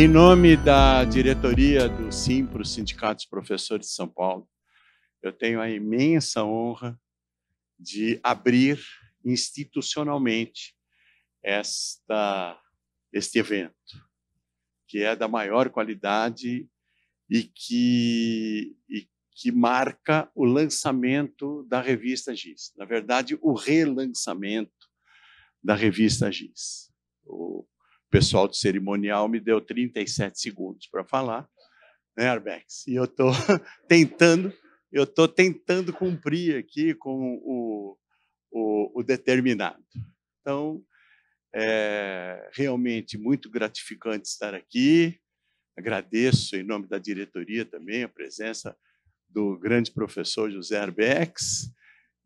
Em nome da diretoria do SIMPRO, Sindicato dos Professores de São Paulo, eu tenho a imensa honra de abrir institucionalmente esta, este evento, que é da maior qualidade e que, e que marca o lançamento da revista GIS. Na verdade, o relançamento da revista GIS. O o pessoal do cerimonial me deu 37 segundos para falar, né, Arbex? E eu estou tentando, eu estou tentando cumprir aqui com o, o, o determinado. Então, é realmente muito gratificante estar aqui. Agradeço em nome da diretoria também a presença do grande professor José Arbex.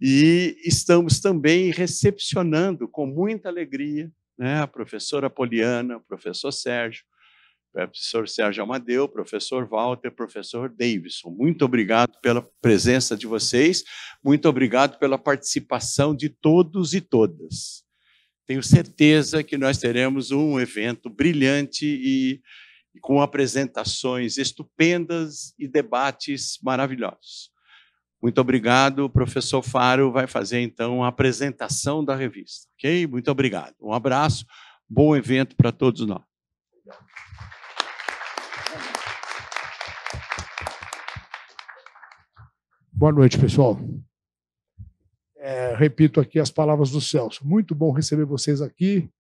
E estamos também recepcionando com muita alegria né? a professora Poliana, o professor Sérgio, o professor Sérgio Amadeu, professor Walter, professor Davidson. Muito obrigado pela presença de vocês, muito obrigado pela participação de todos e todas. Tenho certeza que nós teremos um evento brilhante e, e com apresentações estupendas e debates maravilhosos. Muito obrigado. O professor Faro vai fazer então a apresentação da revista, ok? Muito obrigado. Um abraço, bom evento para todos nós. Boa noite, pessoal. É, repito aqui as palavras do Celso. Muito bom receber vocês aqui,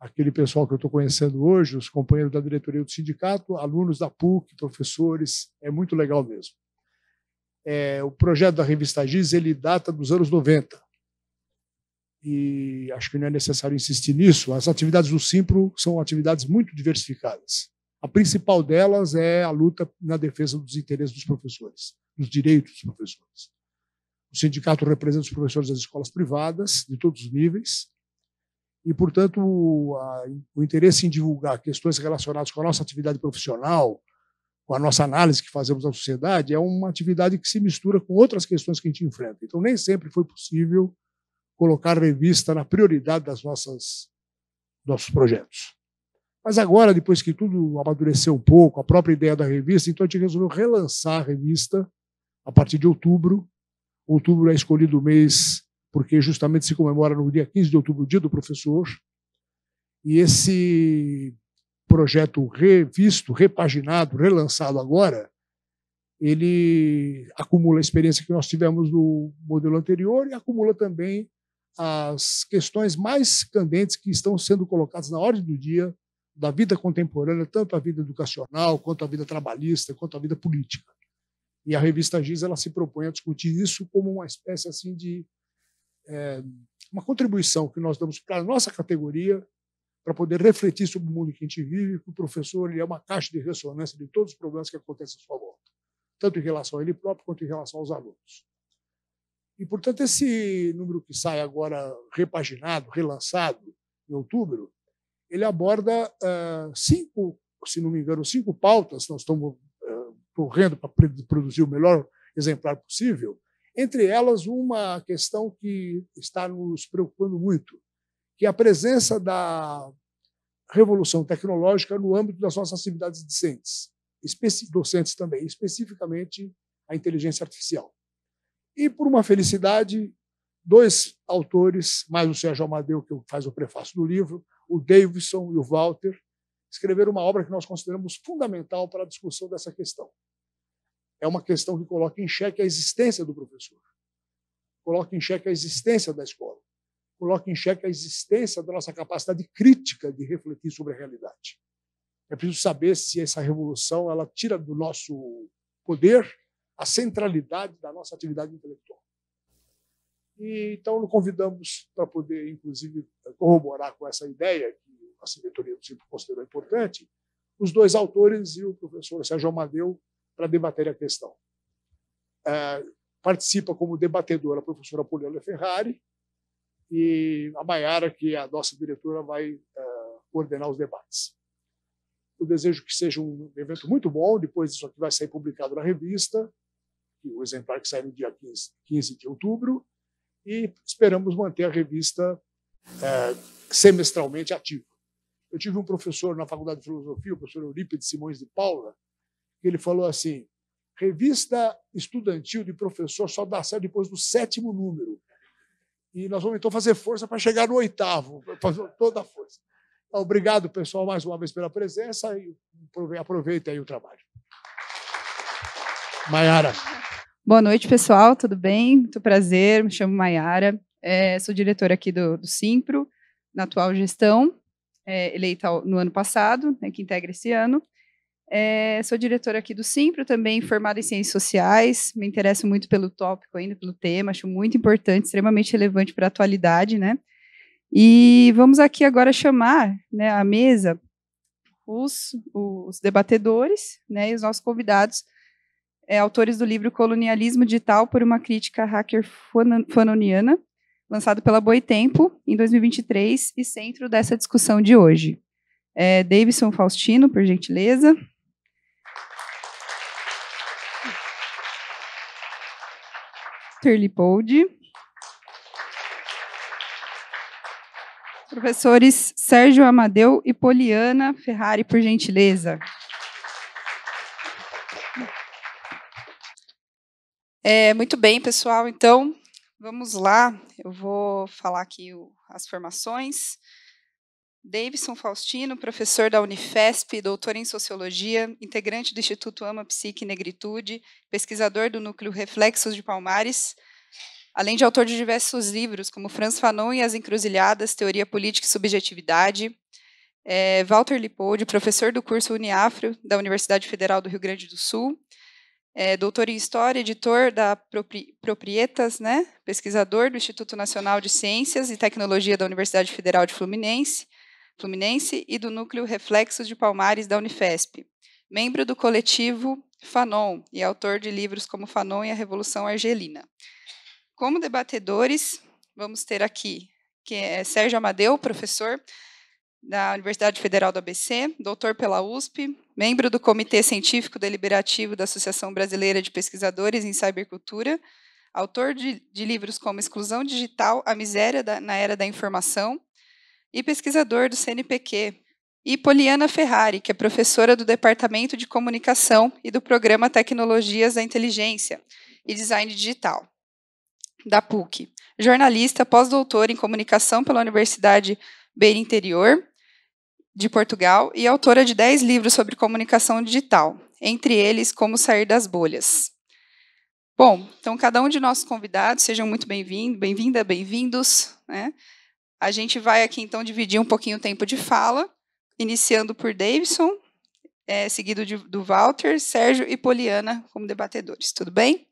aquele pessoal que eu estou conhecendo hoje, os companheiros da diretoria do sindicato, alunos da PUC, professores. É muito legal mesmo. É, o projeto da revista Giz ele data dos anos 90. E acho que não é necessário insistir nisso. As atividades do Simpro são atividades muito diversificadas. A principal delas é a luta na defesa dos interesses dos professores, dos direitos dos professores. O sindicato representa os professores das escolas privadas, de todos os níveis, e, portanto, o interesse em divulgar questões relacionadas com a nossa atividade profissional, com a nossa análise que fazemos à sociedade, é uma atividade que se mistura com outras questões que a gente enfrenta. Então, nem sempre foi possível colocar a revista na prioridade das nossas nossos projetos. Mas agora, depois que tudo amadureceu um pouco, a própria ideia da revista, então a gente resolveu relançar a revista a partir de outubro. Outubro é escolhido o mês porque justamente se comemora no dia 15 de outubro, o dia do professor. E esse projeto revisto, repaginado, relançado agora, ele acumula a experiência que nós tivemos no modelo anterior e acumula também as questões mais candentes que estão sendo colocadas na ordem do dia da vida contemporânea, tanto a vida educacional, quanto a vida trabalhista, quanto a vida política. E a revista Giz ela se propõe a discutir isso como uma espécie assim de é, uma contribuição que nós damos para a nossa categoria para poder refletir sobre o mundo que a gente vive, que o professor ele é uma caixa de ressonância de todos os problemas que acontecem à sua volta, tanto em relação a ele próprio quanto em relação aos alunos. E, portanto, esse número que sai agora repaginado, relançado, em outubro, ele aborda uh, cinco, se não me engano, cinco pautas, nós estamos uh, correndo para produzir o melhor exemplar possível, entre elas uma questão que está nos preocupando muito, que é a presença da revolução tecnológica no âmbito das nossas atividades docentes, docentes também, especificamente a inteligência artificial. E, por uma felicidade, dois autores, mais o Sérgio Amadeu, que faz o prefácio do livro, o Davidson e o Walter, escreveram uma obra que nós consideramos fundamental para a discussão dessa questão. É uma questão que coloca em xeque a existência do professor, coloca em xeque a existência da escola coloca em xeque a existência da nossa capacidade crítica de refletir sobre a realidade. É preciso saber se essa revolução ela tira do nosso poder a centralidade da nossa atividade intelectual. E, então, nos convidamos para poder, inclusive, corroborar com essa ideia que a diretoria do Círculo considerou importante, os dois autores e o professor Sérgio Amadeu para debater a questão. É, participa como debatedora a professora Poliana Ferrari, e a Maiara, que é a nossa diretora, vai uh, coordenar os debates. Eu desejo que seja um evento muito bom, depois isso aqui vai ser publicado na revista, o exemplar que sai no dia 15, 15 de outubro, e esperamos manter a revista uh, semestralmente ativa. Eu tive um professor na Faculdade de Filosofia, o professor Eurípides Simões de Paula, que ele falou assim, revista estudantil de professor só dá certo depois do sétimo número. E nós vamos então fazer força para chegar no oitavo, fazer toda a força. Então, obrigado, pessoal, mais uma vez pela presença e aproveita aí o trabalho. Maiara. Boa noite, pessoal, tudo bem? Muito prazer, me chamo Maiara, é, sou diretora aqui do, do Simpro, na atual gestão, é, eleita no ano passado, né, que integra esse ano. É, sou diretora aqui do Simpro, também formada em Ciências Sociais. Me interesso muito pelo tópico ainda, pelo tema, acho muito importante, extremamente relevante para a atualidade, né? E vamos aqui agora chamar né, à mesa os, os debatedores né, e os nossos convidados, é, autores do livro Colonialismo Digital por uma Crítica Hacker Fanoniana, lançado pela Boitempo em 2023 e centro dessa discussão de hoje. É, Davidson Faustino, por gentileza. Terlipoldi. Professores Sérgio Amadeu e Poliana Ferrari, por gentileza. É, muito bem, pessoal. Então, vamos lá. Eu vou falar aqui o, as formações. Davidson Faustino, professor da Unifesp, doutor em Sociologia, integrante do Instituto Ama Psique e Negritude, pesquisador do Núcleo Reflexos de Palmares, além de autor de diversos livros, como Franz Fanon e as Encruzilhadas, Teoria Política e Subjetividade, é, Walter Lipold, professor do curso Uniafro, da Universidade Federal do Rio Grande do Sul, é, doutor em História, editor da Propri Proprietas, né, pesquisador do Instituto Nacional de Ciências e Tecnologia da Universidade Federal de Fluminense, Fluminense e do Núcleo Reflexos de Palmares da Unifesp. Membro do coletivo Fanon e autor de livros como Fanon e a Revolução Argelina. Como debatedores, vamos ter aqui que é Sérgio Amadeu, professor da Universidade Federal do ABC, doutor pela USP, membro do Comitê Científico Deliberativo da Associação Brasileira de Pesquisadores em Cybercultura, autor de, de livros como Exclusão Digital, A Miséria da, na Era da Informação e pesquisador do CNPq, e Poliana Ferrari, que é professora do Departamento de Comunicação e do Programa Tecnologias da Inteligência e Design Digital, da PUC. Jornalista, pós-doutora em comunicação pela Universidade Beira Interior, de Portugal, e autora de 10 livros sobre comunicação digital, entre eles Como Sair das Bolhas. Bom, então cada um de nossos convidados, sejam muito bem-vindos, bem-vinda, bem-vindos, né? A gente vai aqui então dividir um pouquinho o tempo de fala, iniciando por Davidson, é, seguido de, do Walter, Sérgio e Poliana como debatedores, tudo bem?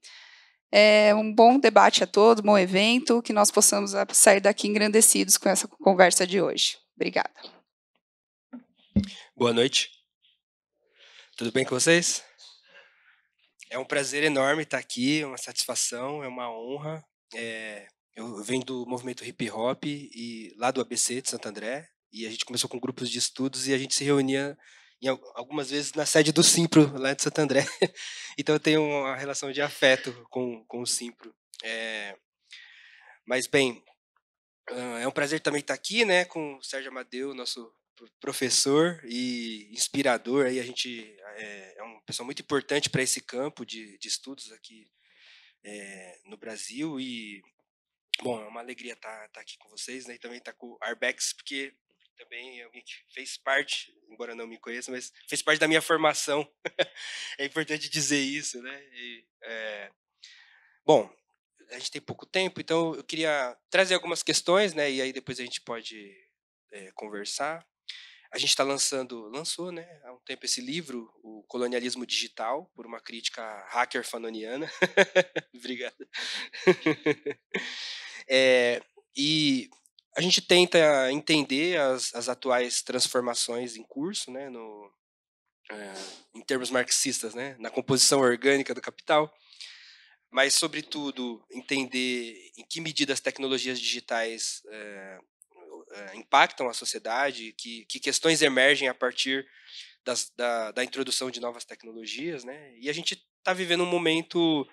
É, um bom debate a todos, bom evento, que nós possamos sair daqui engrandecidos com essa conversa de hoje. Obrigada. Boa noite. Tudo bem com vocês? É um prazer enorme estar aqui, uma satisfação, é uma honra. É, eu venho do movimento hip hop e lá do ABC de Santo André, e a gente começou com grupos de estudos e a gente se reunia em, algumas vezes na sede do Simpro, lá de Santo André. então eu tenho uma relação de afeto com, com o Simpro. É... Mas, bem, é um prazer também estar aqui né, com o Sérgio Amadeu, nosso professor e inspirador. Aí a gente é, é uma pessoa muito importante para esse campo de, de estudos aqui é, no Brasil e Bom, é uma alegria estar, tá, estar tá aqui com vocês, né? E também estar tá com o Arbex, porque também é alguém que fez parte, embora não me conheça, mas fez parte da minha formação. é importante dizer isso, né? E, é... Bom, a gente tem pouco tempo, então eu queria trazer algumas questões, né? E aí depois a gente pode é, conversar. A gente está lançando, lançou, né, há um tempo esse livro, o Colonialismo Digital, por uma crítica hacker fanoniana. Obrigado. É, e a gente tenta entender as, as atuais transformações em curso, né, no, é, em termos marxistas, né, na composição orgânica do capital, mas, sobretudo, entender em que medida as tecnologias digitais é, impactam a sociedade, que, que questões emergem a partir das, da, da introdução de novas tecnologias. Né, e a gente está vivendo um momento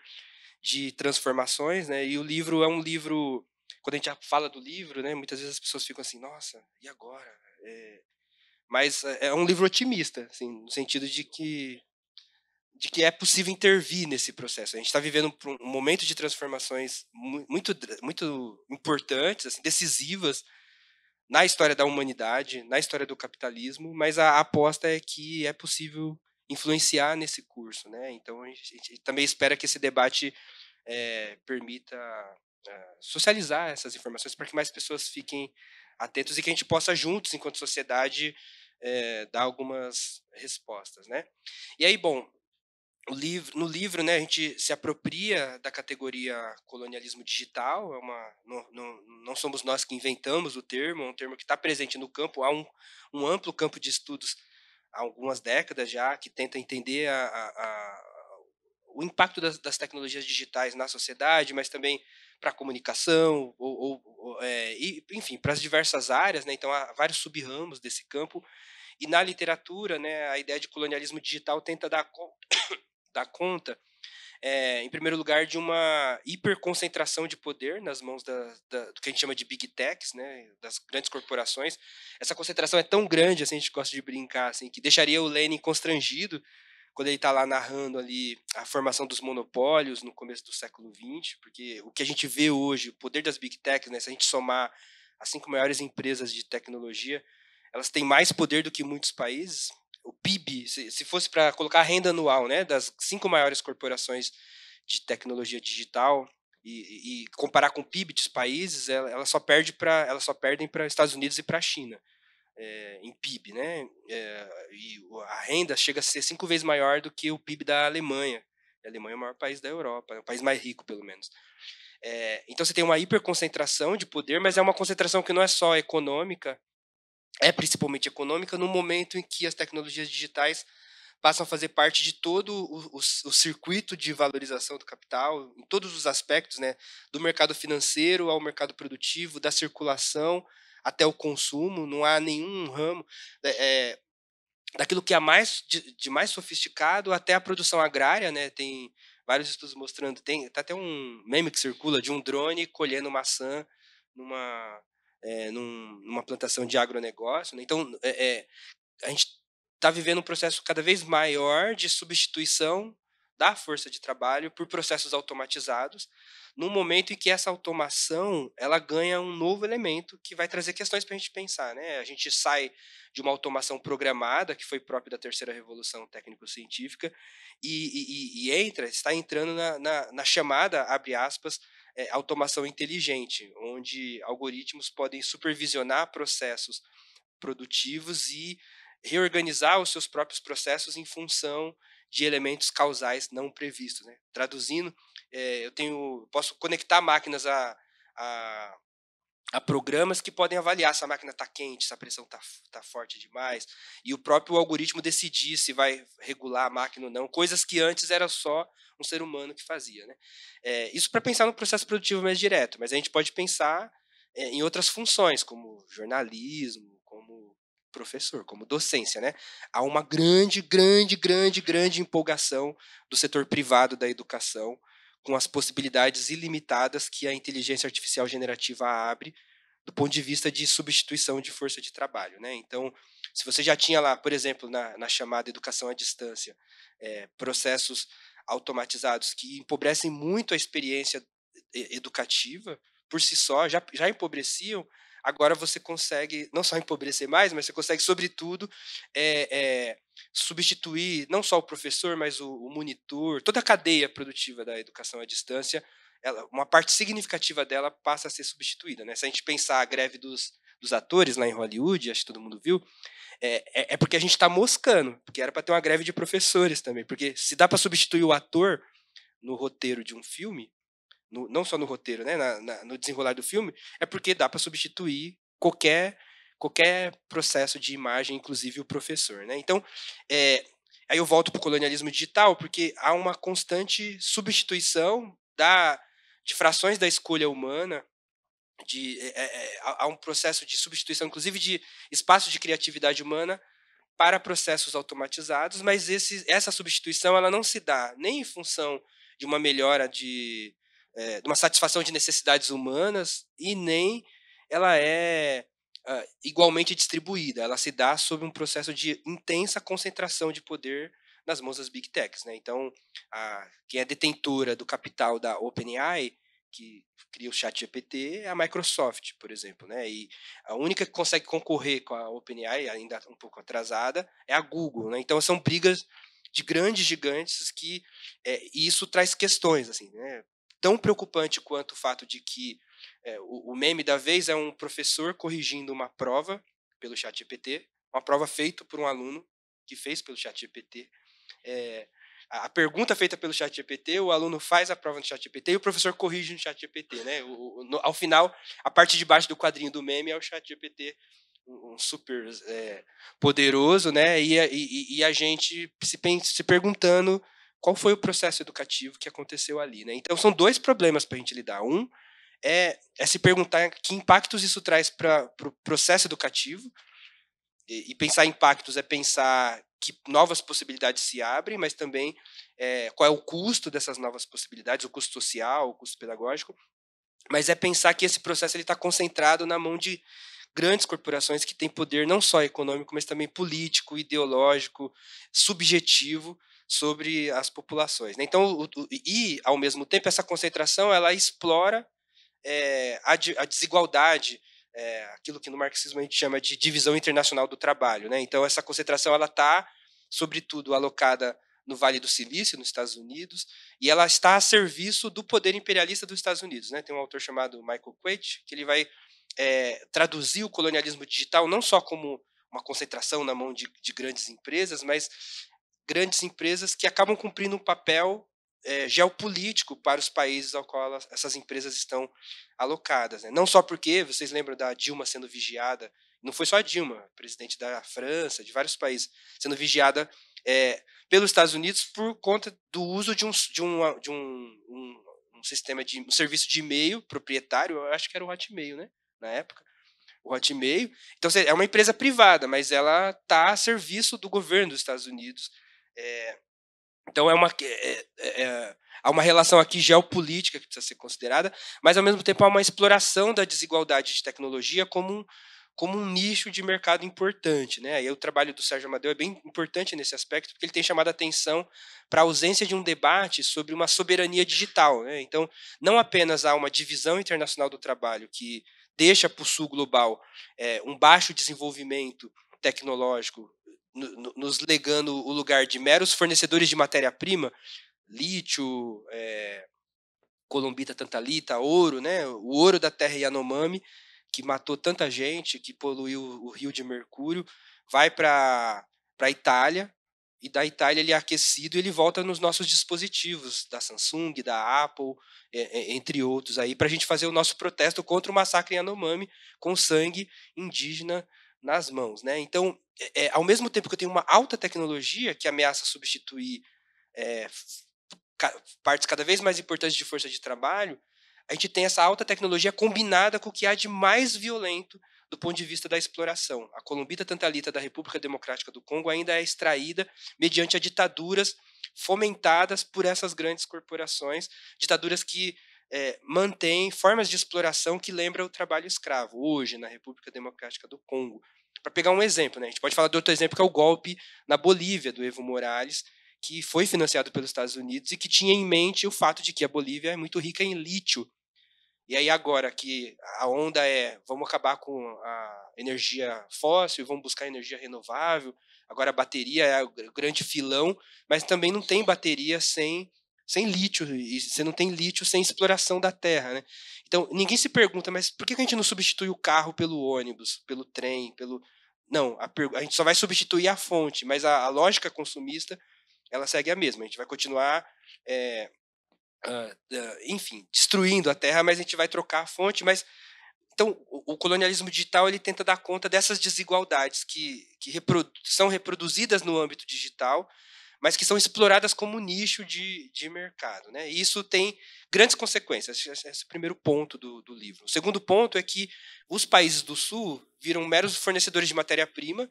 de transformações, né? E o livro é um livro, quando a gente fala do livro, né? Muitas vezes as pessoas ficam assim, nossa, e agora? É... Mas é, é um livro otimista, assim, no sentido de que de que é possível intervir nesse processo. A gente está vivendo um momento de transformações muito muito importantes, assim, decisivas na história da humanidade, na história do capitalismo, mas a aposta é que é possível influenciar nesse curso, né? Então a gente, também espera que esse debate é, permita é, socializar essas informações para que mais pessoas fiquem atentos e que a gente possa juntos, enquanto sociedade, é, dar algumas respostas, né? E aí, bom, Livro, no livro, né, a gente se apropria da categoria colonialismo digital. É uma, não, não, não somos nós que inventamos o termo, é um termo que está presente no campo. Há um, um amplo campo de estudos há algumas décadas já, que tenta entender a, a, a, o impacto das, das, tecnologias digitais na sociedade, mas também para a comunicação, ou, ou é, e, enfim, para as diversas áreas. Né? Então, há vários sub-ramos desse campo. E na literatura, né, a ideia de colonialismo digital tenta dar, co dar conta é, em primeiro lugar, de uma hiperconcentração de poder nas mãos da, da, do que a gente chama de big techs, né, das grandes corporações. Essa concentração é tão grande, assim, a gente gosta de brincar, assim, que deixaria o Lenin constrangido quando ele está lá narrando ali a formação dos monopólios no começo do século XX, porque o que a gente vê hoje, o poder das big techs, né, se a gente somar as cinco maiores empresas de tecnologia, elas têm mais poder do que muitos países, o PIB, se, se fosse para colocar a renda anual né, das cinco maiores corporações de tecnologia digital e, e comparar com o PIB dos países, ela, ela só perde para elas só perdem para Estados Unidos e para a China. É, em PIB, né? É, e a renda chega a ser cinco vezes maior do que o PIB da Alemanha. A Alemanha é o maior país da Europa, é o país mais rico, pelo menos. É, então você tem uma hiperconcentração de poder, mas é uma concentração que não é só econômica, é principalmente econômica no momento em que as tecnologias digitais passam a fazer parte de todo o, o, o, circuito de valorização do capital, em todos os aspectos, né? do mercado financeiro ao mercado produtivo, da circulação até o consumo, não há nenhum ramo. É, é daquilo que é mais, de, de, mais sofisticado até a produção agrária, né? tem vários estudos mostrando, tem tá até um meme que circula de um drone colhendo maçã numa é, num, numa plantação de agronegócio. Né? Então, é, é a gente está vivendo um processo cada vez maior de substituição da força de trabalho por processos automatizados, num momento em que essa automação ela ganha um novo elemento que vai trazer questões para a gente pensar. Né? A gente sai de uma automação programada, que foi própria da terceira revolução técnico-científica, e, e, e, entra, está entrando na, na, na chamada, abre aspas, é, automação inteligente, onde algoritmos podem supervisionar processos produtivos e reorganizar os seus próprios processos em função de elementos causais não previstos. Né? Traduzindo, é, eu tenho, posso conectar máquinas a, a há programas que podem avaliar se a máquina está quente, se a pressão está tá forte demais, e o próprio algoritmo decidir se vai regular a máquina ou não, coisas que antes era só um ser humano que fazia. Né? É, isso para pensar no processo produtivo mais direto, mas a gente pode pensar é, em outras funções, como jornalismo, como professor, como docência, né? Há uma grande, grande, grande, grande empolgação do setor privado da educação com as possibilidades ilimitadas que a inteligência artificial generativa abre do ponto de vista de substituição de força de trabalho. Né? Então, se você já tinha lá, por exemplo, na, na chamada educação à distância, é, processos automatizados que empobrecem muito a experiência educativa por si só, já, já empobreciam, agora você consegue não só empobrecer mais, mas você consegue, sobretudo, é, é, substituir não só o professor, mas o, o, monitor, toda a cadeia produtiva da educação à distância, ela, uma parte significativa dela passa a ser substituída. Né? Se a gente pensar a greve dos, dos atores lá em Hollywood, acho que todo mundo viu, é, é, é porque a gente está moscando, porque era para ter uma greve de professores também, porque se dá para substituir o ator no roteiro de um filme, no, não só no roteiro, né, na, na, no desenrolar do filme, é porque dá para substituir qualquer qualquer processo de imagem, inclusive o professor, né? Então, é, aí eu volto para o colonialismo digital porque há uma constante substituição da de frações da escolha humana de, é, é, é há um processo de substituição, inclusive de espaço de criatividade humana para processos automatizados, mas esse, essa substituição ela não se dá nem em função de uma melhora de, é, uma satisfação de necessidades humanas e nem ela é ah, igualmente distribuída. Ela se dá sob um processo de intensa concentração de poder nas mãos das big techs. Né? Então, a, quem é detentora do capital da OpenAI, que cria o chat GPT, é a Microsoft, por exemplo. Né? E a única que consegue concorrer com a OpenAI, ainda um pouco atrasada, é a Google. Né? Então, são brigas de grandes gigantes que é, e isso traz questões assim né tão preocupante quanto o fato de que é, o, o, meme da vez é um professor corrigindo uma prova pelo chat GPT, uma prova feita por um aluno que fez pelo chat GPT. É, a pergunta feita pelo chat GPT, o aluno faz a prova no chat GPT e o professor corrige no chat GPT. Né? O, o, no, ao final, a parte de baixo do quadrinho do meme é o chat GPT um super é, poderoso, né? E, e, e a gente se, se perguntando qual foi o processo educativo que aconteceu ali, né? Então são dois problemas para a gente lidar. Um é, é, se perguntar que impactos isso traz para o pro processo educativo e, e, pensar impactos é pensar que novas possibilidades se abrem, mas também é, qual é o custo dessas novas possibilidades, o custo social, o custo pedagógico. Mas é pensar que esse processo está concentrado na mão de grandes corporações que têm poder não só econômico, mas também político, ideológico, subjetivo sobre as populações. Né? Então, o, o, e ao mesmo tempo essa concentração ela explora é, a, a, desigualdade, é, aquilo que no marxismo a gente chama de divisão internacional do trabalho. Né? Então essa concentração ela está sobretudo alocada no Vale do Silício, nos Estados Unidos, e ela está a serviço do poder imperialista dos Estados Unidos. Né? Tem um autor chamado Michael Quaid, que ele vai é, traduzir o colonialismo digital não só como uma concentração na mão de, de grandes empresas, mas grandes empresas que acabam cumprindo um papel é, geopolítico para os países ao qual elas, essas empresas estão alocadas. Né? Não só porque, vocês lembram da Dilma sendo vigiada, não foi só a Dilma, presidente da França, de vários países, sendo vigiada é, pelos Estados Unidos por conta do uso de um, de um, de um, um, um sistema de um serviço de e-mail proprietário, eu acho que era o Hotmail, né? Na época. O Hotmail. Então, é uma empresa privada, mas ela está a serviço do governo dos Estados Unidos é, então é uma, é, é, é, há uma relação aqui geopolítica que precisa ser considerada, mas ao mesmo tempo há uma exploração da desigualdade de tecnologia como um, como um nicho de mercado importante. Né? E o trabalho do Sérgio Amadeu é bem importante nesse aspecto, porque ele tem chamado a atenção para a ausência de um debate sobre uma soberania digital. Né? Então, não apenas há uma divisão internacional do trabalho que deixa para o sul global é, um baixo desenvolvimento tecnológico nos legando o lugar de meros fornecedores de matéria-prima, lítio, é, colombita tantalita, ouro, né? O ouro da terra Yanomami, que matou tanta gente, que poluiu o rio de mercúrio, vai para a Itália, e da Itália ele é aquecido e ele volta nos nossos dispositivos, da Samsung, da Apple, é, é, entre outros, aí para a gente fazer o nosso protesto contra o massacre Yanomami com sangue indígena nas mãos, né? Então, é, é, ao mesmo tempo que eu tenho uma alta tecnologia que ameaça substituir é, ca partes cada vez mais importantes de força de trabalho, a gente tem essa alta tecnologia combinada com o que há de mais violento do ponto de vista da exploração. A colombita tantalita da República Democrática do Congo ainda é extraída mediante a ditaduras fomentadas por essas grandes corporações, ditaduras que é, mantém formas de exploração que lembram o trabalho escravo, hoje, na República Democrática do Congo. Para pegar um exemplo, né? a gente pode falar de outro exemplo, que é o golpe na Bolívia, do Evo Morales, que foi financiado pelos Estados Unidos e que tinha em mente o fato de que a Bolívia é muito rica em lítio. E aí agora que a onda é vamos acabar com a energia fóssil, vamos buscar energia renovável. Agora a bateria é o grande filão, mas também não tem bateria sem sem lítio, e você não tem lítio sem exploração da terra, né? Então, ninguém se pergunta, mas por que a gente não substitui o carro pelo ônibus, pelo trem, pelo... Não, a, per... a gente só vai substituir a fonte, mas a, a, lógica consumista, ela segue a mesma. A gente vai continuar, é, uh, uh, enfim, destruindo a terra, mas a gente vai trocar a fonte, mas... Então, o, colonialismo digital, ele tenta dar conta dessas desigualdades que, que reprodu... são reproduzidas no âmbito digital, mas que são exploradas como nicho de, de mercado. Né? E isso tem grandes consequências. Esse, é o primeiro ponto do, do livro. O segundo ponto é que os países do Sul viram meros fornecedores de matéria-prima,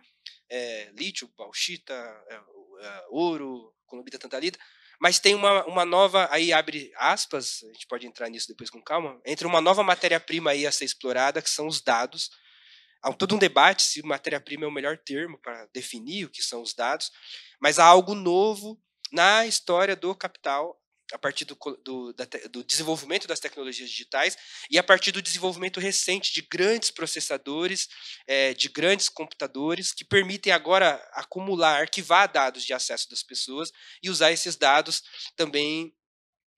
é, lítio, bauxita, é, é, ouro, colubida tantalita, mas tem uma, uma nova, aí abre aspas, a gente pode entrar nisso depois com calma, entre uma nova matéria-prima aí a ser explorada, que são os dados, há todo um debate se matéria-prima é o melhor termo para definir o que são os dados, mas há algo novo na história do capital a partir do, do, da, do, desenvolvimento das tecnologias digitais e a partir do desenvolvimento recente de grandes processadores, é, de grandes computadores, que permitem agora acumular, arquivar dados de acesso das pessoas e usar esses dados também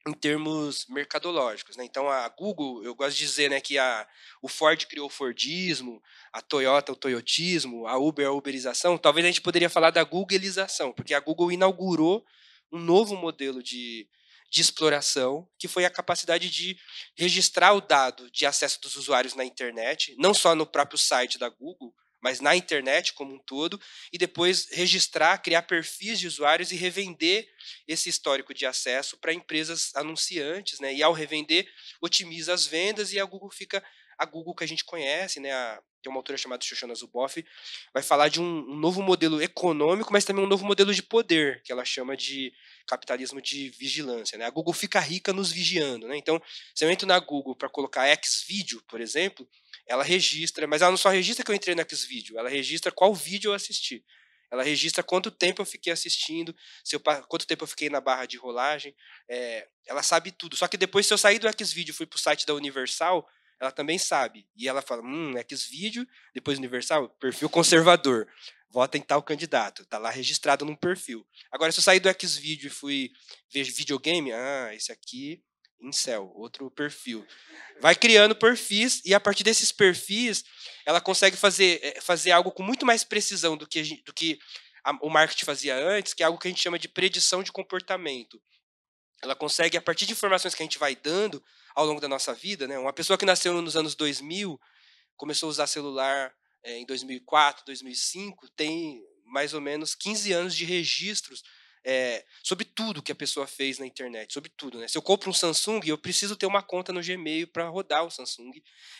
em termos mercadológicos. Né? Então, a Google, eu gosto de dizer né, que a, o Ford criou o Fordismo, a Toyota o Toyotismo, a Uber a Uberização. Talvez a gente poderia falar da Googleização, porque a Google inaugurou um novo modelo de, de exploração, que foi a capacidade de registrar o dado de acesso dos usuários na internet, não só no próprio site da Google, mas na internet como um todo, e depois registrar, criar perfis de usuários e revender esse histórico de acesso para empresas anunciantes, né? E ao revender, otimiza as vendas e a Google fica a Google que a gente conhece, né? A, tem uma autora chamada Shoshana Zuboff, vai falar de um, um, novo modelo econômico, mas também um novo modelo de poder, que ela chama de capitalismo de vigilância. Né? A Google fica rica nos vigiando. Né? Então, se eu entro na Google para colocar Xvideo, por exemplo, ela registra, mas ela não só registra que eu entrei no Xvideo, ela registra qual vídeo eu assisti. Ela registra quanto tempo eu fiquei assistindo, se eu, quanto tempo eu fiquei na barra de rolagem. É, ela sabe tudo. Só que depois, se eu sair do Xvideo e fui para o site da Universal, ela também sabe. E ela fala, hum, Xvideo, depois Universal, perfil conservador. Vota em tal candidato. Tá lá registrado num perfil. Agora, se eu sair do Xvideo e fui ver videogame, ah, esse aqui, incel, outro perfil. Vai criando perfis e a partir desses perfis, ela consegue fazer, eh, fazer algo com muito mais precisão do que, do que a, o marketing fazia antes, que é algo que a gente chama de predição de comportamento. Ela consegue, a partir de informações que a gente vai dando ao longo da nossa vida, né? Uma pessoa que nasceu nos anos 2000, começou a usar celular é, em 2004, 2005, tem mais ou menos 15 anos de registros é, sobre tudo que a pessoa fez na internet, sobre tudo. Né? Se eu compro um Samsung, eu preciso ter uma conta no Gmail para rodar o Samsung.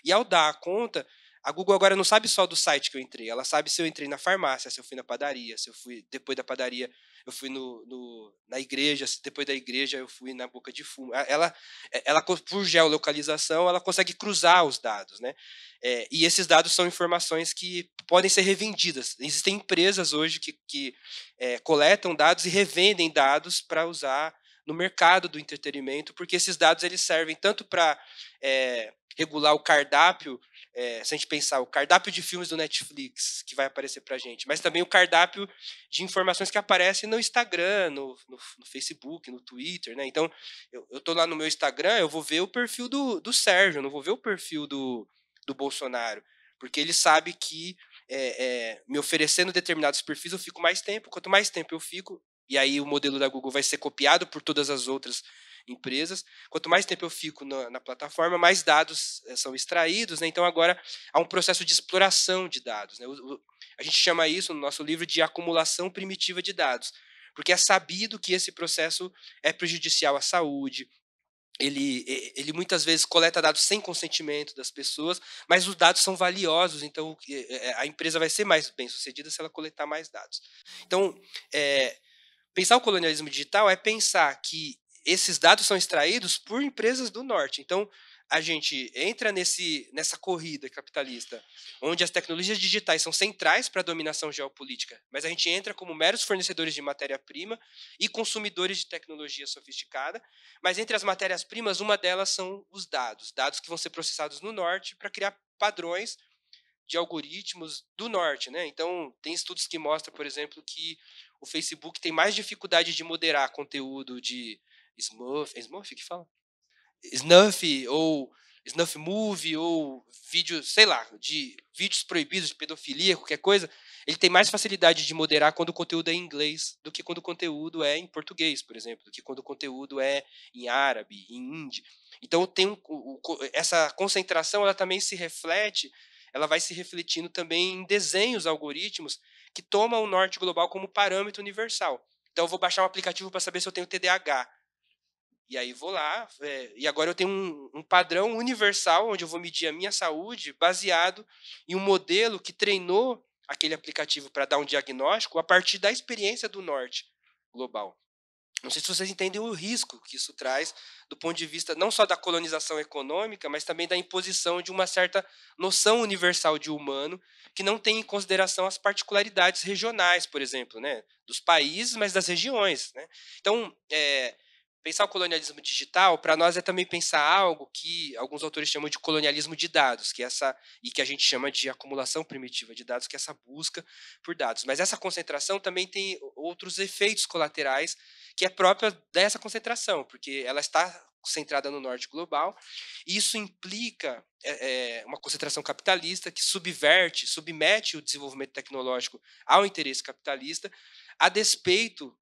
E ao dar a conta, a Google agora não sabe só do site que eu entrei, ela sabe se eu entrei na farmácia, se eu fui na padaria, se eu fui depois da padaria eu fui no, no, na igreja, depois da igreja eu fui na boca de fumo. Ela, é, ela por geolocalização, ela consegue cruzar os dados, né? É, e esses dados são informações que podem ser revendidas. Existem empresas hoje que, que é, coletam dados e revendem dados para usar no mercado do entretenimento, porque esses dados eles servem tanto para é, regular o cardápio é, se a gente pensar o cardápio de filmes do Netflix que vai aparecer para gente, mas também o cardápio de informações que aparecem no Instagram, no, no, no Facebook, no Twitter, né? Então, eu, eu tô lá no meu Instagram, eu vou ver o perfil do, do Sérgio, não vou ver o perfil do, do Bolsonaro, porque ele sabe que é, é, me oferecendo determinados perfis eu fico mais tempo, quanto mais tempo eu fico, e aí o modelo da Google vai ser copiado por todas as outras empresas. Quanto mais tempo eu fico na, na plataforma, mais dados eh, são extraídos. Né? Então, agora há um processo de exploração de dados. Né? O, o, a gente chama isso no nosso livro de acumulação primitiva de dados, porque é sabido que esse processo é prejudicial à saúde, ele, ele muitas vezes coleta dados sem consentimento das pessoas, mas os dados são valiosos, então eh, eh, a empresa vai ser mais bem sucedida se ela coletar mais dados. Então, é, pensar o colonialismo digital é pensar que esses dados são extraídos por empresas do norte. Então, a gente entra nesse, nessa corrida capitalista, onde as tecnologias digitais são centrais para a dominação geopolítica, mas a gente entra como meros fornecedores de matéria-prima e consumidores de tecnologia sofisticada. Mas entre as matérias-primas, uma delas são os dados dados que vão ser processados no norte para criar padrões de algoritmos do norte, né? Então, tem estudos que mostram, por exemplo, que o Facebook tem mais dificuldade de moderar conteúdo de Smurf, é Smurf que fala? Snuff ou Snuff Movie ou vídeo, sei lá, de vídeos proibidos de pedofilia, qualquer coisa, ele tem mais facilidade de moderar quando o conteúdo é em inglês do que quando o conteúdo é em português, por exemplo, do que quando o conteúdo é em árabe, em hindi. Então tem um, essa concentração, ela também se reflete, ela vai se refletindo também em desenhos, algoritmos que tomam o norte global como parâmetro universal. Então eu vou baixar um aplicativo para saber se eu tenho TDAH. E aí vou lá, é, e agora eu tenho um, um, padrão universal onde eu vou medir a minha saúde baseado em um modelo que treinou aquele aplicativo para dar um diagnóstico a partir da experiência do norte global. Não sei se vocês entendem o risco que isso traz do ponto de vista não só da colonização econômica, mas também da imposição de uma certa noção universal de humano que não tem em consideração as particularidades regionais, por exemplo, né, dos países, mas das regiões. Né? Então, é, Pensar o colonialismo digital, para nós, é também pensar algo que alguns autores chamam de colonialismo de dados, que é essa e que a gente chama de acumulação primitiva de dados, que é essa busca por dados. Mas essa concentração também tem outros efeitos colaterais que é própria dessa concentração, porque ela está centrada no norte global. E isso implica é, é uma concentração capitalista que subverte, submete o desenvolvimento tecnológico ao interesse capitalista, a despeito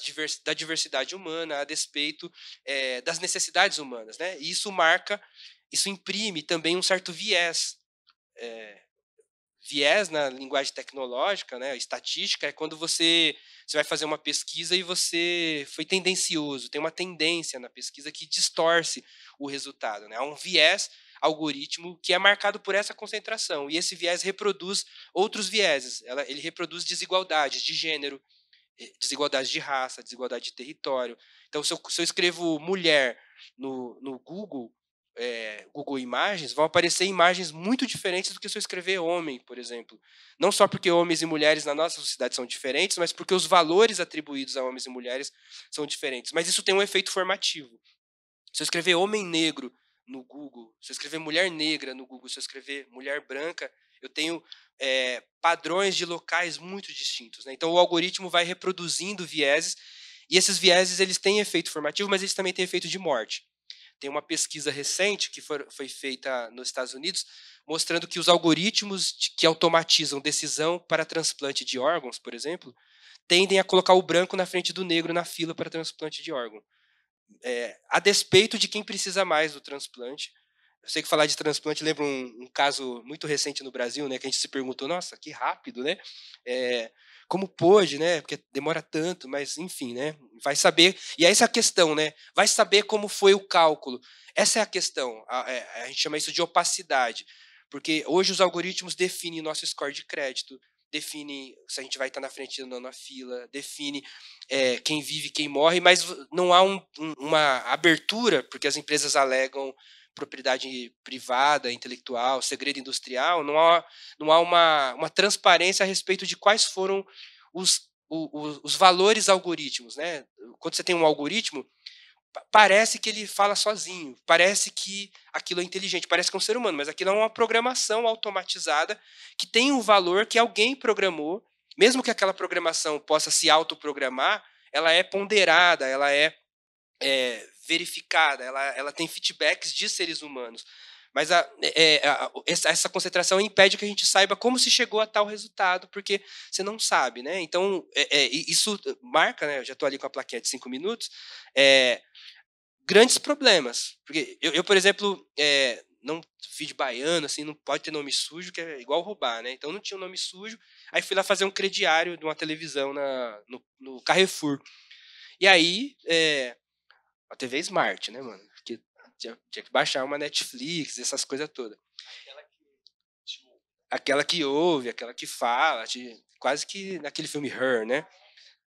divers, da diversidade humana, a despeito é, das necessidades humanas. Né? E isso marca, isso imprime também um certo viés. É, viés na linguagem tecnológica, né, estatística, é quando você, você vai fazer uma pesquisa e você foi tendencioso, tem uma tendência na pesquisa que distorce o resultado. Né? Há um viés algoritmo que é marcado por essa concentração, e esse viés reproduz outros vieses, ela, ele reproduz desigualdades de gênero, desigualdade de raça, desigualdade de território. Então, se eu, se eu escrevo mulher no, no Google, é, Google Imagens, vão aparecer imagens muito diferentes do que se eu escrever homem, por exemplo. Não só porque homens e mulheres na nossa sociedade são diferentes, mas porque os valores atribuídos a homens e mulheres são diferentes. Mas isso tem um efeito formativo. Se eu escrever homem negro no Google, se eu escrever mulher negra no Google, se eu escrever mulher branca, eu tenho é, padrões de locais muito distintos. Né? Então, o algoritmo vai reproduzindo vieses, e esses vieses eles têm efeito formativo, mas eles também têm efeito de morte. Tem uma pesquisa recente que foi feita nos Estados Unidos mostrando que os algoritmos que automatizam decisão para transplante de órgãos, por exemplo, tendem a colocar o branco na frente do negro na fila para transplante de órgão. É, a despeito de quem precisa mais do transplante, eu sei que falar de transplante lembra um, um, caso muito recente no Brasil, né? Que a gente se perguntou, nossa, que rápido, né? É, como pôde, né? Porque demora tanto, mas enfim, né? Vai saber. E essa é a questão, né? Vai saber como foi o cálculo. Essa é a questão. A, a, é, a gente chama isso de opacidade. Porque hoje os algoritmos definem nosso score de crédito, definem se a gente vai estar na frente ou não na fila, define é, quem vive quem morre, mas não há um, um, uma abertura, porque as empresas alegam propriedade privada, intelectual, segredo industrial, não há, não há uma, uma transparência a respeito de quais foram os, os, os valores algoritmos. Né? Quando você tem um algoritmo, parece que ele fala sozinho, parece que aquilo é inteligente, parece que é um ser humano, mas aquilo é uma programação automatizada que tem um valor que alguém programou, mesmo que aquela programação possa se autoprogramar, ela é ponderada, ela é, é verificada, ela, ela tem feedbacks de seres humanos. Mas a, é, é a, essa concentração impede que a gente saiba como se chegou a tal resultado, porque você não sabe, né? Então, é, é, isso marca, né? Eu já estou ali com a plaquinha de cinco minutos. É, grandes problemas. Porque eu, eu por exemplo, é, não fui de baiano, assim, não pode ter nome sujo, que é igual roubar, né? Então não tinha um nome sujo. Aí fui lá fazer um crediário de uma televisão na, no, no Carrefour. E aí, é, uma TV é Smart, né, mano? Porque tinha, tinha que baixar uma Netflix, essas coisas todas. Tipo, aquela que, ouve, aquela que fala, de, quase que naquele filme Her, né?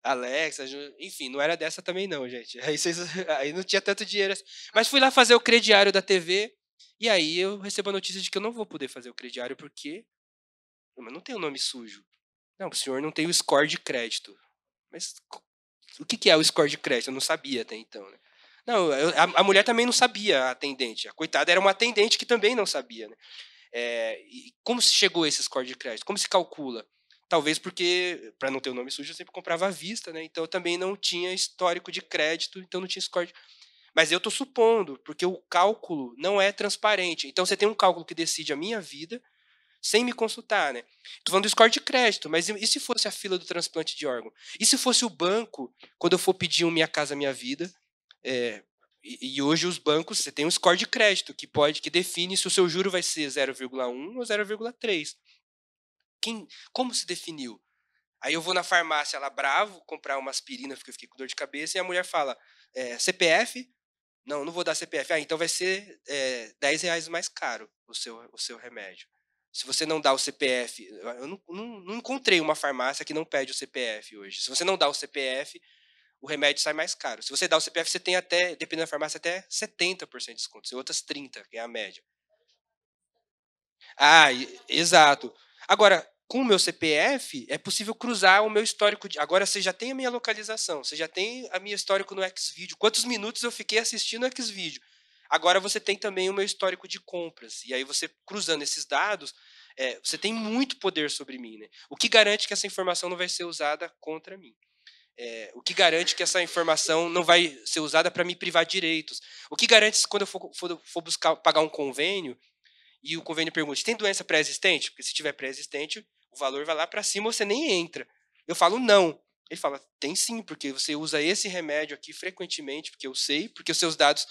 Alexa, enfim, não era dessa também não, gente. Aí, vocês, aí não tinha tanto dinheiro. Assim. Mas fui lá fazer o crediário da TV e aí eu recebo a notícia de que eu não vou poder fazer o crediário porque não tem o nome sujo. Não, o senhor não tem o score de crédito. Mas o que é o score de crédito? Eu não sabia até então, né? Não, a, a, mulher também não sabia, a atendente. A coitada era uma atendente que também não sabia. Né? É, como se chegou a esse score de crédito? Como se calcula? Talvez porque, para não ter o nome sujo, eu sempre comprava à vista, né? Então eu também não tinha histórico de crédito, então não tinha score. De... Mas eu estou supondo, porque o cálculo não é transparente. Então você tem um cálculo que decide a minha vida sem me consultar, né? Estou falando do score de crédito, mas e se fosse a fila do transplante de órgão? E se fosse o banco, quando eu for pedir um Minha Casa Minha Vida, é, e, e, hoje os bancos, você tem um score de crédito que pode que define se o seu juro vai ser 0,1 ou 0,3. Quem, como se definiu? Aí eu vou na farmácia lá bravo comprar uma aspirina porque eu fiquei com dor de cabeça e a mulher fala é, CPF? Não, não vou dar CPF. Ah, então vai ser é, 10 reais mais caro o seu, o seu remédio. Se você não dá o CPF, eu não, não, não encontrei uma farmácia que não pede o CPF hoje. Se você não dá o CPF, o remédio sai mais caro. Se você dá o CPF, você tem até, dependendo da farmácia, até 70% de desconto. Se outras 30%, que é a média. Ah, exato. Agora, com o meu CPF, é possível cruzar o meu histórico. De... Agora você já tem a minha localização, você já tem a minha histórico no Xvideo. Quantos minutos eu fiquei assistindo o Xvideo? Agora você tem também o meu histórico de compras. E aí você cruzando esses dados, é, você tem muito poder sobre mim. Né? O que garante que essa informação não vai ser usada contra mim? É, o que garante que essa informação não vai ser usada para me privar de direitos? O que garante quando eu for, for, for, buscar pagar um convênio e o convênio pergunte, tem doença pré-existente? Porque se tiver pré-existente, o valor vai lá para cima, você nem entra. Eu falo não. Ele fala, tem sim, porque você usa esse remédio aqui frequentemente, porque eu sei, porque os seus dados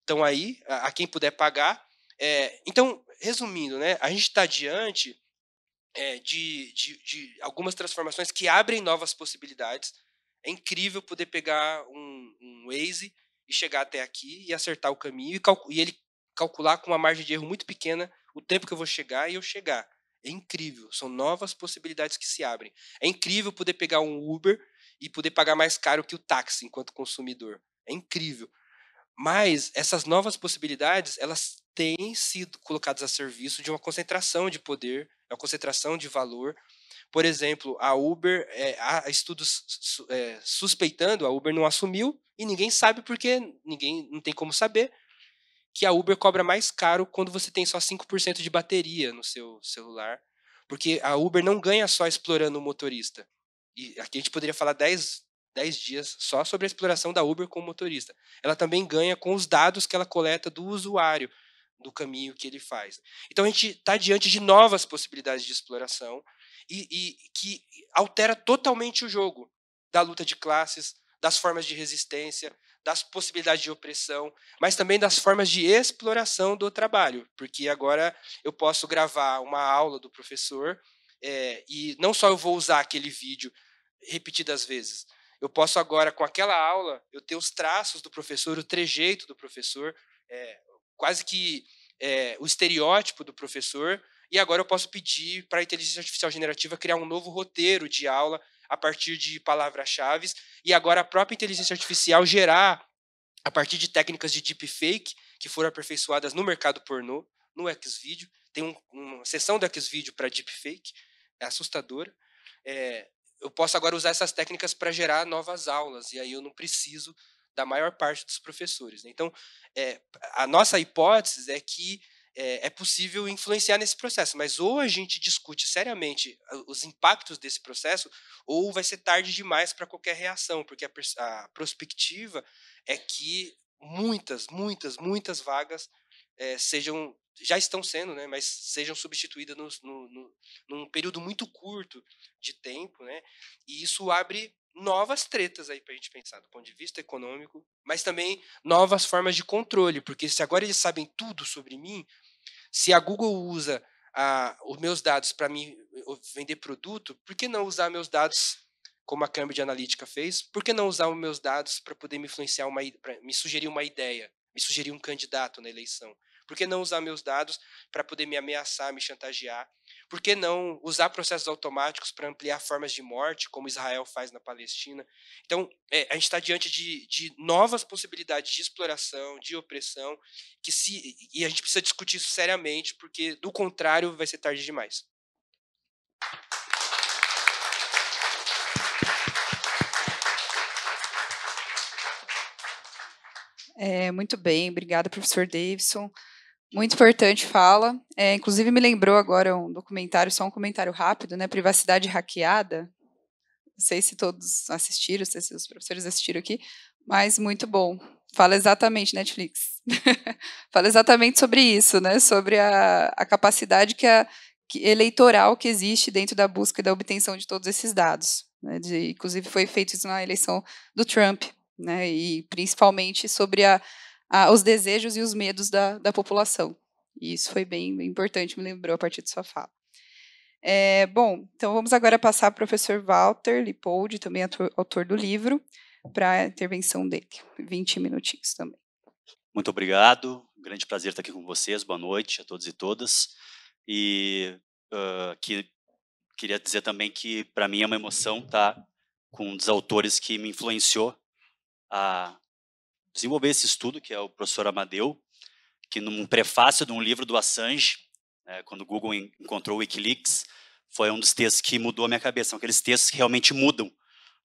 estão aí, a, a quem puder pagar. É, então, resumindo, né, a gente está diante é, de, de, de, algumas transformações que abrem novas possibilidades. É incrível poder pegar um, um Waze e chegar até aqui e acertar o caminho e, e ele calcular com uma margem de erro muito pequena o tempo que eu vou chegar e eu chegar. É incrível, são novas possibilidades que se abrem. É incrível poder pegar um Uber e poder pagar mais caro que o táxi enquanto consumidor. É incrível. Mas essas novas possibilidades, elas têm sido colocadas a serviço de uma concentração de poder é uma concentração de valor. Por exemplo, a Uber, é, há estudos é, suspeitando, a Uber não assumiu e ninguém sabe porque ninguém não tem como saber que a Uber cobra mais caro quando você tem só 5% de bateria no seu celular, porque a Uber não ganha só explorando o motorista. E aqui a gente poderia falar 10, 10 dias só sobre a exploração da Uber com o motorista. Ela também ganha com os dados que ela coleta do usuário do caminho que ele faz. Então a gente está diante de novas possibilidades de exploração e, e, que altera totalmente o jogo da luta de classes, das formas de resistência, das possibilidades de opressão, mas também das formas de exploração do trabalho, porque agora eu posso gravar uma aula do professor é, e não só eu vou usar aquele vídeo repetidas vezes. Eu posso agora, com aquela aula, eu ter os traços do professor, o trejeito do professor, é, quase que é, o estereótipo do professor, e agora eu posso pedir para a inteligência artificial generativa criar um novo roteiro de aula a partir de palavras-chave, e agora a própria inteligência artificial gerar, a partir de técnicas de deepfake, que foram aperfeiçoadas no mercado pornô, no Xvideo, tem um, uma sessão do Xvideo para deepfake, é assustadora. É, eu posso agora usar essas técnicas para gerar novas aulas, e aí eu não preciso da maior parte dos professores. Né? Então, é, a nossa hipótese é que é, é, possível influenciar nesse processo, mas ou a gente discute seriamente os impactos desse processo, ou vai ser tarde demais para qualquer reação, porque a, a, perspectiva é que muitas, muitas, muitas vagas é, sejam já estão sendo, né, mas sejam substituídas no, no, no, num período muito curto de tempo, né, e isso abre novas tretas aí para a gente pensar do ponto de vista econômico, mas também novas formas de controle, porque se agora eles sabem tudo sobre mim, se a Google usa os meus dados para me vender produto, por que não usar meus dados como a Cambridge Analytica fez? Por que não usar os meus dados para poder me influenciar uma me sugerir uma ideia, me sugerir um candidato na eleição? Por que não usar meus dados para poder me ameaçar, me chantagear? Por que não usar processos automáticos para ampliar formas de morte, como Israel faz na Palestina? Então, é, a gente está diante de, de novas possibilidades de exploração, de opressão, que se, e a gente precisa discutir isso seriamente, porque, do contrário, vai ser tarde demais. É, muito bem, obrigada, professor Davidson. Muito importante fala. É, inclusive me lembrou agora um documentário, só um comentário rápido, né? Privacidade hackeada. Não sei se todos assistiram, não sei se os professores assistiram aqui, mas muito bom. Fala exatamente, Netflix. fala exatamente sobre isso, né? Sobre a, a capacidade que a, que eleitoral que existe dentro da busca e da obtenção de todos esses dados. Né? De, inclusive foi feito isso na eleição do Trump, né? E principalmente sobre a a, os desejos e os medos da, da população. E isso foi bem, importante, me lembrou a partir de sua fala. É, bom, então vamos agora passar para o professor Walter Lipold também ator, autor do livro, para a intervenção dele. 20 minutinhos também. Muito obrigado, grande prazer estar aqui com vocês, boa noite a todos e todas. E uh, que, queria dizer também que para mim é uma emoção estar com um dos autores que me influenciou a desenvolver esse estudo, que é o professor Amadeu, que num prefácio de um livro do Assange, né, quando o Google encontrou o Wikileaks, foi um dos textos que mudou a minha cabeça. São aqueles textos que realmente mudam.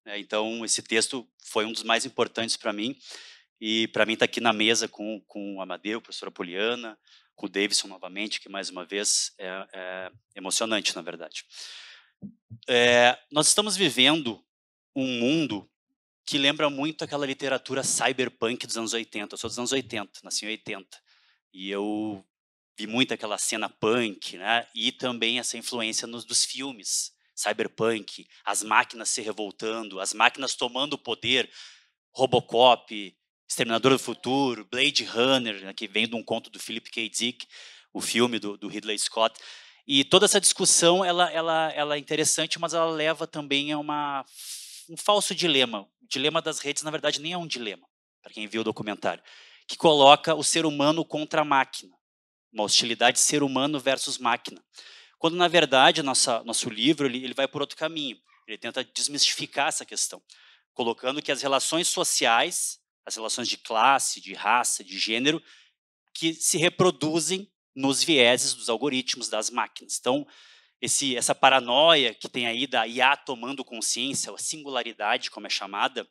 Né? Então, esse texto foi um dos mais importantes para mim. E para mim está aqui na mesa com, com o Amadeu, professora Poliana, com o Davidson novamente, que mais uma vez é, é emocionante, na verdade. É, nós estamos vivendo um mundo que lembra muito aquela literatura cyberpunk dos anos 80. Eu sou dos anos 80, nasci em 80. E eu vi muito aquela cena punk, né? E também essa influência nos, dos filmes cyberpunk, as máquinas se revoltando, as máquinas tomando o poder, Robocop, Exterminador do Futuro, Blade Runner, né, que vem de um conto do Philip K. Dick, o filme do, do Ridley Scott. E toda essa discussão ela, ela, ela é interessante, mas ela leva também a uma um falso dilema. O dilema das redes, na verdade, nem é um dilema, para quem viu o documentário, que coloca o ser humano contra a máquina. Uma hostilidade ser humano versus máquina. Quando, na verdade, nossa, nosso livro ele, ele vai por outro caminho. Ele tenta desmistificar essa questão, colocando que as relações sociais, as relações de classe, de raça, de gênero, que se reproduzem nos vieses dos algoritmos, das máquinas. Então, esse, essa paranoia que tem aí da IA tomando consciência, a singularidade, como é chamada,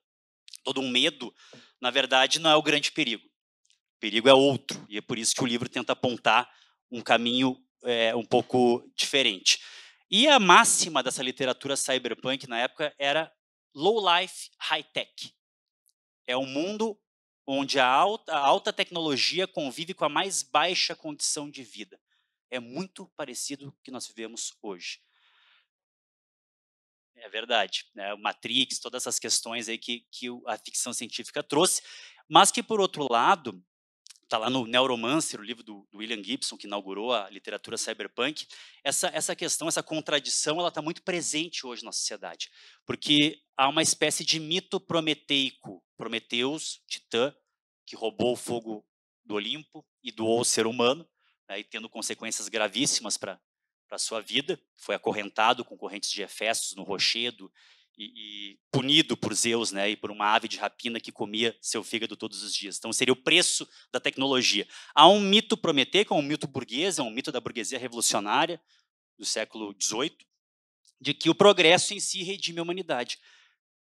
todo um medo, na verdade, não é o grande perigo. O perigo é outro, e é por isso que o livro tenta apontar um caminho é, um pouco diferente. E a máxima dessa literatura cyberpunk na época era low life, high tech. É um mundo onde a alta, a alta tecnologia convive com a mais baixa condição de vida é muito parecido uhum. com o que nós vivemos hoje. É verdade. Né? O Matrix, todas essas questões aí que, que a ficção científica trouxe, mas que, por outro lado, está lá no Neuromancer, o livro do, do, William Gibson, que inaugurou a literatura cyberpunk, essa, essa questão, essa contradição, ela está muito presente hoje na sociedade, porque há uma espécie de mito prometeico, Prometeus, Titã, que roubou o fogo do Olimpo e doou o ser humano, aí né, tendo consequências gravíssimas para a sua vida. Foi acorrentado com correntes de Efestos no rochedo e, e, punido por Zeus né, e por uma ave de rapina que comia seu fígado todos os dias. Então, seria o preço da tecnologia. Há um mito prometeico, é um mito burguês, é um mito da burguesia revolucionária do século XVIII, de que o progresso em si redime a humanidade.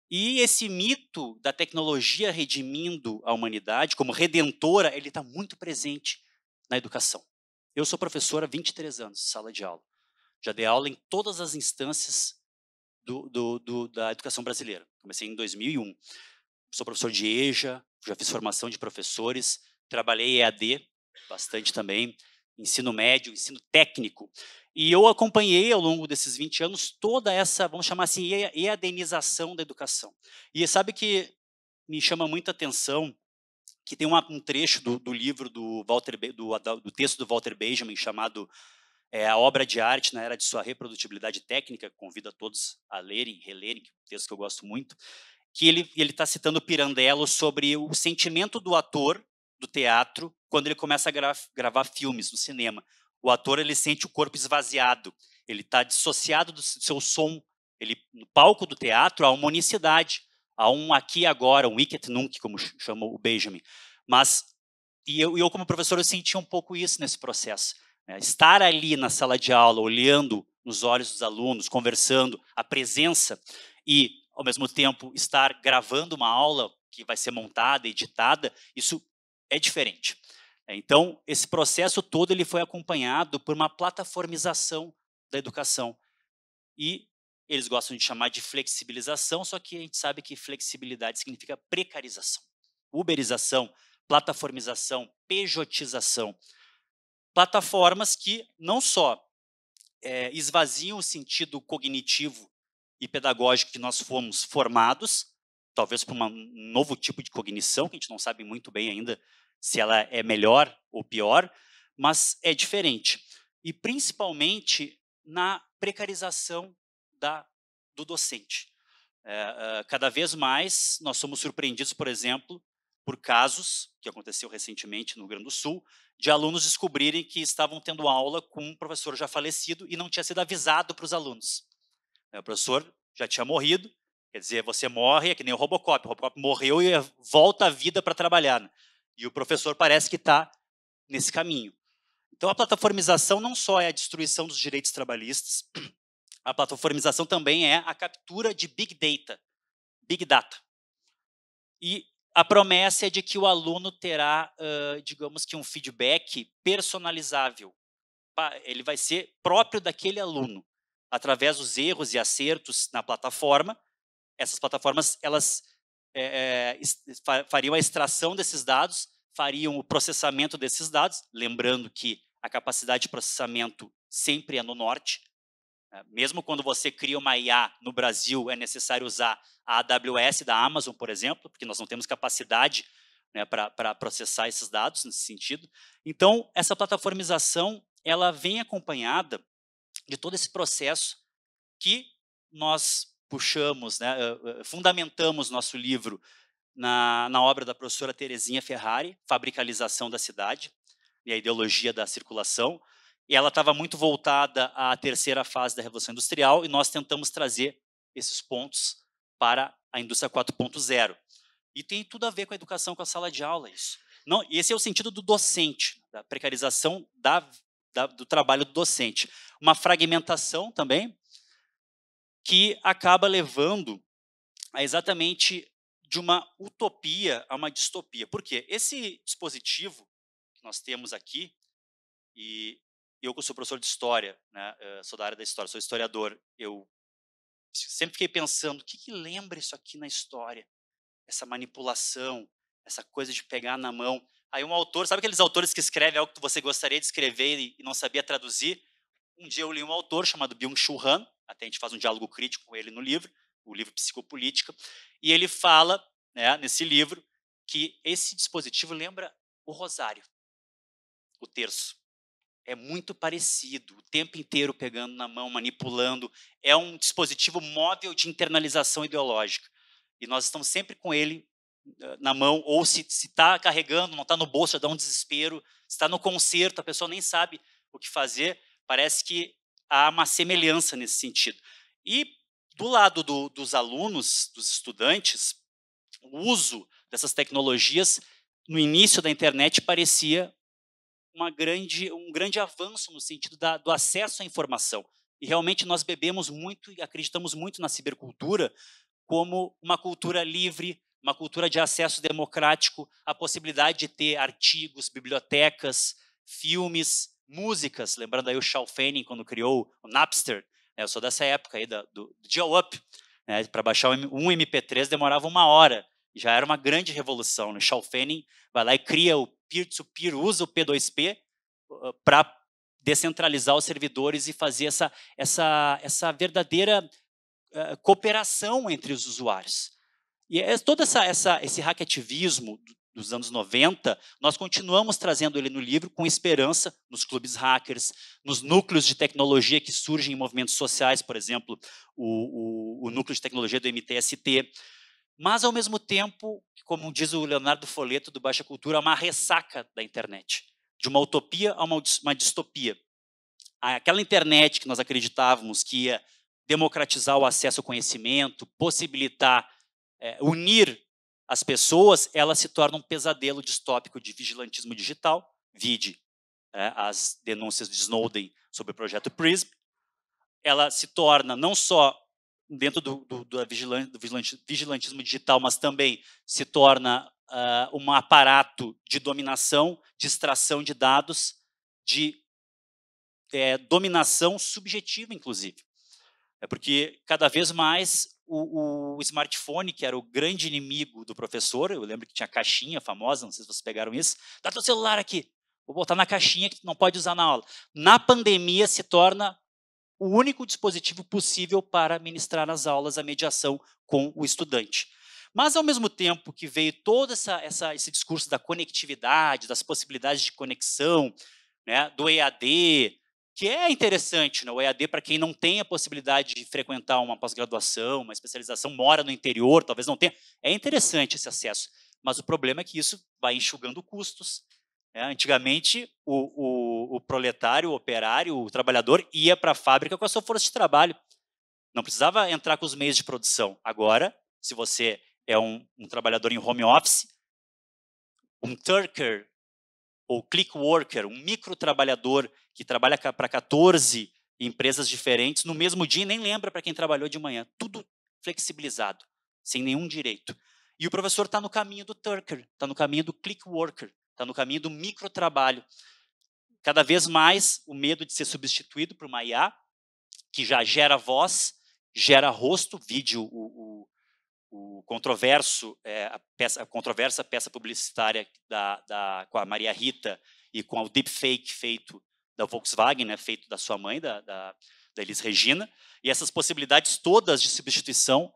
E esse mito da tecnologia redimindo a humanidade como redentora, ele está muito presente na educação. Eu sou professor há 23 anos, sala de aula. Já dei aula em todas as instâncias do, do, do, da educação brasileira. Comecei em 2001. Sou professor de EJA, já fiz formação de professores, trabalhei EAD bastante também, ensino médio, ensino técnico. E eu acompanhei ao longo desses 20 anos toda essa, vamos chamar assim, EADenização da educação. E sabe que me chama muita atenção que tem uma, um trecho do, do livro do, Walter, do, do, texto do Walter Benjamin chamado é, A Obra de Arte na Era de Sua Reprodutibilidade Técnica. Convido a todos a lerem, relerem, que é um texto que eu gosto muito. Que ele está citando Pirandello sobre o sentimento do ator do teatro quando ele começa a gra gravar filmes no cinema. O ator ele sente o corpo esvaziado, ele está dissociado do seu som. Ele, no palco do teatro há uma unicidade há um aqui e agora, um wicket nunc, como chamou o Benjamin. Mas, e eu, eu como professor, eu sentia um pouco isso nesse processo. Né? Estar ali na sala de aula, olhando nos olhos dos alunos, conversando, a presença e, ao mesmo tempo, estar gravando uma aula que vai ser montada, editada, isso é diferente. Então, esse processo todo ele foi acompanhado por uma plataformização da educação. E eles gostam de chamar de flexibilização, só que a gente sabe que flexibilidade significa precarização, uberização, plataformização, pejotização. Plataformas que não só é, esvaziam o sentido cognitivo e pedagógico que nós fomos formados, talvez para um novo tipo de cognição, que a gente não sabe muito bem ainda se ela é melhor ou pior, mas é diferente. E principalmente na precarização da, do docente. É, é, cada vez mais nós somos surpreendidos, por exemplo, por casos que aconteceu recentemente no Rio Grande do Sul, de alunos descobrirem que estavam tendo aula com um professor já falecido e não tinha sido avisado para os alunos. É, o professor já tinha morrido, quer dizer, você morre, é que nem o Robocop, o Robocop morreu e volta à vida para trabalhar. Né? E o professor parece que está nesse caminho. Então, a plataformização não só é a destruição dos direitos trabalhistas, a plataformização também é a captura de big data, big data. E a promessa é de que o aluno terá, uh, digamos que um feedback personalizável. Ele vai ser próprio daquele aluno, através dos erros e acertos na plataforma. Essas plataformas elas é, é, fariam a extração desses dados, fariam o processamento desses dados, lembrando que a capacidade de processamento sempre é no norte, é, mesmo quando você cria uma IA no Brasil, é necessário usar a AWS da Amazon, por exemplo, porque nós não temos capacidade né, para processar esses dados nesse sentido. Então, essa plataformização ela vem acompanhada de todo esse processo que nós puxamos, né, eh, eh, fundamentamos nosso livro na, na obra da professora Terezinha Ferrari, Fabricalização da Cidade e a Ideologia da Circulação, e ela estava muito voltada à terceira fase da Revolução Industrial e nós tentamos trazer esses pontos para a indústria 4.0. E tem tudo a ver com a educação, com a sala de aula, isso. Não, esse é o sentido do docente, da precarização da, da, do trabalho do docente. Uma fragmentação também que acaba levando a exatamente de uma utopia a uma distopia. Por quê? Esse dispositivo que nós temos aqui, e eu que sou professor de história, né, eh, sou da área da história, sou historiador, eu sempre fiquei pensando, o que, que lembra isso aqui na história? Essa manipulação, essa coisa de pegar na mão. Aí um autor, sabe aqueles autores que escrevem algo que você gostaria de escrever e não sabia traduzir? Um dia eu li um autor chamado Byung-Chul Han, até a gente faz um diálogo crítico com ele no livro, o livro Psicopolítica, e ele fala, né, nesse livro, que esse dispositivo lembra o rosário, o terço é muito parecido, o tempo inteiro pegando na mão, manipulando. É um dispositivo móvel de internalização ideológica. E nós estamos sempre com ele eh, na mão, ou se está carregando, não está no bolso, dá um desespero, está no concerto, a pessoa nem sabe o que fazer. Parece que há uma semelhança nesse sentido. E do lado do, dos alunos, dos estudantes, o uso dessas tecnologias no início da internet parecia uma grande, um grande avanço no sentido da, do acesso à informação. E realmente nós bebemos muito e acreditamos muito na cibercultura como uma cultura livre, uma cultura de acesso democrático, a possibilidade de ter artigos, bibliotecas, filmes, músicas. Lembrando aí o Shal Fanning, quando criou o Napster, né? eu sou dessa época aí do, do Up. Né? Para baixar um MP3 demorava uma hora já era uma grande revolução. O né? Shal Fanning vai lá e cria o peer-to-peer -peer usa o P2P para uh, uh, descentralizar os servidores e fazer essa, essa, essa verdadeira uh, cooperação entre os usuários. E é todo essa, essa, esse hackativismo dos anos 90, nós continuamos trazendo ele no livro com esperança nos clubes hackers, nos núcleos de tecnologia que surgem em movimentos sociais, por exemplo, o, o, o núcleo de tecnologia do MTST, mas ao mesmo tempo, como diz o Leonardo Folleto do Baixa Cultura, uma ressaca da internet, de uma utopia a uma, distopia. Aquela internet que nós acreditávamos que ia democratizar o acesso ao conhecimento, possibilitar é, unir as pessoas, ela se torna um pesadelo distópico de vigilantismo digital, vide é, as denúncias de Snowden sobre o projeto PRISM. Ela se torna não só dentro do, do, do, vigilante, do vigilante, vigilantismo digital, mas também se torna uh, um aparato de dominação, de extração de dados, de é, dominação subjetiva, inclusive. É porque cada vez mais o, o, smartphone, que era o grande inimigo do professor, eu lembro que tinha a caixinha famosa, não sei se vocês pegaram isso, dá teu celular aqui, vou botar na caixinha que não pode usar na aula. Na pandemia se torna o único dispositivo possível para ministrar as aulas a mediação com o estudante. Mas, ao mesmo tempo que veio todo essa, essa, esse discurso da conectividade, das possibilidades de conexão, né, do EAD, que é interessante, né? o EAD, para quem não tem a possibilidade de frequentar uma pós-graduação, uma especialização, mora no interior, talvez não tenha, é interessante esse acesso. Mas o problema é que isso vai enxugando custos, é, antigamente, o, o, o, proletário, o operário, o trabalhador ia para a fábrica com a sua força de trabalho. Não precisava entrar com os meios de produção. Agora, se você é um, um trabalhador em home office, um turker ou click worker, um micro trabalhador que trabalha para 14 empresas diferentes no mesmo dia e nem lembra para quem trabalhou de manhã. Tudo flexibilizado, sem nenhum direito. E o professor está no caminho do turker, está no caminho do click worker está no caminho do microtrabalho. Cada vez mais o medo de ser substituído por uma IA, que já gera voz, gera rosto, vídeo, o, o, o controverso, é, a, peça, a controversa peça publicitária da, da, com a Maria Rita e com o deepfake feito da Volkswagen, né, feito da sua mãe, da, da, da Elis Regina, e essas possibilidades todas de substituição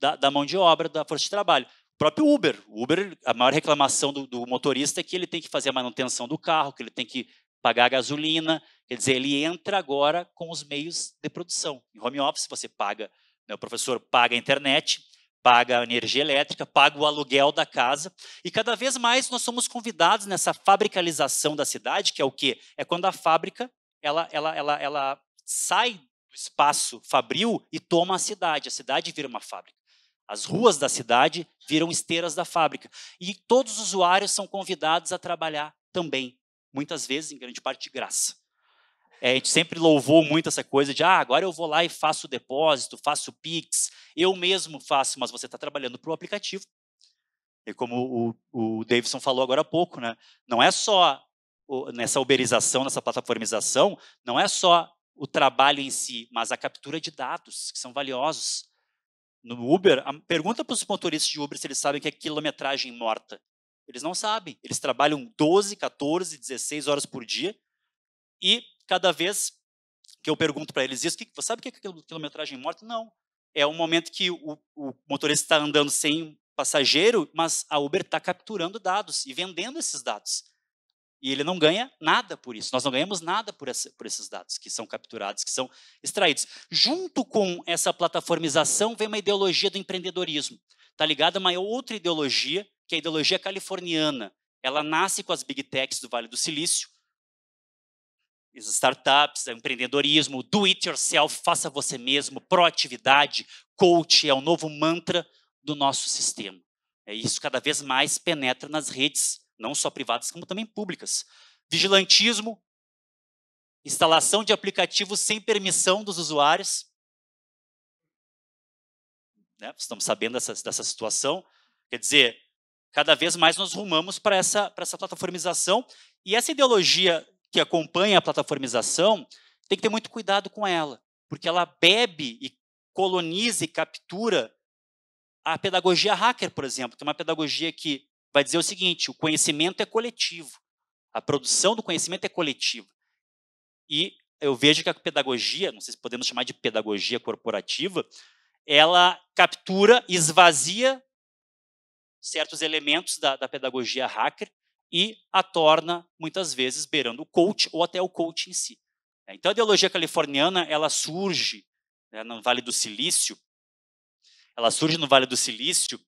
da, da mão de obra, da força de trabalho próprio Uber. O Uber, a maior reclamação do, do, motorista é que ele tem que fazer a manutenção do carro, que ele tem que pagar a gasolina. Quer dizer, ele entra agora com os meios de produção. Em home office, você paga, né, o professor paga a internet, paga a energia elétrica, paga o aluguel da casa. E cada vez mais nós somos convidados nessa fabricalização da cidade, que é o quê? É quando a fábrica ela, ela, ela, ela sai do espaço fabril e toma a cidade. A cidade vira uma fábrica. As ruas da cidade viram esteiras da fábrica. E todos os usuários são convidados a trabalhar também, muitas vezes, em grande parte, de graça. É, a gente sempre louvou muito essa coisa de, ah, agora eu vou lá e faço o depósito, faço o Pix, eu mesmo faço, mas você está trabalhando para o aplicativo. E como o, o Davidson falou agora há pouco, né, não é só nessa uberização, nessa plataformização, não é só o trabalho em si, mas a captura de dados, que são valiosos no Uber, pergunta para os motoristas de Uber se eles sabem o que é quilometragem morta. Eles não sabem. Eles trabalham 12, 14, 16 horas por dia e cada vez que eu pergunto para eles isso, que, você sabe o que é quilometragem morta? Não. É um momento que o, o motorista está andando sem passageiro, mas a Uber está capturando dados e vendendo esses dados. E ele não ganha nada por isso. Nós não ganhamos nada por, essa, por esses dados que são capturados, que são extraídos. Junto com essa plataformização vem uma ideologia do empreendedorismo. Está ligada a uma outra ideologia, que é a ideologia californiana. Ela nasce com as big techs do Vale do Silício, as startups, o empreendedorismo, do it yourself, faça você mesmo, proatividade, coach é o novo mantra do nosso sistema. É isso cada vez mais penetra nas redes não só privadas, como também públicas. Vigilantismo, instalação de aplicativos sem permissão dos usuários. Né? Estamos sabendo dessa, dessa situação. Quer dizer, cada vez mais nós rumamos para essa, para essa plataformização. E essa ideologia que acompanha a plataformização tem que ter muito cuidado com ela, porque ela bebe e coloniza e captura a pedagogia hacker, por exemplo, que é uma pedagogia que vai dizer o seguinte: o conhecimento é coletivo, a produção do conhecimento é coletiva. E eu vejo que a pedagogia, não sei se podemos chamar de pedagogia corporativa, ela captura, esvazia certos elementos da, da pedagogia hacker e a torna, muitas vezes, beirando o coach ou até o coach em si. Então, a ideologia californiana ela surge né, no Vale do Silício, ela surge no Vale do Silício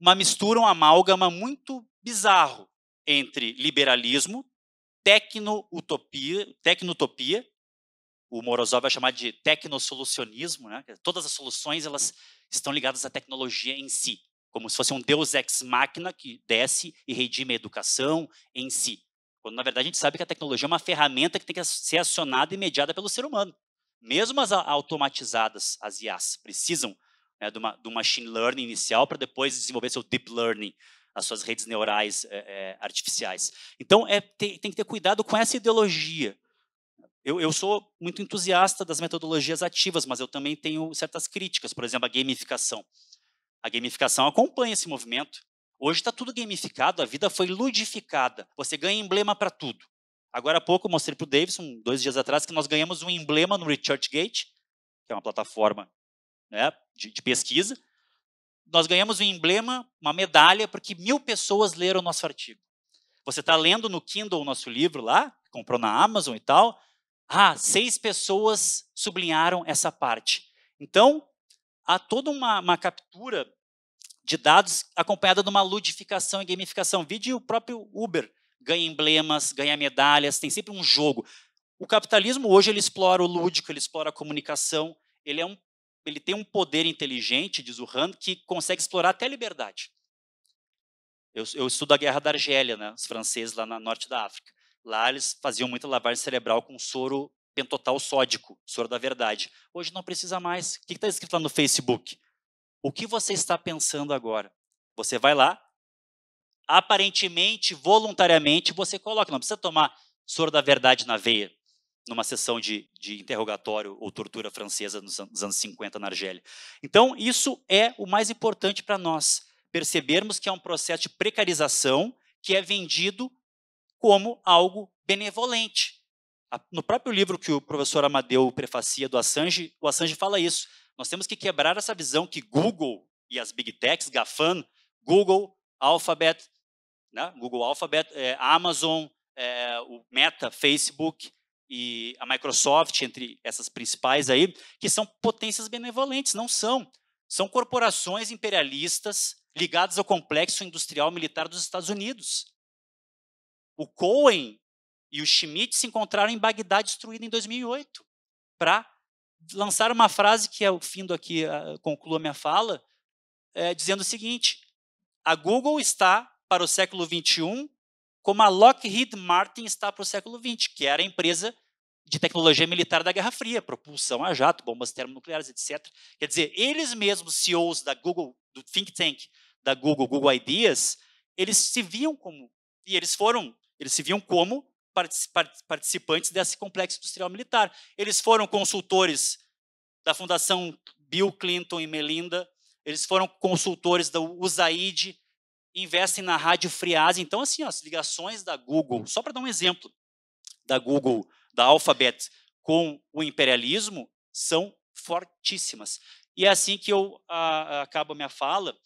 uma mistura, um amálgama muito bizarro entre liberalismo, tecno-utopia, tecnotopia, o Morozov vai chamar de tecnosolucionismo, né? todas as soluções elas estão ligadas à tecnologia em si, como se fosse um deus ex machina que desce e redime a educação em si. Quando, na verdade, a gente sabe que a tecnologia é uma ferramenta que tem que ser acionada e mediada pelo ser humano. Mesmo as automatizadas, as IAs, precisam né, do, do machine learning inicial para depois desenvolver seu deep learning, as suas redes neurais é, é, artificiais. Então, é, tem, tem, que ter cuidado com essa ideologia. Eu, eu, sou muito entusiasta das metodologias ativas, mas eu também tenho certas críticas, por exemplo, a gamificação. A gamificação acompanha esse movimento. Hoje está tudo gamificado, a vida foi ludificada. Você ganha emblema para tudo. Agora há pouco eu mostrei para o Davidson, dois dias atrás, que nós ganhamos um emblema no ResearchGate, que é uma plataforma né, de, de pesquisa, nós ganhamos um emblema, uma medalha, porque mil pessoas leram o nosso artigo. Você está lendo no Kindle o nosso livro lá, comprou na Amazon e tal. Ah, seis pessoas sublinharam essa parte. Então, há toda uma, uma captura de dados acompanhada de uma ludificação e gamificação. Vide o próprio Uber. Ganha emblemas, ganha medalhas, tem sempre um jogo. O capitalismo hoje ele explora o lúdico, ele explora a comunicação, ele é um ele tem um poder inteligente, diz o Han, que consegue explorar até a liberdade. Eu, eu estudo a guerra da Argélia, né, os franceses lá no norte da África. Lá eles faziam muita lavagem cerebral com soro pentotal sódico, soro da verdade. Hoje não precisa mais. O que está escrito lá no Facebook? O que você está pensando agora? Você vai lá, aparentemente, voluntariamente, você coloca. Não precisa tomar soro da verdade na veia numa sessão de, de interrogatório ou tortura francesa nos anos 50 na Argélia. Então, isso é o mais importante para nós, percebermos que é um processo de precarização que é vendido como algo benevolente. No próprio livro que o professor Amadeu prefacia do Assange, o Assange fala isso. Nós temos que quebrar essa visão que Google e as big techs, GAFAN, Google, Alphabet, né? Google Alphabet, é, Amazon, é, o Meta, Facebook, e a Microsoft, entre essas principais aí, que são potências benevolentes, não são. São corporações imperialistas ligadas ao complexo industrial militar dos Estados Unidos. O Cohen e o Schmidt se encontraram em Bagdá destruída em 2008 para lançar uma frase que é o fim do aqui concluo a minha fala, é, dizendo o seguinte: a Google está para o século 21 como a Lockheed Martin está para o século XX, que era a empresa de tecnologia militar da Guerra Fria, propulsão a jato, bombas termonucleares, etc. Quer dizer, eles mesmos, CEOs da Google, do think tank da Google, Google Ideas, eles se viam como, e eles foram, eles se viam como participantes desse complexo industrial militar. Eles foram consultores da Fundação Bill Clinton e Melinda, eles foram consultores da USAID, investem na Rádio Friase. Então, assim, ó, as ligações da Google, só para dar um exemplo, da Google, da Alphabet, com o imperialismo, são fortíssimas. E é assim que eu a, a, acabo a minha fala.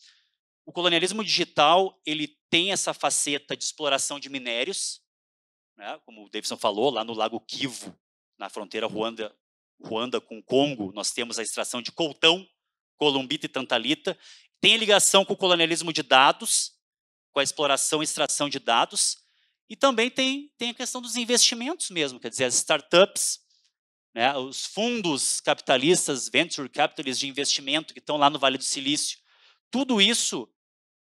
O colonialismo digital ele tem essa faceta de exploração de minérios, né? como o Davidson falou, lá no Lago Kivu, na fronteira Ruanda, Ruanda com Congo, nós temos a extração de coltão, columbita e tantalita. Tem ligação com o colonialismo de dados, com a exploração e extração de dados. E também tem, tem a questão dos investimentos mesmo, quer dizer, as startups, né, os fundos capitalistas, venture capitalists de investimento que estão lá no Vale do Silício. Tudo isso,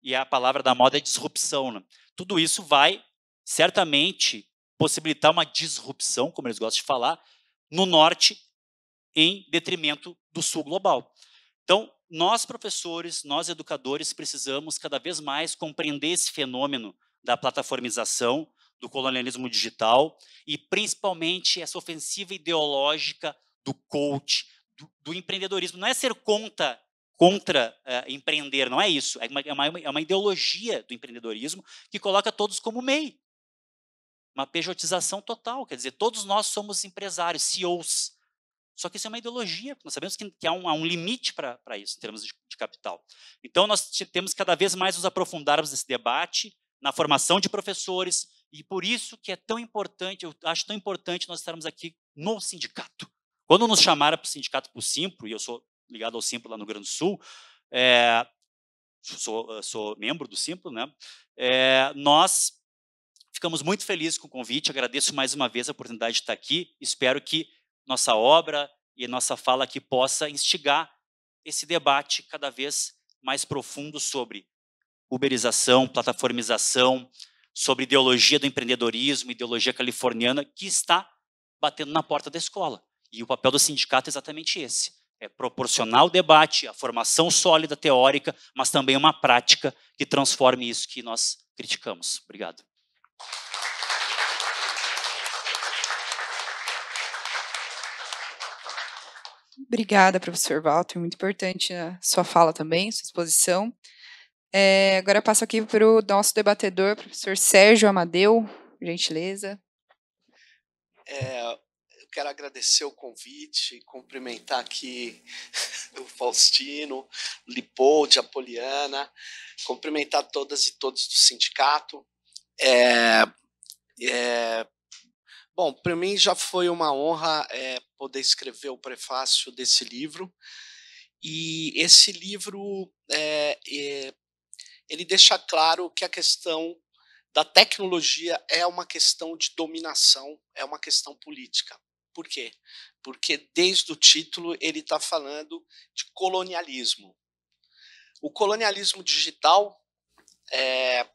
e a palavra da moda é disrupção, né? tudo isso vai certamente possibilitar uma disrupção, como eles gostam de falar, no norte em detrimento do sul global. Então, nós, professores, nós, educadores, precisamos cada vez mais compreender esse fenômeno da plataformização, do colonialismo digital e, principalmente, essa ofensiva ideológica do coach, do, do empreendedorismo. Não é ser contra, contra uh, empreender, não é isso. É uma, é, uma, é uma ideologia do empreendedorismo que coloca todos como MEI. Uma pejotização total, quer dizer, todos nós somos empresários, CEOs, só que isso é uma ideologia, nós sabemos que, que há, um, há, um, limite para isso, em termos de, de capital. Então, nós temos que cada vez mais nos aprofundarmos nesse debate, na formação de professores, e por isso que é tão importante, eu acho tão importante nós estarmos aqui no sindicato. Quando nos chamaram para o sindicato, para o Simpro, e eu sou ligado ao Simpro lá no Rio Grande do Sul, é, sou, eh, sou, membro do Simpro, né? É, nós ficamos muito felizes com o convite, agradeço mais uma vez a oportunidade de estar aqui, espero que nossa obra e nossa fala que possa instigar esse debate cada vez mais profundo sobre uberização, plataformização, sobre ideologia do empreendedorismo, ideologia californiana, que está batendo na porta da escola. E o papel do sindicato é exatamente esse: é proporcionar o debate, a formação sólida teórica, mas também uma prática que transforme isso que nós criticamos. Obrigado. Obrigada, professor Walter, muito importante a sua fala também, sua exposição. É, agora passo aqui para o nosso debatedor, professor Sérgio Amadeu, gentileza. É, eu quero agradecer o convite, cumprimentar aqui o Faustino, Lipold, a Poliana, cumprimentar todas e todos do sindicato. É, é, Bom, para mim já foi uma honra é, poder escrever o prefácio desse livro. E esse livro é, é, ele deixa claro que a questão da tecnologia é uma questão de dominação, é uma questão política. Por quê? Porque desde o título ele está falando de colonialismo. O colonialismo digital é,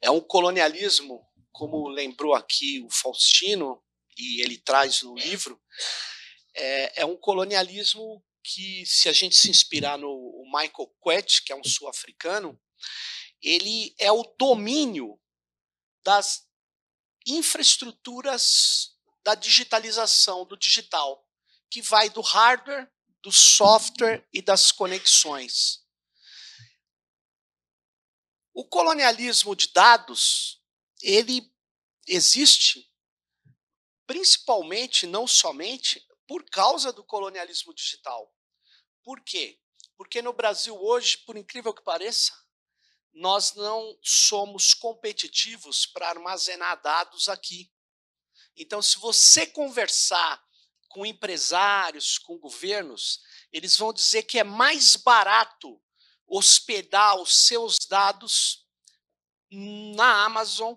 é um colonialismo como lembrou aqui o Faustino, e ele traz no livro, é, é um colonialismo que, se a gente se inspirar no Michael Quet, que é um sul-africano, ele é o domínio das infraestruturas da digitalização, do digital, que vai do hardware, do software e das conexões. O colonialismo de dados ele existe principalmente, não somente, por causa do colonialismo digital. Por quê? Porque no Brasil hoje, por incrível que pareça, nós não somos competitivos para armazenar dados aqui. Então, se você conversar com empresários, com governos, eles vão dizer que é mais barato hospedar os seus dados na Amazon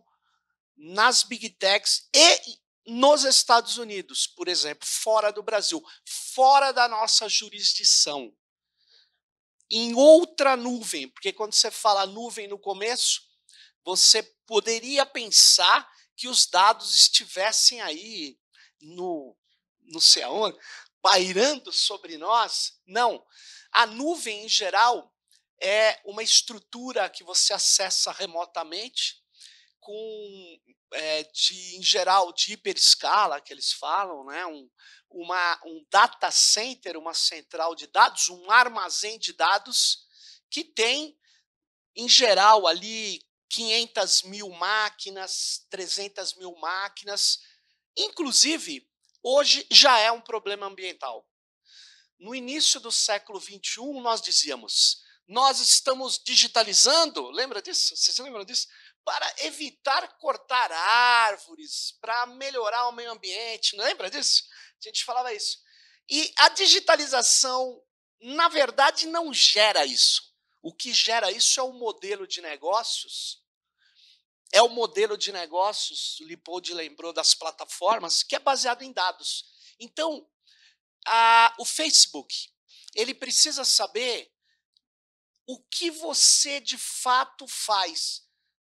nas big techs e nos Estados Unidos, por exemplo, fora do Brasil, fora da nossa jurisdição, em outra nuvem, porque quando você fala nuvem no começo, você poderia pensar que os dados estivessem aí no não sei aonde, pairando sobre nós. Não. A nuvem, em geral, é uma estrutura que você acessa remotamente com é, de em geral de hiperescala que eles falam, né? Um, uma, um data center, uma central de dados, um armazém de dados que tem em geral ali 500 mil máquinas, 300 mil máquinas, inclusive hoje já é um problema ambiental. No início do século 21 nós dizíamos nós estamos digitalizando, lembra disso? Vocês lembram disso? para evitar cortar árvores, para melhorar o meio ambiente. lembra disso? A gente falava isso. E a digitalização, na verdade, não gera isso. O que gera isso é o modelo de negócios. É o modelo de negócios, o Lipold lembrou das plataformas, que é baseado em dados. Então, a, o Facebook, ele precisa saber o que você de fato faz.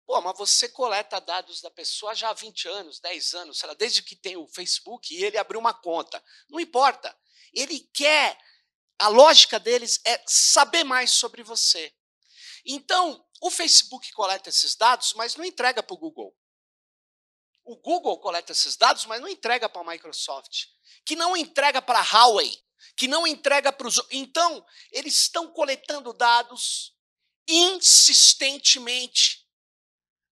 Pô, mas você coleta dados da pessoa já há 20 anos, 10 anos, sei lá, desde que tem o Facebook e ele abriu uma conta. Não importa. Ele quer, a lógica deles é saber mais sobre você. Então, o Facebook coleta esses dados, mas não entrega para o Google. O Google coleta esses dados, mas não entrega para a Microsoft, que não entrega para a Huawei, que não entrega para os. Então, eles estão coletando dados insistentemente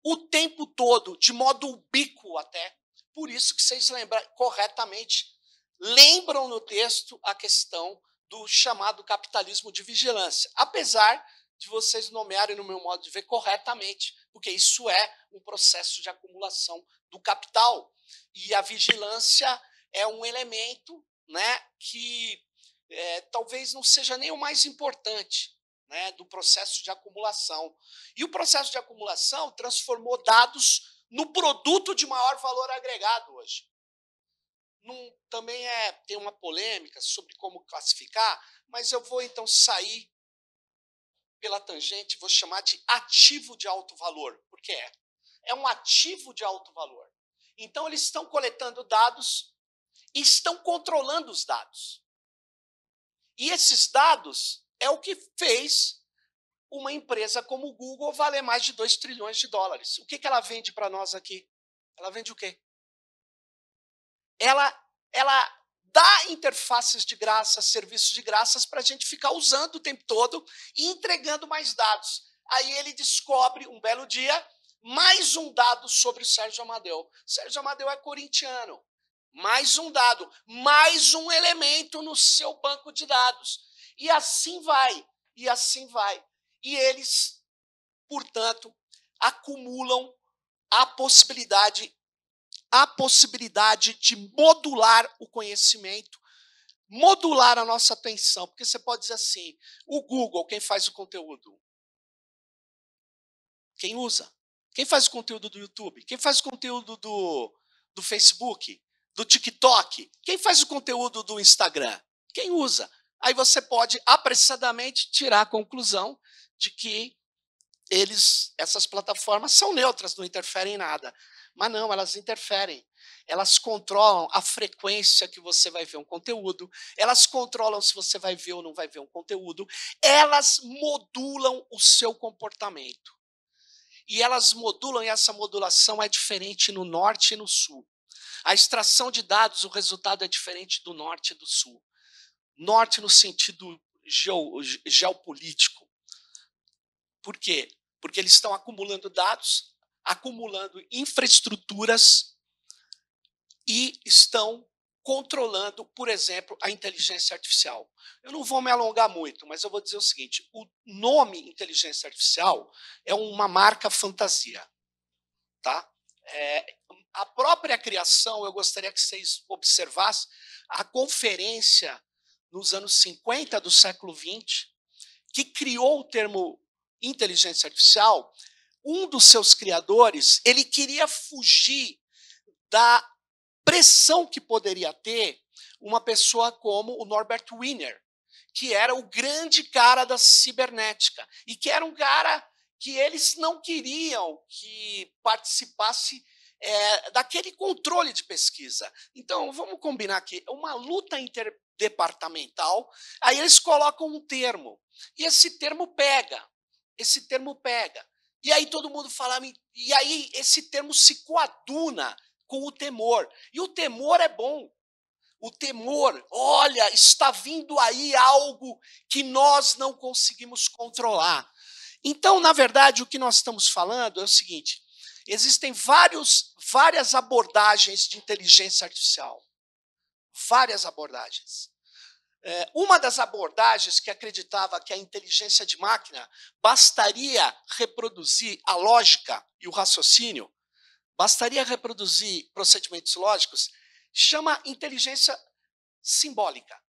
o tempo todo, de modo ubíquo até. Por isso que vocês lembram corretamente, lembram no texto a questão do chamado capitalismo de vigilância, apesar de vocês nomearem, no meu modo de ver, corretamente, porque isso é um processo de acumulação do capital. E a vigilância é um elemento né, que é, talvez não seja nem o mais importante, né, do processo de acumulação. E o processo de acumulação transformou dados no produto de maior valor agregado hoje. Num, também é, tem uma polêmica sobre como classificar, mas eu vou então sair pela tangente, vou chamar de ativo de alto valor, porque é. É um ativo de alto valor. Então, eles estão coletando dados e estão controlando os dados. E esses dados é o que fez uma empresa como o Google valer mais de 2 trilhões de dólares. O que, que ela vende para nós aqui? Ela vende o quê? Ela, ela dá interfaces de graça, serviços de graças para a gente ficar usando o tempo todo e entregando mais dados. Aí ele descobre um belo dia mais um dado sobre o Sérgio Amadeu. Sérgio Amadeu é corintiano. Mais um dado, mais um elemento no seu banco de dados. E assim vai, e assim vai. E eles, portanto, acumulam a possibilidade a possibilidade de modular o conhecimento, modular a nossa atenção, porque você pode dizer assim, o Google, quem faz o conteúdo? Quem usa? Quem faz o conteúdo do YouTube? Quem faz o conteúdo do, do Facebook? Do TikTok? Quem faz o conteúdo do Instagram? Quem usa? aí você pode apressadamente tirar a conclusão de que eles, essas plataformas são neutras, não interferem em nada. Mas não, elas interferem. Elas controlam a frequência que você vai ver um conteúdo, elas controlam se você vai ver ou não vai ver um conteúdo, elas modulam o seu comportamento. E elas modulam, e essa modulação é diferente no norte e no sul. A extração de dados, o resultado é diferente do norte e do sul norte no sentido geopolítico. Por quê? Porque eles estão acumulando dados, acumulando infraestruturas e estão controlando, por exemplo, a inteligência artificial. Eu não vou me alongar muito, mas eu vou dizer o seguinte: o nome inteligência artificial é uma marca fantasia, tá? É, a própria criação, eu gostaria que vocês observassem a conferência nos anos 50 do século 20, que criou o termo inteligência artificial, um dos seus criadores, ele queria fugir da pressão que poderia ter uma pessoa como o Norbert Wiener, que era o grande cara da cibernética e que era um cara que eles não queriam que participasse é, daquele controle de pesquisa. Então, vamos combinar aqui, uma luta inter, departamental, aí eles colocam um termo. E esse termo pega. Esse termo pega. E aí todo mundo fala, e aí esse termo se coaduna com o temor. E o temor é bom. O temor, olha, está vindo aí algo que nós não conseguimos controlar. Então, na verdade, o que nós estamos falando é o seguinte: existem vários, várias abordagens de inteligência artificial. Várias abordagens. É, uma das abordagens que acreditava que a inteligência de máquina bastaria reproduzir a lógica e o raciocínio, bastaria reproduzir procedimentos lógicos, chama inteligência simbólica.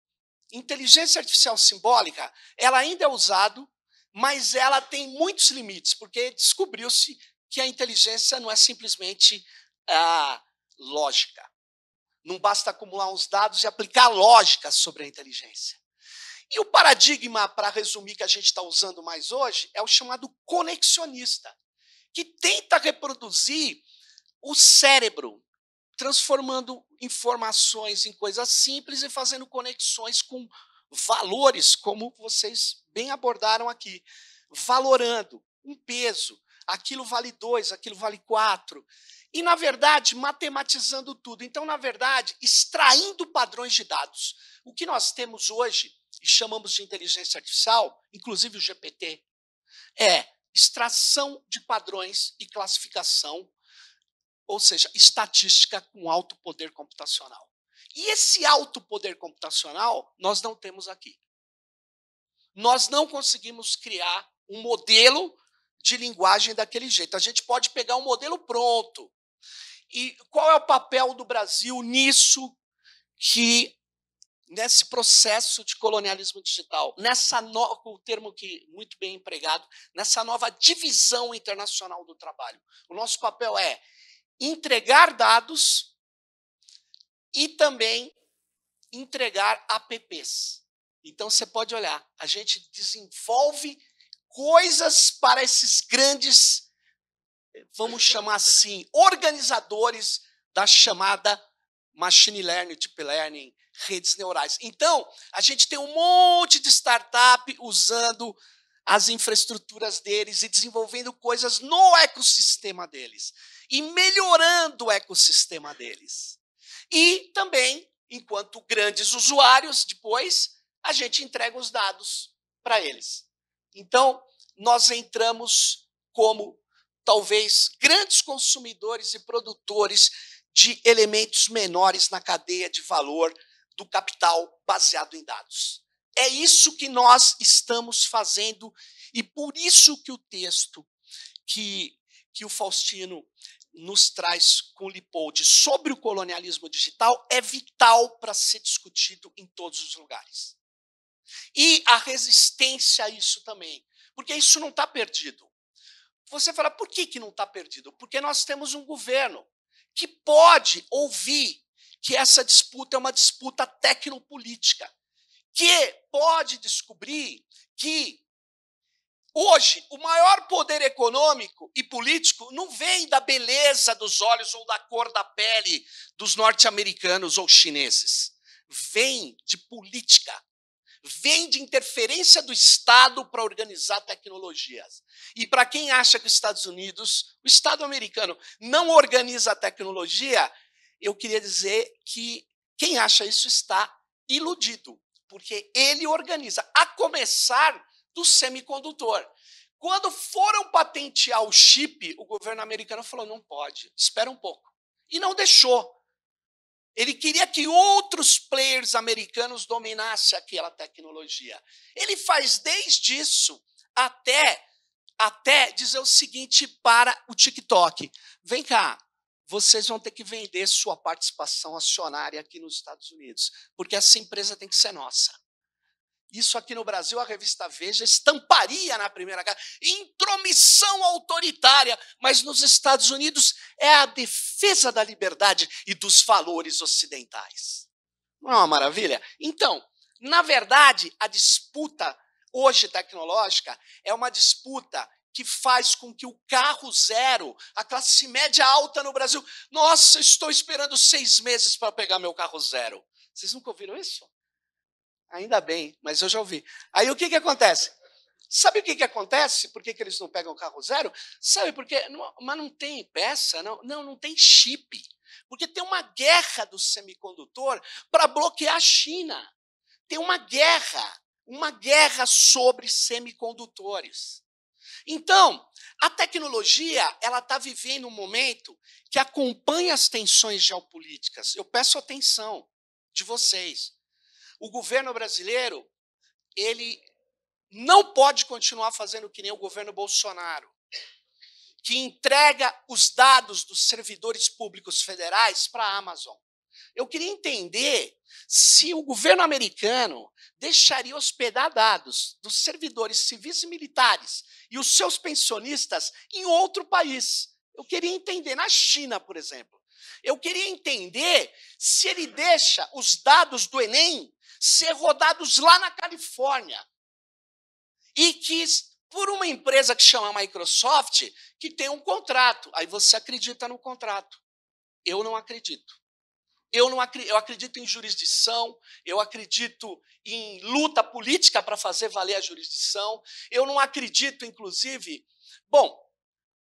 Inteligência artificial simbólica, ela ainda é usado, mas ela tem muitos limites, porque descobriu-se que a inteligência não é simplesmente a lógica. Não basta acumular uns dados e aplicar lógica sobre a inteligência. E o paradigma, para resumir, que a gente está usando mais hoje, é o chamado conexionista, que tenta reproduzir o cérebro, transformando informações em coisas simples e fazendo conexões com valores, como vocês bem abordaram aqui, valorando um peso, aquilo vale dois, aquilo vale quatro. E, na verdade, matematizando tudo. Então, na verdade, extraindo padrões de dados. O que nós temos hoje, e chamamos de inteligência artificial, inclusive o GPT, é extração de padrões e classificação, ou seja, estatística com alto poder computacional. E esse alto poder computacional nós não temos aqui. Nós não conseguimos criar um modelo de linguagem daquele jeito. A gente pode pegar um modelo pronto, e qual é o papel do Brasil nisso que nesse processo de colonialismo digital, nessa no... o termo que muito bem empregado, nessa nova divisão internacional do trabalho. O nosso papel é entregar dados e também entregar apps. Então você pode olhar, a gente desenvolve coisas para esses grandes vamos chamar assim, organizadores da chamada machine learning, deep learning, redes neurais. Então, a gente tem um monte de startup usando as infraestruturas deles e desenvolvendo coisas no ecossistema deles e melhorando o ecossistema deles. E também, enquanto grandes usuários, depois a gente entrega os dados para eles. Então, nós entramos como talvez grandes consumidores e produtores de elementos menores na cadeia de valor do capital baseado em dados. É isso que nós estamos fazendo e por isso que o texto que, que o Faustino nos traz com o Lipold sobre o colonialismo digital é vital para ser discutido em todos os lugares. E a resistência a isso também, porque isso não está perdido. Você fala, por que, que não está perdido? Porque nós temos um governo que pode ouvir que essa disputa é uma disputa tecnopolítica, que pode descobrir que hoje o maior poder econômico e político não vem da beleza dos olhos ou da cor da pele dos norte-americanos ou chineses, vem de política, vem de interferência do Estado para organizar tecnologias. E para quem acha que os Estados Unidos, o Estado americano, não organiza a tecnologia, eu queria dizer que quem acha isso está iludido, porque ele organiza, a começar do semicondutor. Quando foram patentear o chip, o governo americano falou: não pode, espera um pouco. E não deixou. Ele queria que outros players americanos dominassem aquela tecnologia. Ele faz desde isso até até dizer o seguinte para o TikTok: vem cá, vocês vão ter que vender sua participação acionária aqui nos Estados Unidos, porque essa empresa tem que ser nossa. Isso aqui no Brasil, a revista Veja estamparia na primeira guerra, Intromissão autoritária. Mas nos Estados Unidos é a defesa da liberdade e dos valores ocidentais. Não é uma maravilha? Então, na verdade, a disputa hoje tecnológica é uma disputa que faz com que o carro zero, a classe média alta no Brasil, nossa, estou esperando seis meses para pegar meu carro zero. Vocês nunca ouviram isso? Ainda bem, mas eu já ouvi. Aí o que, que acontece? Sabe o que, que acontece? Por que, que eles não pegam carro zero? Sabe por quê? mas não tem peça, não, não, não tem chip. Porque tem uma guerra do semicondutor para bloquear a China. Tem uma guerra, uma guerra sobre semicondutores. Então, a tecnologia ela está vivendo um momento que acompanha as tensões geopolíticas. Eu peço atenção de vocês o governo brasileiro ele não pode continuar fazendo que nem o governo Bolsonaro, que entrega os dados dos servidores públicos federais para a Amazon. Eu queria entender se o governo americano deixaria hospedar dados dos servidores civis e militares e os seus pensionistas em outro país. Eu queria entender, na China, por exemplo. Eu queria entender se ele deixa os dados do Enem ser rodados lá na Califórnia. E que por uma empresa que chama Microsoft, que tem um contrato. Aí você acredita no contrato. Eu não acredito. Eu, não acri eu acredito em jurisdição, eu acredito em luta política para fazer valer a jurisdição. Eu não acredito, inclusive. Bom,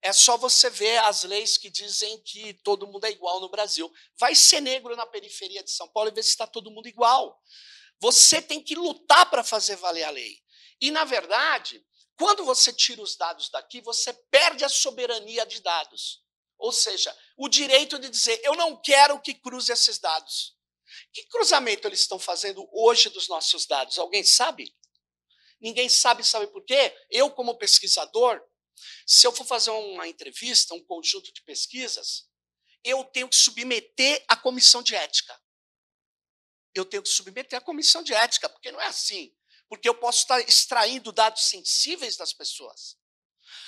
é só você ver as leis que dizem que todo mundo é igual no Brasil. Vai ser negro na periferia de São Paulo e ver se está todo mundo igual. Você tem que lutar para fazer valer a lei. E, na verdade, quando você tira os dados daqui, você perde a soberania de dados. Ou seja, o direito de dizer, eu não quero que cruze esses dados. Que cruzamento eles estão fazendo hoje dos nossos dados? Alguém sabe? Ninguém sabe, sabe por quê? Eu, como pesquisador, se eu for fazer uma entrevista, um conjunto de pesquisas, eu tenho que submeter à comissão de ética eu tenho que submeter à comissão de ética, porque não é assim. Porque eu posso estar extraindo dados sensíveis das pessoas.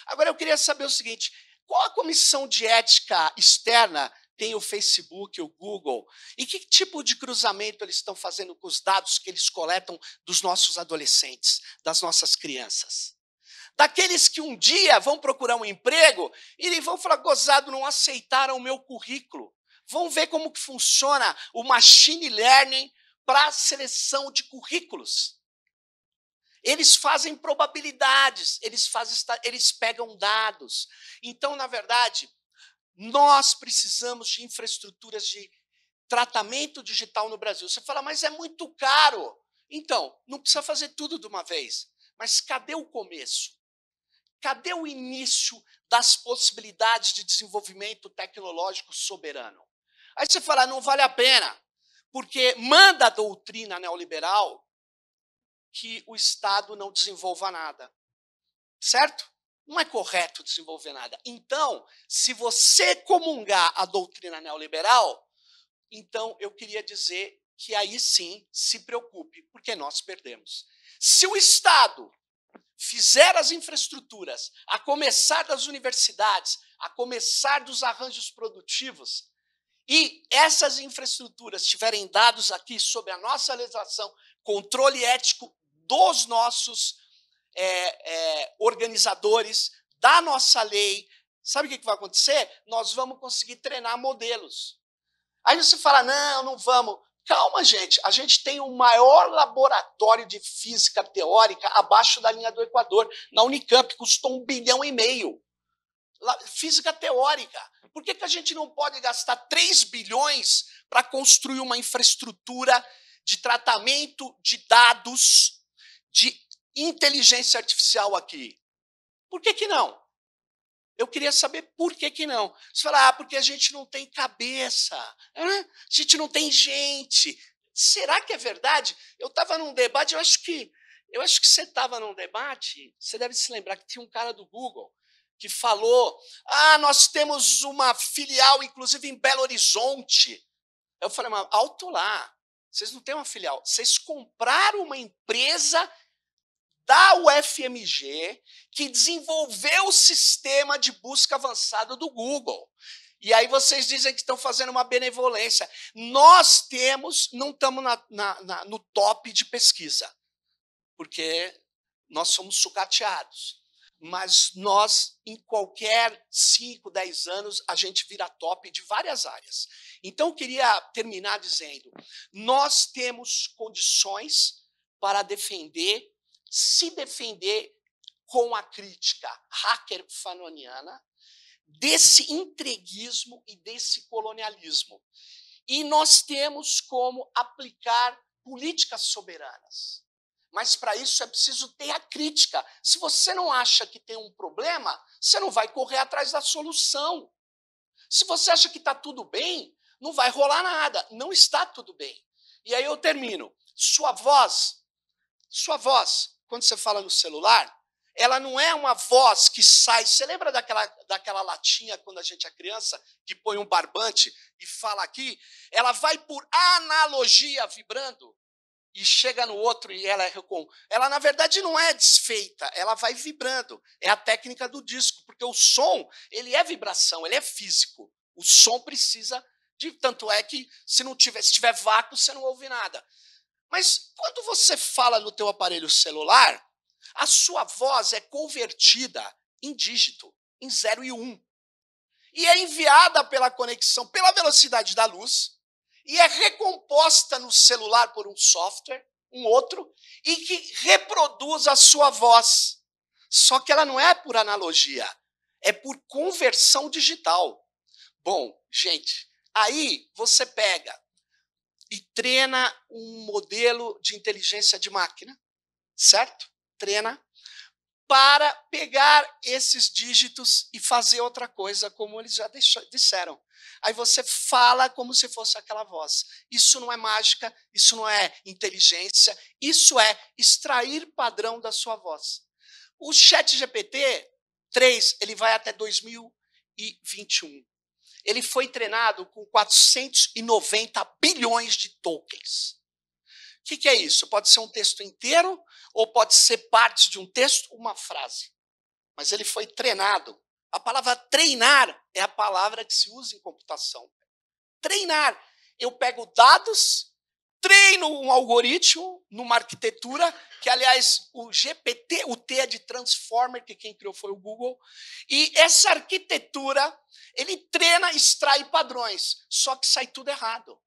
Agora, eu queria saber o seguinte: qual a comissão de ética externa tem o Facebook, o Google? E que tipo de cruzamento eles estão fazendo com os dados que eles coletam dos nossos adolescentes, das nossas crianças? Daqueles que um dia vão procurar um emprego e vão falar, gozado, não aceitaram o meu currículo. Vão ver como que funciona o machine learning para a seleção de currículos. Eles fazem probabilidades, eles, fazem, eles pegam dados. Então, na verdade, nós precisamos de infraestruturas de tratamento digital no Brasil. Você fala, mas é muito caro. Então, não precisa fazer tudo de uma vez. Mas cadê o começo? Cadê o início das possibilidades de desenvolvimento tecnológico soberano? Aí você fala, ah, não vale a pena. Porque manda a doutrina neoliberal que o Estado não desenvolva nada. Certo? Não é correto desenvolver nada. Então, se você comungar a doutrina neoliberal, então eu queria dizer que aí sim se preocupe, porque nós perdemos. Se o Estado fizer as infraestruturas, a começar das universidades, a começar dos arranjos produtivos, e essas infraestruturas tiverem dados aqui sobre a nossa legislação, controle ético dos nossos é, é, organizadores, da nossa lei, sabe o que vai acontecer? Nós vamos conseguir treinar modelos. Aí você fala, não, não vamos. Calma, gente, a gente tem o maior laboratório de física teórica abaixo da linha do Equador, na Unicamp, custou um bilhão e meio física teórica. Por que, que a gente não pode gastar 3 bilhões para construir uma infraestrutura de tratamento de dados de inteligência artificial aqui? Por que, que não? Eu queria saber por que, que não. Você fala, ah, porque a gente não tem cabeça, a gente não tem gente. Será que é verdade? Eu estava num debate, eu acho que eu acho que você estava num debate, você deve se lembrar que tinha um cara do Google que falou: Ah, nós temos uma filial, inclusive em Belo Horizonte. Eu falei, mas alto lá, vocês não têm uma filial, vocês compraram uma empresa da UFMG que desenvolveu o sistema de busca avançada do Google. E aí vocês dizem que estão fazendo uma benevolência. Nós temos, não estamos na, na, na, no top de pesquisa, porque nós somos sucateados mas nós, em qualquer 5, 10 anos, a gente vira top de várias áreas. Então, eu queria terminar dizendo: nós temos condições para defender, se defender com a crítica hacker fanoniana desse entreguismo e desse colonialismo. E nós temos como aplicar políticas soberanas. Mas para isso é preciso ter a crítica. Se você não acha que tem um problema, você não vai correr atrás da solução. Se você acha que está tudo bem, não vai rolar nada. Não está tudo bem. E aí eu termino. Sua voz, sua voz, quando você fala no celular, ela não é uma voz que sai. Você lembra daquela, daquela latinha quando a gente é criança, que põe um barbante e fala aqui? Ela vai por analogia vibrando e chega no outro e ela é recon... Ela, na verdade, não é desfeita, ela vai vibrando. É a técnica do disco, porque o som, ele é vibração, ele é físico. O som precisa de... Tanto é que, se não tiver, se tiver vácuo, você não ouve nada. Mas quando você fala no teu aparelho celular, a sua voz é convertida em dígito, em 0 e 1. Um, e é enviada pela conexão, pela velocidade da luz, e é recomposta no celular por um software, um outro, e que reproduz a sua voz. Só que ela não é por analogia, é por conversão digital. Bom, gente, aí você pega e treina um modelo de inteligência de máquina, certo? Treina para pegar esses dígitos e fazer outra coisa, como eles já disseram. Aí você fala como se fosse aquela voz. Isso não é mágica, isso não é inteligência, isso é extrair padrão da sua voz. O Chat GPT 3, ele vai até 2021. Ele foi treinado com 490 bilhões de tokens que, que é isso? Pode ser um texto inteiro ou pode ser parte de um texto, uma frase. Mas ele foi treinado. A palavra treinar é a palavra que se usa em computação. Treinar. Eu pego dados, treino um algoritmo numa arquitetura, que aliás o GPT, o T é de Transformer, que quem criou foi o Google, e essa arquitetura, ele treina, extrai padrões, só que sai tudo errado.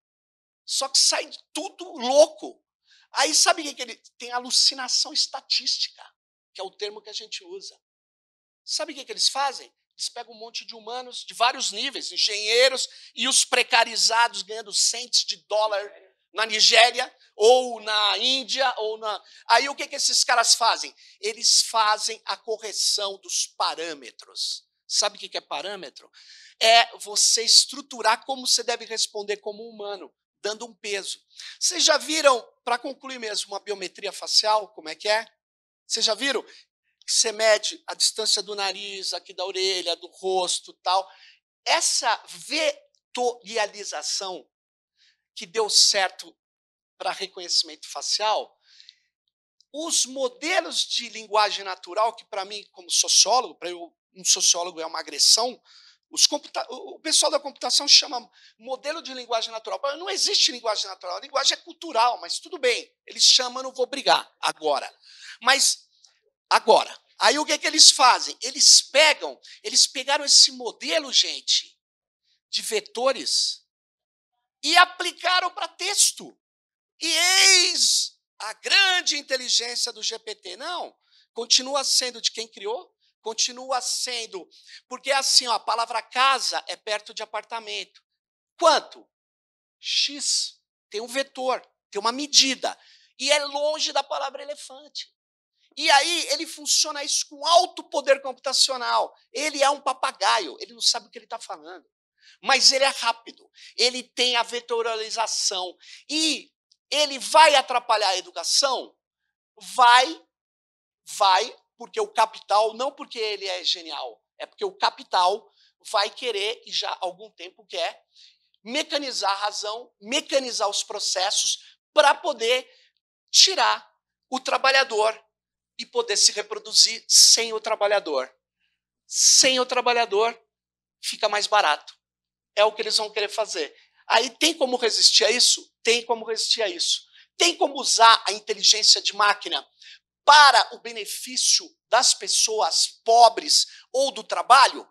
Só que sai tudo louco. Aí sabe o que ele tem alucinação estatística, que é o termo que a gente usa. Sabe o que eles fazem? Eles pegam um monte de humanos de vários níveis, engenheiros e os precarizados ganhando centes de dólar na Nigéria ou na Índia ou na Aí o que que esses caras fazem? Eles fazem a correção dos parâmetros. Sabe o que é parâmetro? É você estruturar como você deve responder como humano dando um peso. Vocês já viram, para concluir mesmo, uma biometria facial, como é que é? Vocês já viram? Você mede a distância do nariz, aqui da orelha, do rosto tal. Essa vetorialização que deu certo para reconhecimento facial, os modelos de linguagem natural, que para mim, como sociólogo, para eu, um sociólogo é uma agressão, o pessoal da computação chama modelo de linguagem natural. Não existe linguagem natural, a linguagem é cultural, mas tudo bem. Eles chamam, não vou brigar agora. Mas agora. Aí o que, é que eles fazem? Eles pegam, eles pegaram esse modelo, gente, de vetores e aplicaram para texto. E eis a grande inteligência do GPT. Não, continua sendo de quem criou, continua sendo. Porque é assim, ó, a palavra casa é perto de apartamento. Quanto? X. Tem um vetor, tem uma medida. E é longe da palavra elefante. E aí ele funciona isso com alto poder computacional. Ele é um papagaio, ele não sabe o que ele está falando. Mas ele é rápido, ele tem a vetorização. E ele vai atrapalhar a educação? Vai, vai porque o capital, não porque ele é genial, é porque o capital vai querer, e já há algum tempo quer, mecanizar a razão, mecanizar os processos para poder tirar o trabalhador e poder se reproduzir sem o trabalhador. Sem o trabalhador, fica mais barato. É o que eles vão querer fazer. Aí tem como resistir a isso? Tem como resistir a isso. Tem como usar a inteligência de máquina para o benefício das pessoas pobres ou do trabalho?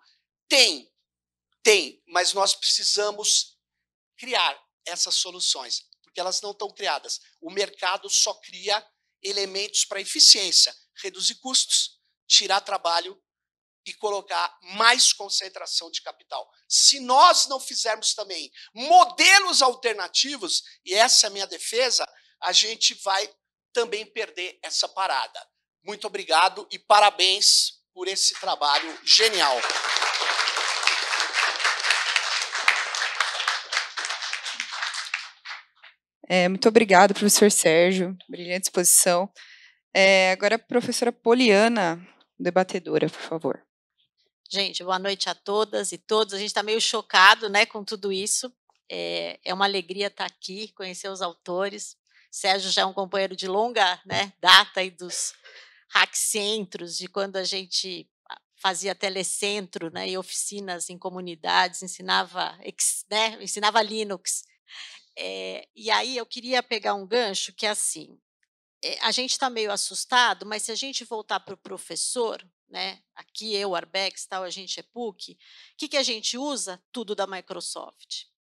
Tem, tem, mas nós precisamos criar essas soluções, porque elas não estão criadas. O mercado só cria elementos para eficiência, reduzir custos, tirar trabalho e colocar mais concentração de capital. Se nós não fizermos também modelos alternativos, e essa é a minha defesa, a gente vai também perder essa parada. Muito obrigado e parabéns por esse trabalho genial. É, muito obrigado, professor Sérgio. Brilhante exposição. É, agora, a professora Poliana, debatedora, por favor. Gente, boa noite a todas e todos. A gente está meio chocado né, com tudo isso. É, é uma alegria estar tá aqui, conhecer os autores. Sérgio já é um companheiro de longa né, data e dos hackcentros, de quando a gente fazia telecentro né, e oficinas em comunidades, ensinava, né, ensinava Linux. É, e aí eu queria pegar um gancho que é assim, é, a gente está meio assustado, mas se a gente voltar para o professor, né, aqui eu, Arbex, tal, a gente é PUC, o que, que a gente usa? Tudo da Microsoft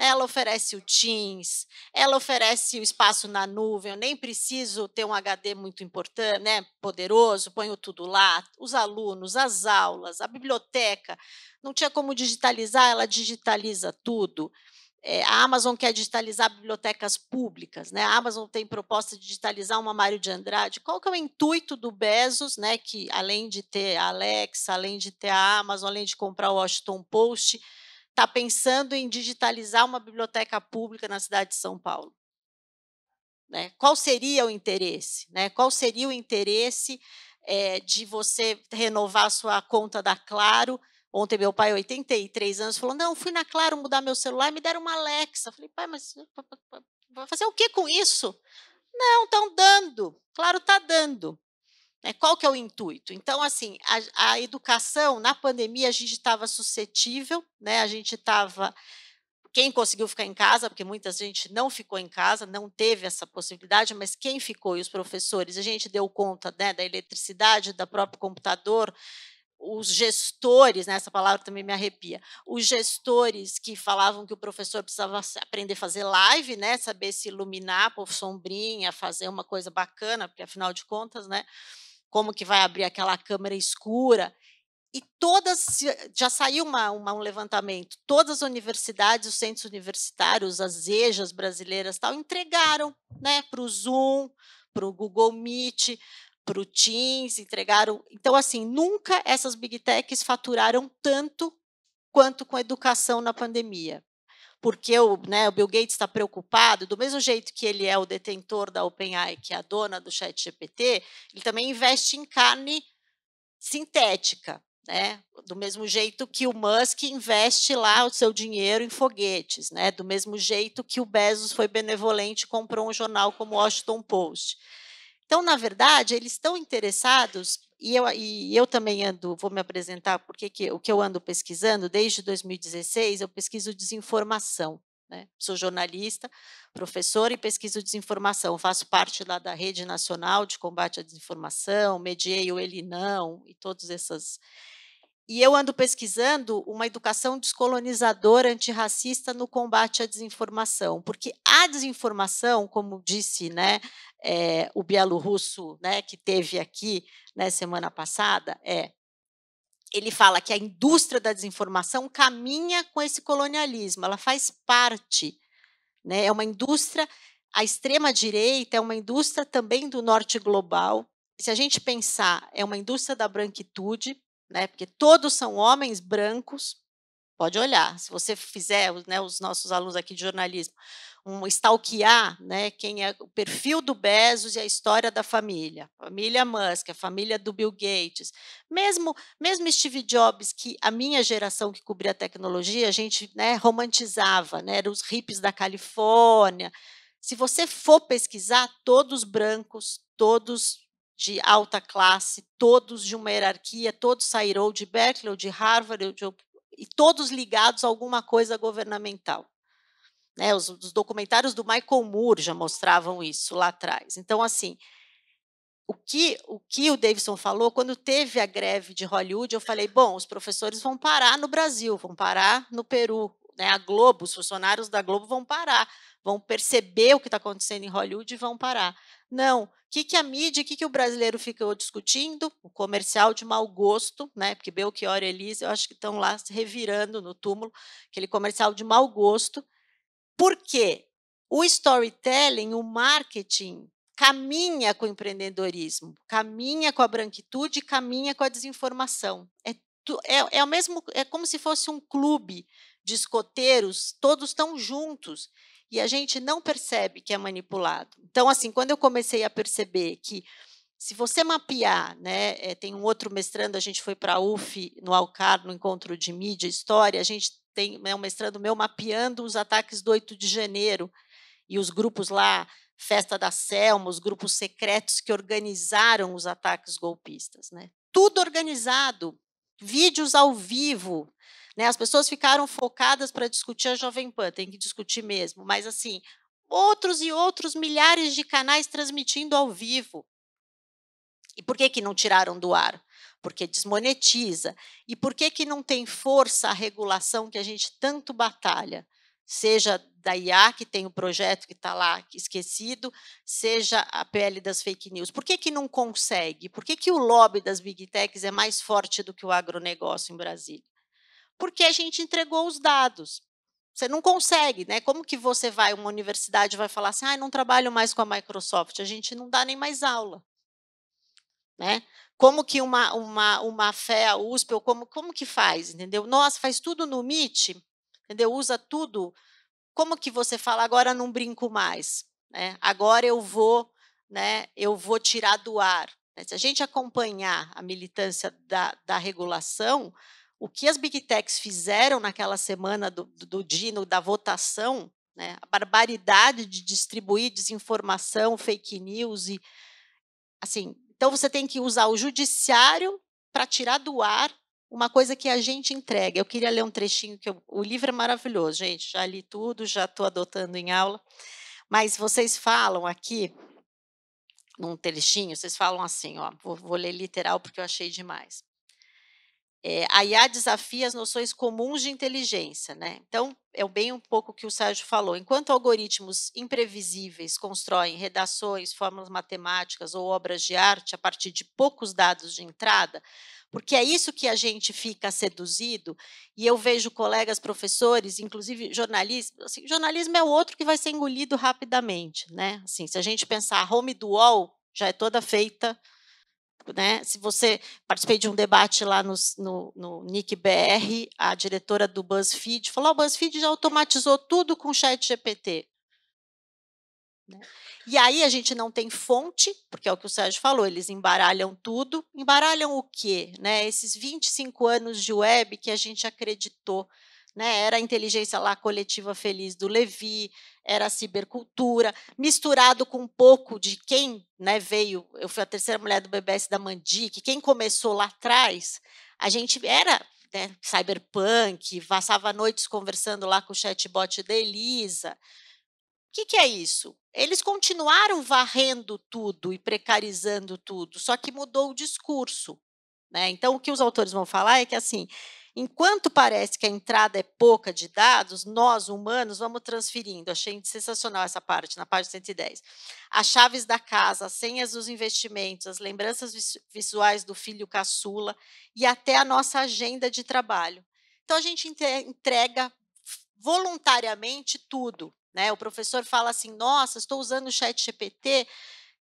ela oferece o Teams, ela oferece o espaço na nuvem, eu nem preciso ter um HD muito importante, né, poderoso, ponho tudo lá, os alunos, as aulas, a biblioteca, não tinha como digitalizar, ela digitaliza tudo. É, a Amazon quer digitalizar bibliotecas públicas, né? A Amazon tem proposta de digitalizar uma Mário de Andrade. Qual que é o intuito do Bezos, né? Que além de ter a Alexa, além de ter a Amazon, além de comprar o Washington Post, está pensando em digitalizar uma biblioteca pública na cidade de São Paulo? Né? Qual seria o interesse? Né? Qual seria o interesse é, de você renovar a sua conta da Claro? Ontem meu pai, 83 anos, falou: não, fui na Claro mudar meu celular e me deram uma Alexa. Falei, pai, mas vai fazer o que com isso? Não, estão tá dando. Claro, está dando. Né? Qual que é o intuito? Então, assim, a, a educação, na pandemia, a gente estava suscetível, né? a gente estava quem conseguiu ficar em casa, porque muita gente não ficou em casa, não teve essa possibilidade, mas quem ficou e os professores, a gente deu conta né, da eletricidade, da próprio computador, os gestores, né, essa palavra também me arrepia, os gestores que falavam que o professor precisava aprender a fazer live, né, saber se iluminar, por sombrinha, fazer uma coisa bacana, porque afinal de contas, né, como que vai abrir aquela câmera escura. E todas, já saiu uma, uma, um levantamento, todas as universidades, os centros universitários, as EJAs brasileiras tal, entregaram né, para o Zoom, para o Google Meet, para o Teams, entregaram. Então, assim, nunca essas big techs faturaram tanto quanto com educação na pandemia porque o, né, o Bill Gates está preocupado, do mesmo jeito que ele é o detentor da OpenAI, que é a dona do ChatGPT, ele também investe em carne sintética. Né? Do mesmo jeito que o Musk investe lá o seu dinheiro em foguetes, né? Do mesmo jeito que o Bezos foi benevolente e comprou um jornal como o Washington Post. Então, na verdade, eles estão interessados e eu, e eu também ando, vou me apresentar, porque que, o que eu ando pesquisando, desde 2016, eu pesquiso desinformação. Né? Sou jornalista, professor e pesquiso desinformação. Faço parte lá da Rede Nacional de Combate à Desinformação, mediei o Ele Não e todas essas, e eu ando pesquisando uma educação descolonizadora antirracista no combate à desinformação, porque a desinformação, como disse né, é, o bielorrusso né, que teve aqui né, semana passada, é ele fala que a indústria da desinformação caminha com esse colonialismo, ela faz parte. Né, é uma indústria, a extrema-direita é uma indústria também do norte global. Se a gente pensar, é uma indústria da branquitude, né? Porque todos são homens brancos. Pode olhar, se você fizer, né, os nossos alunos aqui de jornalismo, um stalkear, né, quem é o perfil do Bezos e a história da família, família Musk, a família do Bill Gates, mesmo mesmo Steve Jobs, que a minha geração que cobria a tecnologia, a gente, né, romantizava, né, eram os hippies da Califórnia. Se você for pesquisar, todos brancos, todos de alta classe, todos de uma hierarquia, todos saíram ou de Berkeley, ou de Harvard, ou de, e todos ligados a alguma coisa governamental. Né, os, os documentários do Michael Moore já mostravam isso lá atrás. Então, assim, o que, o que o Davidson falou, quando teve a greve de Hollywood, eu falei: bom, os professores vão parar no Brasil, vão parar no Peru, né? A Globo, os funcionários da Globo vão parar vão perceber o que está acontecendo em Hollywood e vão parar. Não. O que, que a mídia, o que, que o brasileiro ficou discutindo? O comercial de mau gosto, né? Porque Belchior e Elise, eu acho que estão lá se revirando no túmulo, aquele comercial de mau gosto. Por quê? O storytelling, o marketing, caminha com o empreendedorismo, caminha com a branquitude, caminha com a desinformação. É, é, é o mesmo, é como se fosse um clube de escoteiros, todos estão juntos e a gente não percebe que é manipulado. Então, assim, quando eu comecei a perceber que se você mapear, né, é, tem um outro mestrando, a gente foi para a UF no Alcar, no encontro de mídia e história, a gente tem né, um mestrando meu mapeando os ataques do 8 de janeiro e os grupos lá, Festa da Selma, os grupos secretos que organizaram os ataques golpistas, né? Tudo organizado, vídeos ao vivo, né? As pessoas ficaram focadas para discutir a Jovem Pan, tem que discutir mesmo, mas assim, outros e outros milhares de canais transmitindo ao vivo. E por que, que não tiraram do ar? Porque desmonetiza. E por que, que não tem força a regulação que a gente tanto batalha? Seja da IA, que tem o um projeto que está lá esquecido, seja a PL das fake news. Por que, que não consegue? Por que, que o lobby das big techs é mais forte do que o agronegócio em Brasília? porque a gente entregou os dados. Você não consegue, né? Como que você vai, uma universidade vai falar assim, ah, não trabalho mais com a Microsoft, a gente não dá nem mais aula. Né? Como que uma, uma, uma fé, a USP, ou como, como que faz, entendeu? Nossa, faz tudo no Meet, entendeu? Usa tudo. Como que você fala, agora não brinco mais, né? Agora eu vou, né? Eu vou tirar do ar. Né? Se a gente acompanhar a militância da, da regulação, o que as big techs fizeram naquela semana do, do, do Dino, da votação, né, a barbaridade de distribuir desinformação, fake news e assim. Então você tem que usar o judiciário para tirar do ar uma coisa que a gente entrega. Eu queria ler um trechinho que eu, o livro é maravilhoso, gente. Já li tudo, já estou adotando em aula. Mas vocês falam aqui num trechinho, vocês falam assim, ó, vou, vou ler literal porque eu achei demais. É, eh, a IA desafia as noções comuns de inteligência, né? Então, é bem um pouco o que o Sérgio falou. Enquanto algoritmos imprevisíveis constroem redações, fórmulas matemáticas ou obras de arte a partir de poucos dados de entrada, porque é isso que a gente fica seduzido, e eu vejo colegas professores, inclusive jornalistas, assim, jornalismo é outro que vai ser engolido rapidamente, né? Assim, se a gente pensar a home do UOL, já é toda feita, né? Se você participei de um debate lá no, no, no Nick BR, a diretora do BuzzFeed falou: o BuzzFeed já automatizou tudo com o Chat GPT. Né? E aí a gente não tem fonte, porque é o que o Sérgio falou, eles embaralham tudo. Embaralham o quê? Né? Esses 25 anos de web que a gente acreditou né? Era a inteligência lá coletiva feliz do Levi, era a cibercultura, misturado com um pouco de quem, né, veio, eu fui a terceira mulher do BBS da Mandique, quem começou lá atrás, a gente era né, cyberpunk, passava noites conversando lá com o chatbot da Elisa. O que, que, é isso? Eles continuaram varrendo tudo e precarizando tudo, só que mudou o discurso. Né? Então, o que os autores vão falar é que assim Enquanto parece que a entrada é pouca de dados, nós, humanos, vamos transferindo. Achei sensacional essa parte, na página 110. As chaves da casa, as senhas dos investimentos, as lembranças visuais do filho caçula e até a nossa agenda de trabalho. Então, a gente entrega voluntariamente tudo. Né? O professor fala assim: nossa, estou usando o chat GPT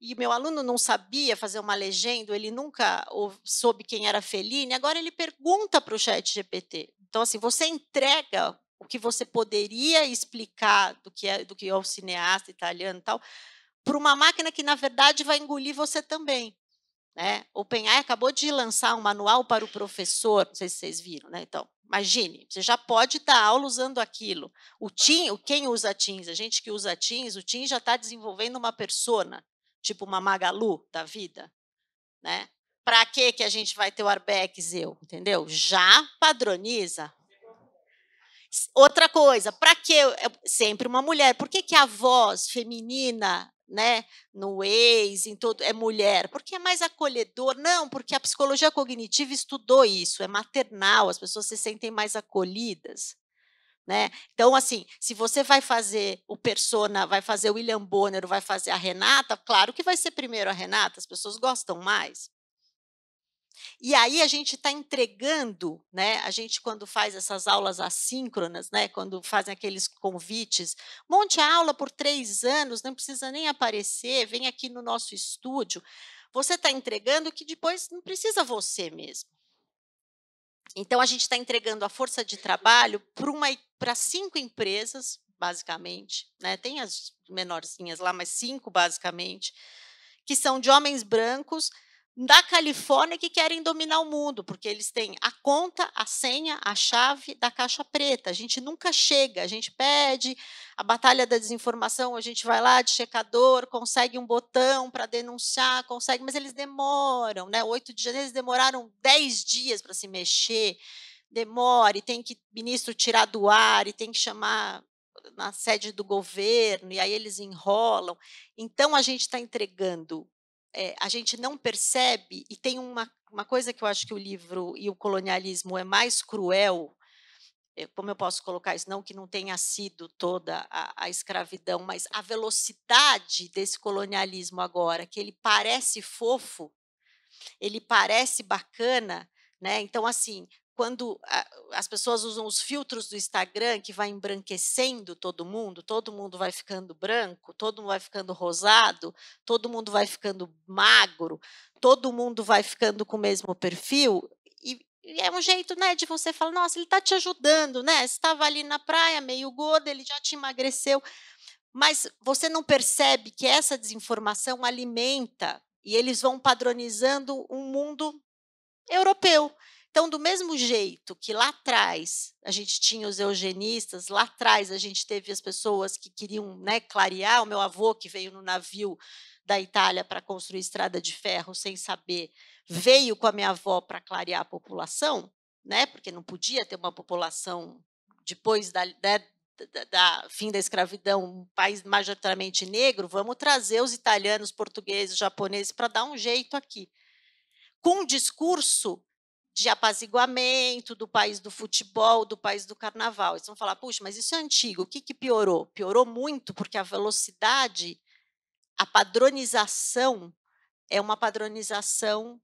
e meu aluno não sabia fazer uma legenda, ele nunca soube quem era Feline, agora ele pergunta para o chat GPT. Então, assim, você entrega o que você poderia explicar do que é, do que é o cineasta italiano e tal, para uma máquina que, na verdade, vai engolir você também. Né? OpenAI acabou de lançar um manual para o professor, não sei se vocês viram, né? Então, imagine, você já pode dar aula usando aquilo. O Team, quem usa Teams, a gente que usa Teams, o Tins já está desenvolvendo uma persona tipo uma Magalu da vida, né? Para que que a gente vai ter o Arbex eu, entendeu? Já padroniza. Outra coisa, para que sempre uma mulher? Por que, que a voz feminina né, no ex, em todo é mulher, porque é mais acolhedor, não, porque a psicologia cognitiva estudou isso, é maternal, as pessoas se sentem mais acolhidas, né? Então, assim, se você vai fazer o persona, vai fazer o William Bonner, vai fazer a Renata, claro que vai ser primeiro a Renata, as pessoas gostam mais. E aí a gente está entregando, né? A gente quando faz essas aulas assíncronas, né? Quando fazem aqueles convites, monte a aula por três anos, não precisa nem aparecer, vem aqui no nosso estúdio. Você está entregando que depois não precisa você mesmo. Então, a gente está entregando a força de trabalho para cinco empresas, basicamente. Né? Tem as menorzinhas lá, mas cinco, basicamente, que são de homens brancos da Califórnia que querem dominar o mundo, porque eles têm a conta, a senha, a chave da caixa preta. A gente nunca chega, a gente pede a batalha da desinformação, a gente vai lá de checador, consegue um botão para denunciar, consegue, mas eles demoram, né? Oito janeiro eles demoraram dez dias para se mexer, demora, e tem que ministro tirar do ar, e tem que chamar na sede do governo, e aí eles enrolam. Então a gente está entregando é, a gente não percebe, e tem uma, uma coisa que eu acho que o livro e o colonialismo é mais cruel, eh, como eu posso colocar isso? Não que não tenha sido toda a, a escravidão, mas a velocidade desse colonialismo agora, que ele parece fofo, ele parece bacana, né? Então, assim, quando ah, as pessoas usam os filtros do Instagram que vai embranquecendo todo mundo, todo mundo vai ficando branco, todo mundo vai ficando rosado, todo mundo vai ficando magro, todo mundo vai ficando com o mesmo perfil. E, e é um jeito, né, de você falar, nossa, ele está te ajudando, né? Você estava ali na praia, meio gordo, ele já te emagreceu. Mas você não percebe que essa desinformação alimenta e eles vão padronizando um mundo europeu então, do mesmo jeito que lá atrás a gente tinha os eugenistas, lá atrás a gente teve as pessoas que queriam né, clarear, o meu avô que veio no navio da Itália para construir estrada de ferro sem saber, veio com a minha avó para clarear a população, né, porque não podia ter uma população depois né, da, da, da fim da escravidão, um país majoritariamente negro, vamos trazer os italianos, portugueses, japoneses para dar um jeito aqui. Com um discurso de apaziguamento do país do futebol, do país do carnaval. Eles vão falar, puxa, mas isso é antigo, o que, que piorou? Piorou muito porque a velocidade, a padronização é uma padronização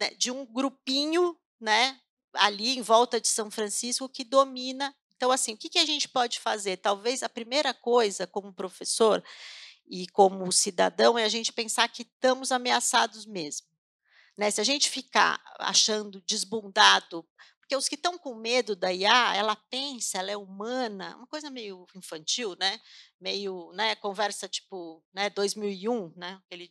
né, de um grupinho né, ali em volta de São Francisco que domina. Então, assim, o que, que a gente pode fazer? Talvez a primeira coisa, como professor, e como cidadão é a gente pensar que estamos ameaçados mesmo. Né? Se a gente ficar achando desbundado, porque os que estão com medo da IA, ela pensa, ela é humana, uma coisa meio infantil, né? Meio, né, conversa tipo, né, 2001, né? Aquele,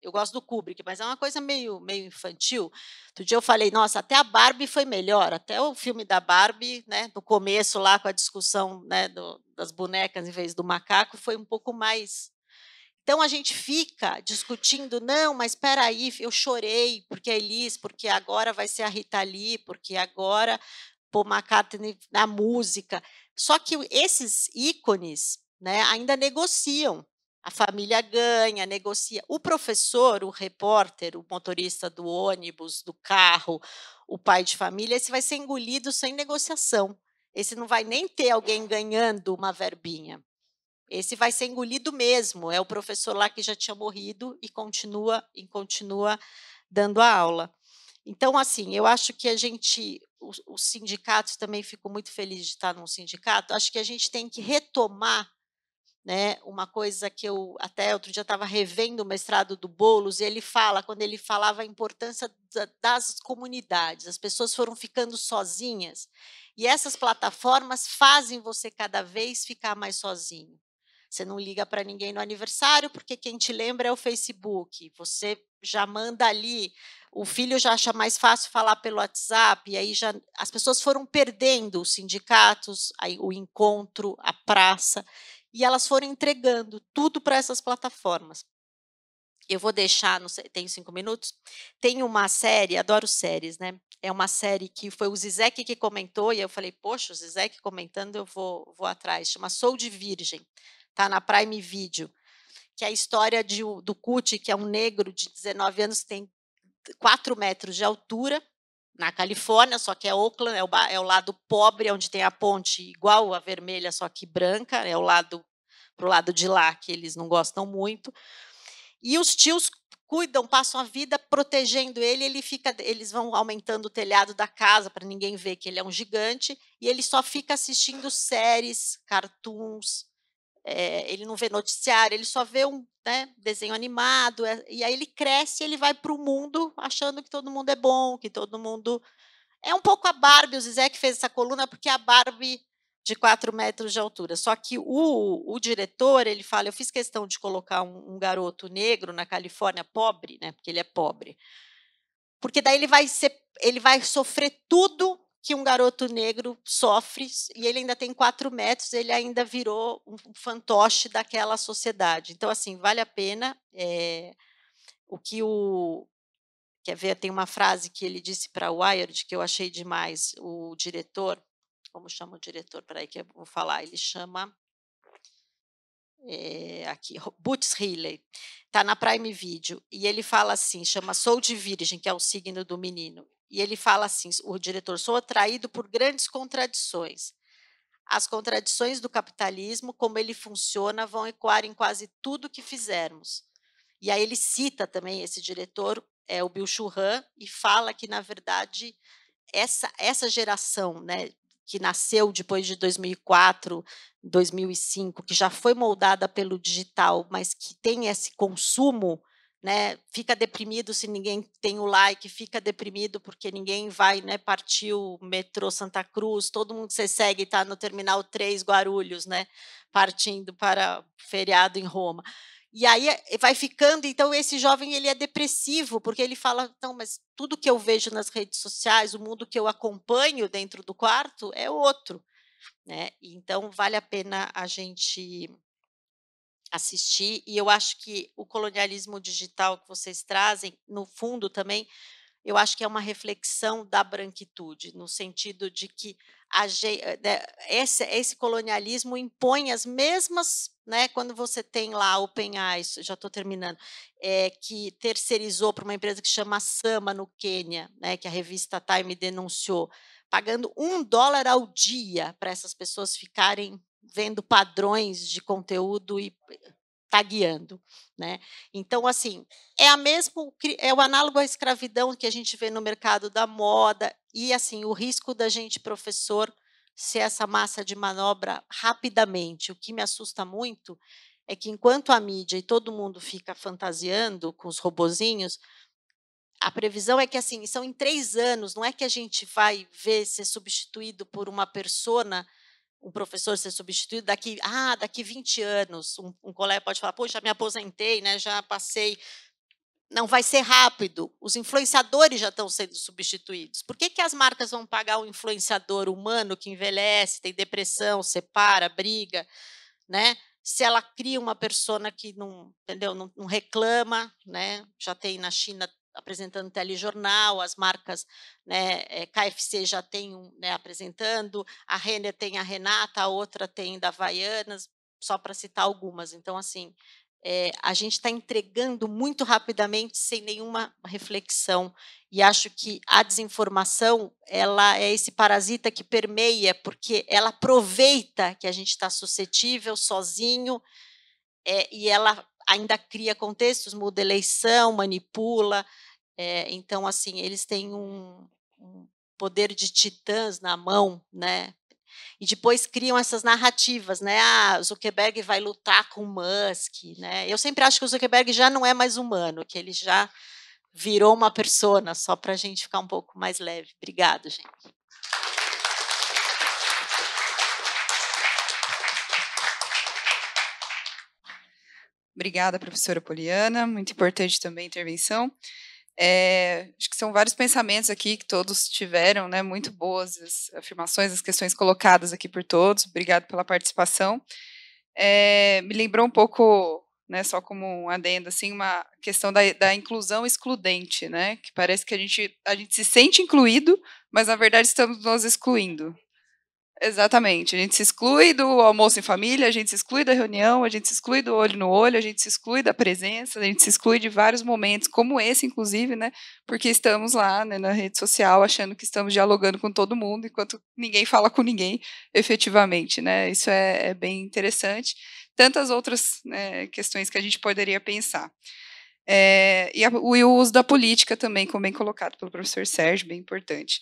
eu gosto do Kubrick, mas é uma coisa meio, meio infantil. Outro dia eu falei, nossa, até a Barbie foi melhor, até o filme da Barbie, né, no começo lá com a discussão, né, do, das bonecas em vez do macaco, foi um pouco mais então a gente fica discutindo, não, mas espera aí, eu chorei porque é Elis, porque agora vai ser a Rita Lee, porque agora Paul McCartney na música. Só que esses ícones, né, ainda negociam. A família ganha, negocia. O professor, o repórter, o motorista do ônibus, do carro, o pai de família, esse vai ser engolido sem negociação. Esse não vai nem ter alguém ganhando uma verbinha. Esse vai ser engolido mesmo. É o professor lá que já tinha morrido e continua e continua dando a aula. Então, assim, eu acho que a gente, os, os sindicatos também fico muito feliz de estar num sindicato. Acho que a gente tem que retomar, né? Uma coisa que eu até outro dia estava revendo o mestrado do Bolos e ele fala quando ele falava a importância das comunidades. As pessoas foram ficando sozinhas e essas plataformas fazem você cada vez ficar mais sozinho. Você não liga para ninguém no aniversário, porque quem te lembra é o Facebook. Você já manda ali. O filho já acha mais fácil falar pelo WhatsApp, e aí já as pessoas foram perdendo os sindicatos, o encontro, a praça, e elas foram entregando tudo para essas plataformas. Eu vou deixar, não sei, tenho cinco minutos. Tem uma série, adoro séries, né? É uma série que foi o Zizek que comentou, e eu falei, poxa, o Zizek comentando, eu vou, vou atrás. Chama Sou de Virgem tá na Prime Video, que é a história de, do Cuti, que é um negro de 19 anos, tem 4 metros de altura, na Califórnia, só que é Oakland, é o, é o lado pobre, é onde tem a ponte igual a vermelha, só que branca, é o lado pro lado de lá, que eles não gostam muito. E os tios cuidam, passam a vida protegendo ele, ele fica, eles vão aumentando o telhado da casa para ninguém ver que ele é um gigante, e ele só fica assistindo séries, cartoons, é, ele não vê noticiário, ele só vê um né, desenho animado, é, e aí ele cresce e ele vai para o mundo achando que todo mundo é bom, que todo mundo. É um pouco a Barbie, o Zizek fez essa coluna, porque é a Barbie de 4 metros de altura. Só que o, o diretor, ele fala, eu fiz questão de colocar um, um garoto negro na Califórnia, pobre, né? Porque ele é pobre. Porque daí ele vai ser, ele vai sofrer tudo que um garoto negro sofre e ele ainda tem quatro metros, ele ainda virou um fantoche daquela sociedade. Então, assim, vale a pena. É, o que o. Quer ver? Tem uma frase que ele disse para o Wired que eu achei demais. O diretor, como chama o diretor? aí que eu vou falar. Ele chama. É, aqui, Butch Healy, está na Prime Video, e ele fala assim: chama Sou de Virgem, que é o signo do menino e ele fala assim: o diretor, sou atraído por grandes contradições. As contradições do capitalismo, como ele funciona, vão ecoar em quase tudo que fizermos. E aí ele cita também esse diretor, é o Bill Churran, e fala que, na verdade, essa, essa geração né, que nasceu depois de 2004, 2005, que já foi moldada pelo digital, mas que tem esse consumo né, fica deprimido se ninguém tem o like, fica deprimido porque ninguém vai, né, partiu metrô Santa Cruz, todo mundo que você segue está no terminal 3 Guarulhos, né, partindo para feriado em Roma. E aí eh, vai ficando, então esse jovem ele é depressivo, porque ele fala, então, mas tudo que eu vejo nas redes sociais, o mundo que eu acompanho dentro do quarto é outro, né? Então vale a pena a gente assistir. E eu acho que o colonialismo digital que vocês trazem, no fundo também, eu acho que é uma reflexão da branquitude, no sentido de que a, eh, né, esse, esse, colonialismo impõe as mesmas. Né, quando você tem lá a OpenAI, já estou terminando, é, que terceirizou para uma empresa que chama Sama, no Quênia, né, que a revista Time denunciou, pagando um dólar ao dia para essas pessoas ficarem vendo padrões de conteúdo e tá guiando, né? Então, assim, é a mesmo é o análogo à escravidão que a gente vê no mercado da moda e assim o risco da gente professor ser essa massa de manobra rapidamente. O que me assusta muito é que enquanto a mídia e todo mundo fica fantasiando com os robozinhos, a previsão é que assim são em três anos, não é que a gente vai ver ser substituído por uma persona um professor ser substituído daqui, ah, daqui 20 anos, um, um colega pode falar, poxa, me aposentei, né, já passei. Não vai ser rápido. Os influenciadores já estão sendo substituídos. Por que, que as marcas vão pagar o influenciador humano que envelhece, tem depressão, separa, briga, né? Se ela cria uma persona que não, entendeu? Não, não reclama, né? Já tem na China apresentando telejornal, as marcas né, eh, KFC já tem um né, apresentando, a Renner tem a Renata, a outra tem da Havaianas, só para citar algumas. Então, assim, é, a gente está entregando muito rapidamente, sem nenhuma reflexão. E acho que a desinformação ela é esse parasita que permeia, porque ela aproveita que a gente está suscetível, sozinho, é, e ela ainda cria contextos, muda eleição, manipula. É, então, assim, eles têm um, um poder de titãs na mão, né? E depois criam essas narrativas, né? Ah, Zuckerberg vai lutar com Musk, né? Eu sempre acho que o Zuckerberg já não é mais humano, que ele já virou uma persona, só para a gente ficar um pouco mais leve. Obrigado, gente. Obrigada, professora Poliana. Muito importante também a intervenção. É, acho que são vários pensamentos aqui que todos tiveram, né? Muito boas as afirmações, as questões colocadas aqui por todos. Obrigado pela participação. É, me lembrou um pouco, né? Só como um adendo, assim, uma questão da, da, inclusão excludente, né? Que parece que a gente a gente se sente incluído, mas na verdade estamos nós excluindo, Exatamente. A gente se exclui do almoço em família, a gente se exclui da reunião, a gente se exclui do olho no olho, a gente se exclui da presença, a gente se exclui de vários momentos, como esse, inclusive, né? Porque estamos lá né, na rede social achando que estamos dialogando com todo mundo, enquanto ninguém fala com ninguém efetivamente, né? Isso é, é bem interessante. Tantas outras né, questões que a gente poderia pensar. É, e, a, o, e o uso da política também, como bem colocado pelo professor Sérgio, bem importante.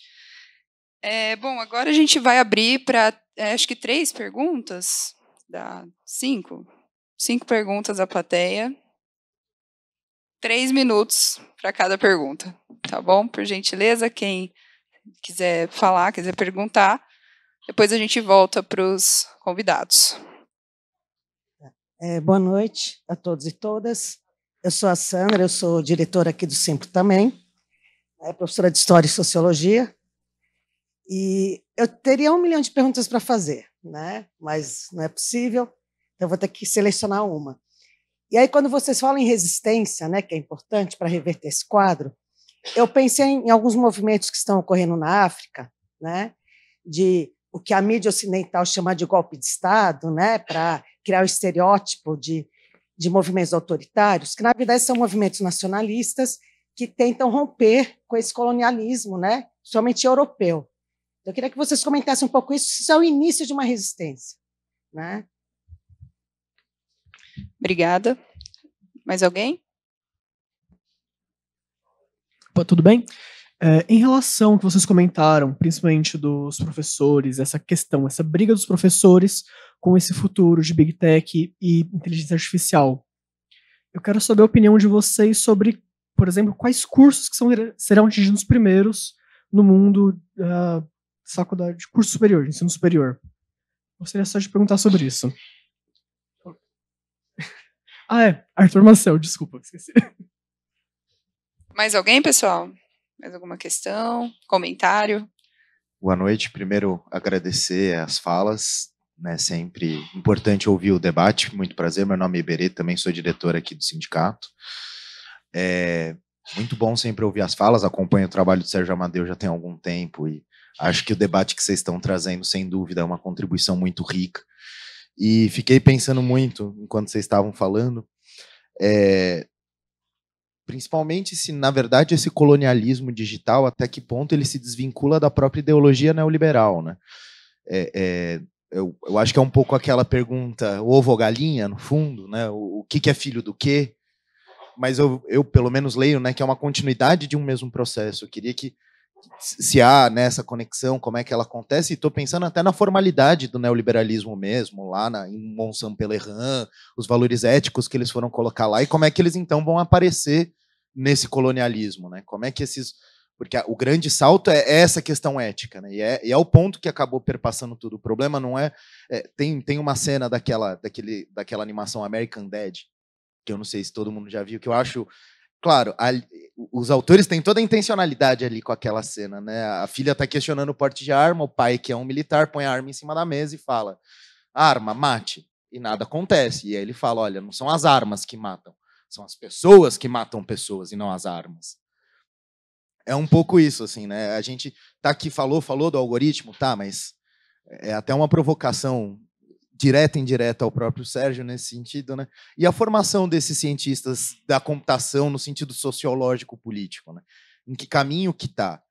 É, bom, agora a gente vai abrir para é, acho que três perguntas, da cinco, cinco perguntas à plateia, três minutos para cada pergunta, tá bom? Por gentileza, quem quiser falar, quiser perguntar, depois a gente volta para os convidados. É, boa noite a todos e todas. Eu sou a Sandra, eu sou diretora aqui do Simpro também, é professora de História e Sociologia. E eu teria um milhão de perguntas para fazer, né? mas não é possível, então vou ter que selecionar uma. E aí, quando vocês falam em resistência, né, que é importante para reverter esse quadro, eu pensei em alguns movimentos que estão ocorrendo na África, né, de o que a mídia ocidental chama de golpe de Estado, né, para criar o estereótipo de, de movimentos autoritários, que na verdade são movimentos nacionalistas que tentam romper com esse colonialismo, né, somente europeu. Eu queria que vocês comentassem um pouco isso, isso é o início de uma resistência. Né? Obrigada. Mais alguém? Opa, tudo bem? É, em relação ao que vocês comentaram, principalmente dos professores, essa questão, essa briga dos professores com esse futuro de Big Tech e inteligência artificial, eu quero saber a opinião de vocês sobre, por exemplo, quais cursos que são, serão atingidos primeiros no mundo uh, faculdade é de curso superior, de ensino superior. Gostaria só de perguntar sobre isso. Ah, é. Arthur Marcel, desculpa, esqueci. Mais alguém, pessoal? Mais alguma questão? Comentário? Boa noite. Primeiro, agradecer as falas. Né, sempre importante ouvir o debate. Muito prazer. Meu nome é Iberê, também sou diretor aqui do sindicato. É muito bom sempre ouvir as falas. Acompanho o trabalho do Sérgio Amadeu já tem algum tempo e Acho que o debate que vocês estão trazendo, sem dúvida, é uma contribuição muito rica. E fiquei pensando muito enquanto vocês estavam falando, é, principalmente se, na verdade, esse colonialismo digital, até que ponto ele se desvincula da própria ideologia neoliberal, né? É, é, eu, eu, acho que é um pouco aquela pergunta ovo ou galinha, no fundo, né? O, o que, que, é filho do quê? Mas eu, eu, pelo menos, leio né, que é uma continuidade de um mesmo processo. Eu queria que se há nessa né, conexão, como é que ela acontece, e estou pensando até na formalidade do neoliberalismo mesmo, lá na, em Monsanto Pelerran, os valores éticos que eles foram colocar lá, e como é que eles então vão aparecer nesse colonialismo, né? Como é que esses. Porque o grande salto é, é essa questão ética, né? E é, e é o ponto que acabou perpassando tudo. O problema não é. é tem, tem uma cena daquela, daquele, daquela animação American Dead, que eu não sei se todo mundo já viu, que eu acho Claro, a, os autores têm toda a intencionalidade ali com aquela cena, né? A filha está questionando o porte de arma, o pai, que é um militar, põe a arma em cima da mesa e fala: arma, mate. E nada acontece. E aí ele fala: olha, não são as armas que matam, são as pessoas que matam pessoas e não as armas. É um pouco isso, assim, né? A gente tá aqui, falou, falou do algoritmo, tá, mas é até uma provocação direta e indireta ao próprio Sérgio nesse sentido, né? E a formação desses cientistas da computação no sentido sociológico-político, né? Em que caminho que está?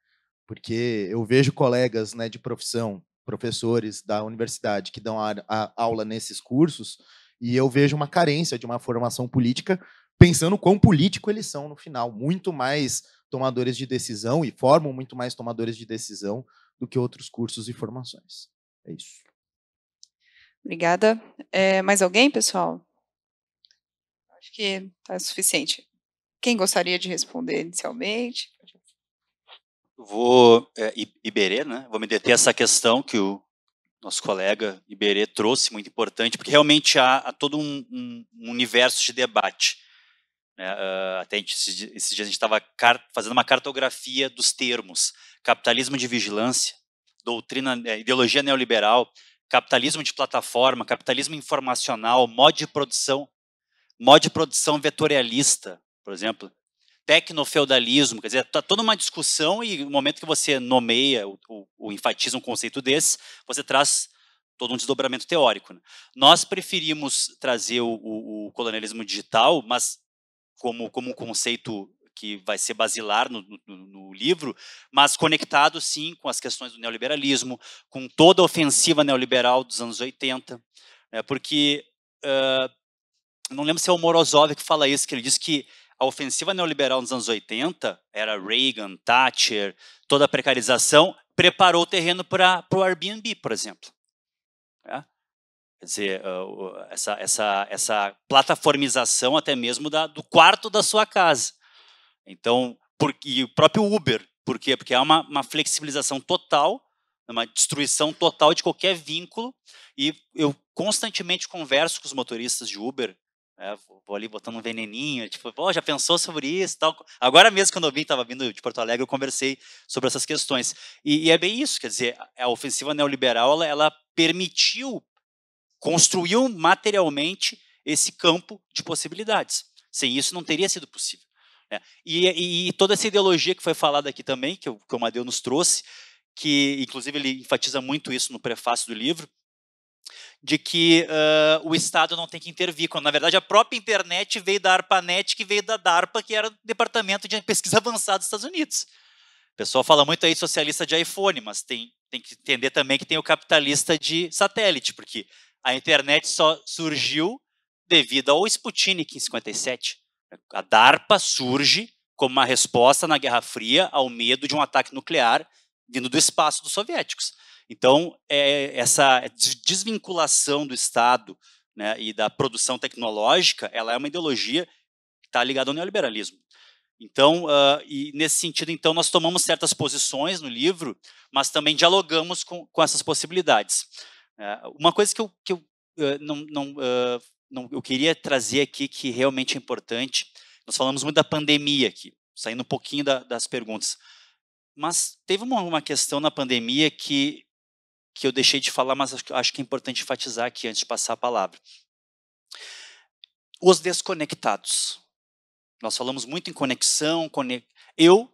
Porque eu vejo colegas, né, de profissão, professores da universidade que dão a, a aula nesses cursos, e eu vejo uma carência de uma formação política, pensando quão político eles são no final, muito mais tomadores de decisão e formam muito mais tomadores de decisão do que outros cursos e formações. É isso. Obrigada. É, mais alguém, pessoal? Acho que está suficiente. Quem gostaria de responder inicialmente? Vou, é, Iberê, né? Vou me deter a essa questão que o nosso colega Iberê trouxe, muito importante, porque realmente há, há todo um, um, um, universo de debate. Né? Uh, até gente, esses, esses dias a gente estava fazendo uma cartografia dos termos capitalismo de vigilância, doutrina, é, ideologia neoliberal, capitalismo de plataforma, capitalismo informacional, modo de produção, modo de produção vetorialista, por exemplo, tecnofeudalismo, quer dizer, tá toda uma discussão e no momento que você nomeia ou, ou enfatiza um conceito desse, você traz todo um desdobramento teórico. Né? Nós preferimos trazer o, o, o colonialismo digital, mas como, como um conceito que vai ser basilar no, no, no, livro, mas conectado sim com as questões do neoliberalismo, com toda a ofensiva neoliberal dos anos 80, né, porque uh, não lembro se é o Morozov que fala isso, que ele diz que a ofensiva neoliberal nos anos 80 era Reagan, Thatcher, toda a precarização, preparou o terreno para o Airbnb, por exemplo. É? Quer dizer, essa, essa, essa plataformização até mesmo da, do quarto da sua casa. Então, por, e o próprio Uber, por quê? Porque há é uma, uma flexibilização total, é uma destruição total de qualquer vínculo, e eu constantemente converso com os motoristas de Uber, né, vou ali botando um veneninho, tipo, oh, já pensou sobre isso tal. Agora mesmo, quando eu vim, estava vindo de Porto Alegre, eu conversei sobre essas questões. E, e, é bem isso, quer dizer, a ofensiva neoliberal, ela, ela permitiu, construiu materialmente esse campo de possibilidades. Sem isso, não teria sido possível. É. E, e, toda essa ideologia que foi falada aqui também, que, que o Madeu nos trouxe, que inclusive ele enfatiza muito isso no prefácio do livro, de que uh, o Estado não tem que intervir, quando na verdade a própria internet veio da ARPANET, que veio da DARPA, que era o Departamento de Pesquisa Avançada dos Estados Unidos. O pessoal fala muito aí socialista de iPhone, mas tem, tem que entender também que tem o capitalista de satélite, porque a internet só surgiu devido ao Sputnik em 57. A DARPA surge como uma resposta na Guerra Fria ao medo de um ataque nuclear vindo do espaço dos soviéticos. Então, é, essa desvinculação do Estado né, e da produção tecnológica, ela é uma ideologia que está ligada ao neoliberalismo. Então, uh, e nesse sentido, então, nós tomamos certas posições no livro, mas também dialogamos com, com essas possibilidades. Uh, uma coisa que eu, que eu uh, não, não não, eu queria trazer aqui que realmente é importante. Nós falamos muito da pandemia aqui, saindo um pouquinho da, das perguntas. Mas teve uma, uma, questão na pandemia que, que eu deixei de falar, mas acho, acho que é importante enfatizar aqui antes de passar a palavra. Os desconectados. Nós falamos muito em conexão. Conex... Eu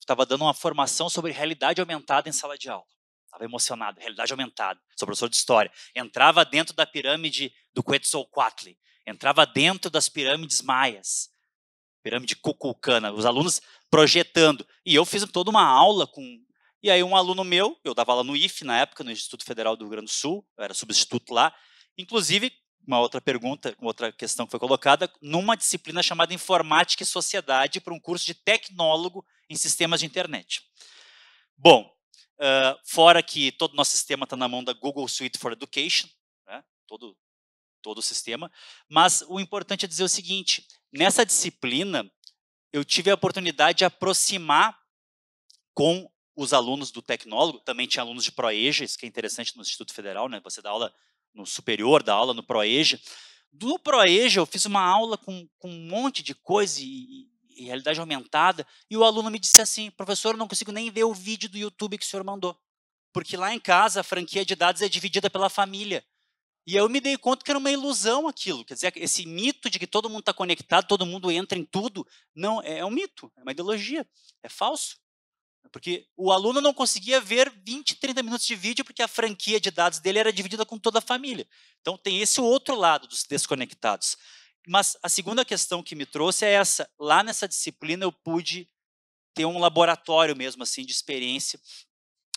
estava dando uma formação sobre realidade aumentada em sala de aula estava emocionado, realidade aumentada, sou professor de história. Entrava dentro da pirâmide do Quetzalcoatl, entrava dentro das pirâmides maias, pirâmide Cuculcana, os alunos projetando. E eu fiz toda uma aula com. E aí, um aluno meu, eu dava aula no IF na época, no Instituto Federal do Rio Grande do Sul, eu era substituto lá. Inclusive, uma outra pergunta, uma outra questão que foi colocada, numa disciplina chamada Informática e Sociedade, para um curso de tecnólogo em sistemas de internet. Bom, ah, fora que todo o nosso sistema está na mão da Google Suite for Education, né? todo, todo o sistema. Mas o importante é dizer o seguinte: nessa disciplina, eu tive a oportunidade de aproximar com os alunos do tecnólogo, também tinha alunos de ProEja, isso que é interessante no Instituto Federal, né? você dá aula no superior, dá aula no ProEja. Do ProEja, eu fiz uma aula com, com um monte de coisa e, e realidade aumentada, e o aluno me disse assim: professor, eu não consigo nem ver o vídeo do YouTube que o senhor mandou. Porque lá em casa a franquia de dados é dividida pela família. E eu me dei conta que era uma ilusão aquilo. Quer dizer, esse mito de que todo mundo está conectado, todo mundo entra em tudo, não, é, é um mito, é uma ideologia, é falso. Porque o aluno não conseguia ver 20, 30 minutos de vídeo porque a franquia de dados dele era dividida com toda a família. Então tem esse outro lado dos desconectados. Mas a segunda questão que me trouxe é essa. Lá nessa disciplina eu pude ter um laboratório mesmo, assim, de experiência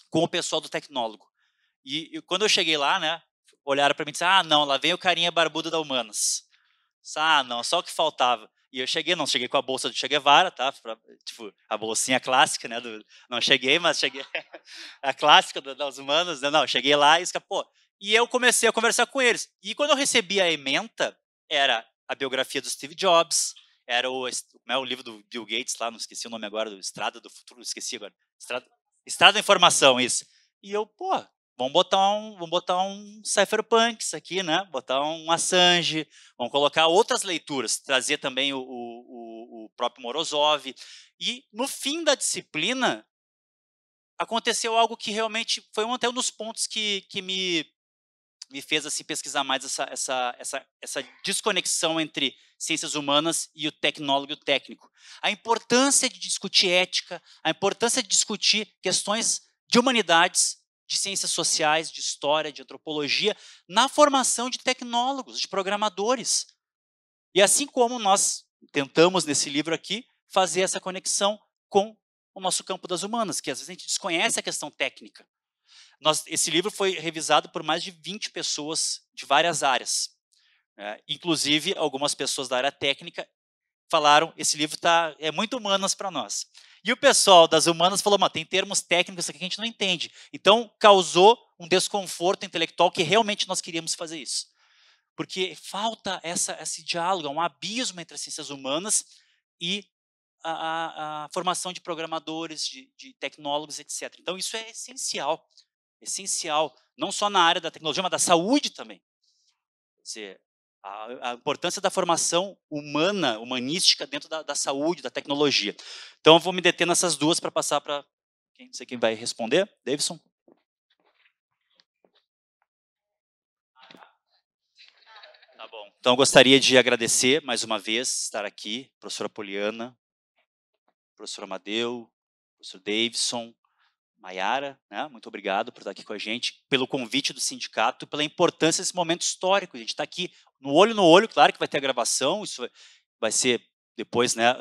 com o pessoal do tecnólogo. E, e quando eu cheguei lá, né, olharam para mim e disseram, ah, não, lá vem o carinha barbudo da Humanas. Ah, não, só o que faltava. E eu cheguei, não cheguei com a bolsa do Che Guevara, tá? Pra, tipo, a bolsinha clássica, né? Do, não cheguei, mas cheguei. a clássica das humanas, né? Não, cheguei lá e escapou. E eu comecei a conversar com eles. E quando eu recebi a ementa, era a biografia do Steve Jobs, era o, é, o livro do Bill Gates lá, não esqueci o nome agora, do Estrada do Futuro, esqueci agora. Estrada, Estrada da Informação, isso. E eu, pô, vamos botar um, vamos botar um cypherpunks aqui, né? Botar um Assange, vamos colocar outras leituras, trazer também o, o, o próprio Morozov. E no fim da disciplina aconteceu algo que realmente foi um, até um dos pontos que, que me me fez assim pesquisar mais essa, essa, essa, essa desconexão entre ciências humanas e o tecnólogo e o técnico. A importância de discutir ética, a importância de discutir questões de humanidades, de ciências sociais, de história, de antropologia, na formação de tecnólogos, de programadores. E assim como nós tentamos nesse livro aqui fazer essa conexão com o nosso campo das humanas, que às vezes a gente desconhece a questão técnica. Nós, esse livro foi revisado por mais de 20 pessoas de várias áreas. É, inclusive, algumas pessoas da área técnica falaram: esse livro tá, é muito humanas para nós. E o pessoal das humanas falou: tem termos técnicos aqui que a gente não entende. Então, causou um desconforto intelectual que realmente nós queríamos fazer isso. Porque falta essa, esse diálogo, é um abismo entre as ciências humanas e a, a, formação de programadores, de, de tecnólogos, etc. Então, isso é essencial. Essencial, não só na área da tecnologia, mas da saúde também. Quer dizer, a, a importância da formação humana, humanística, dentro da, da saúde, da tecnologia. Então, eu vou me deter nessas duas para passar para quem, não sei quem vai responder. Davidson? Tá então, gostaria de agradecer mais uma vez estar aqui, professora Poliana, professor Amadeu, professor Davidson, Maiara, né? muito obrigado por estar aqui com a gente, pelo convite do sindicato, pela importância desse momento histórico. A gente está aqui no olho no olho, claro que vai ter a gravação, isso vai ser depois, né, uh,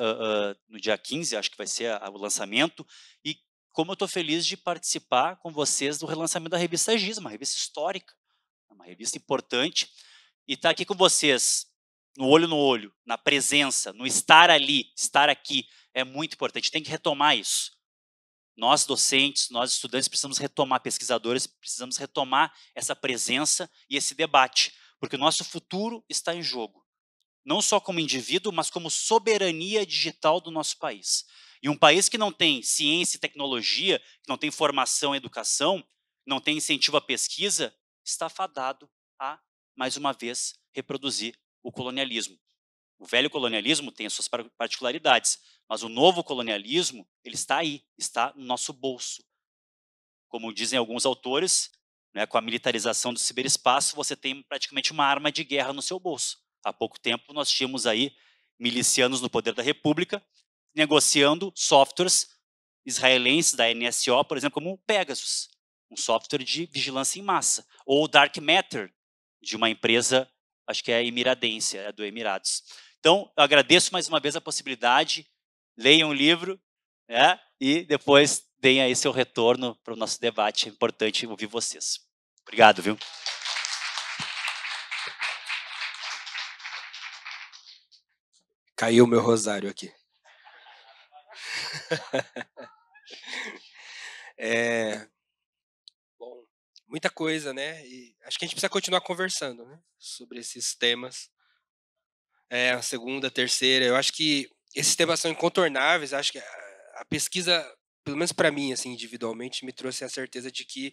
uh, no dia 15, acho que vai ser a, a, o lançamento. E como eu estou feliz de participar com vocês do relançamento da revista Giz, uma revista histórica, uma revista importante. E estar tá aqui com vocês, no olho no olho, na presença, no estar ali, estar aqui, é muito importante. Tem que retomar isso. Nós, docentes, nós, estudantes, precisamos retomar, pesquisadores, precisamos retomar essa presença e esse debate, porque o nosso futuro está em jogo. Não só como indivíduo, mas como soberania digital do nosso país. E um país que não tem ciência e tecnologia, que não tem formação e educação, não tem incentivo à pesquisa, está fadado a, mais uma vez, reproduzir o colonialismo. O velho colonialismo tem as suas particularidades, mas o novo colonialismo, ele está aí, está no nosso bolso. Como dizem alguns autores, né, com a militarização do ciberespaço, você tem praticamente uma arma de guerra no seu bolso. Há pouco tempo nós tínhamos aí milicianos no poder da República negociando softwares israelenses da NSO, por exemplo, como o Pegasus, um software de vigilância em massa, ou o Dark Matter, de uma empresa, acho que é emiradense, é do Emirados. Então, eu agradeço mais uma vez a possibilidade leiam o livro né? e depois deem aí seu retorno para o nosso debate. É importante ouvir vocês. Obrigado, viu? Caiu meu rosário aqui. é, bom, muita coisa, né? E acho que a gente precisa continuar conversando né? sobre esses temas. É, a segunda, a terceira. Eu acho que esses temas são incontornáveis. Acho que a pesquisa, pelo menos para mim, assim, individualmente, me trouxe a certeza de que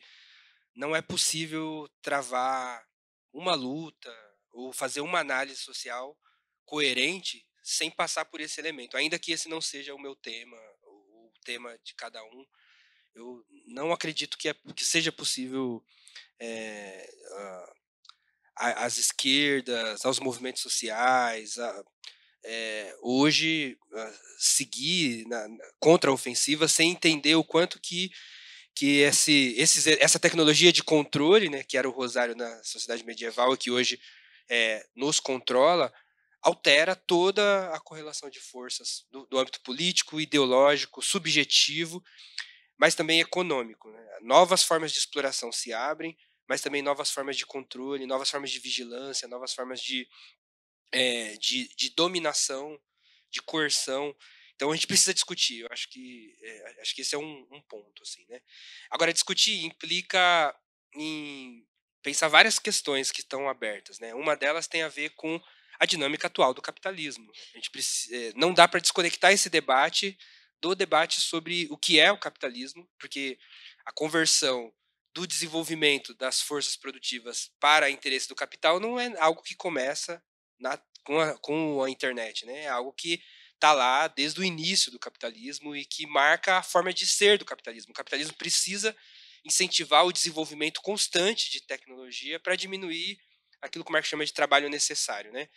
não é possível travar uma luta ou fazer uma análise social coerente sem passar por esse elemento. Ainda que esse não seja o meu tema, o tema de cada um, eu não acredito que, é, que seja possível é, as esquerdas, aos movimentos sociais, a, é, hoje ah, seguir na, na contra-ofensiva sem entender o quanto que que esse, esses, essa tecnologia de controle, né, que era o rosário na sociedade medieval e que hoje é, nos controla, altera toda a correlação de forças do, do, âmbito político, ideológico, subjetivo, mas também econômico. Né? Novas formas de exploração se abrem, mas também novas formas de controle, novas formas de vigilância, novas formas de é, de, de dominação, de coerção. Então a gente precisa discutir. Eu acho que é, acho que esse é um, um, ponto assim, né? Agora discutir implica em pensar várias questões que estão abertas, né? Uma delas tem a ver com a dinâmica atual do capitalismo. A gente precisa, é, eh, não dá para desconectar esse debate do debate sobre o que é o capitalismo, porque a conversão do desenvolvimento das forças produtivas para interesse do capital não é algo que começa na, com, a, com a internet, né? É algo que está lá desde o início do capitalismo e que marca a forma de ser do capitalismo. O capitalismo precisa incentivar o desenvolvimento constante de tecnologia para diminuir aquilo que o Marx chama de trabalho necessário. Né?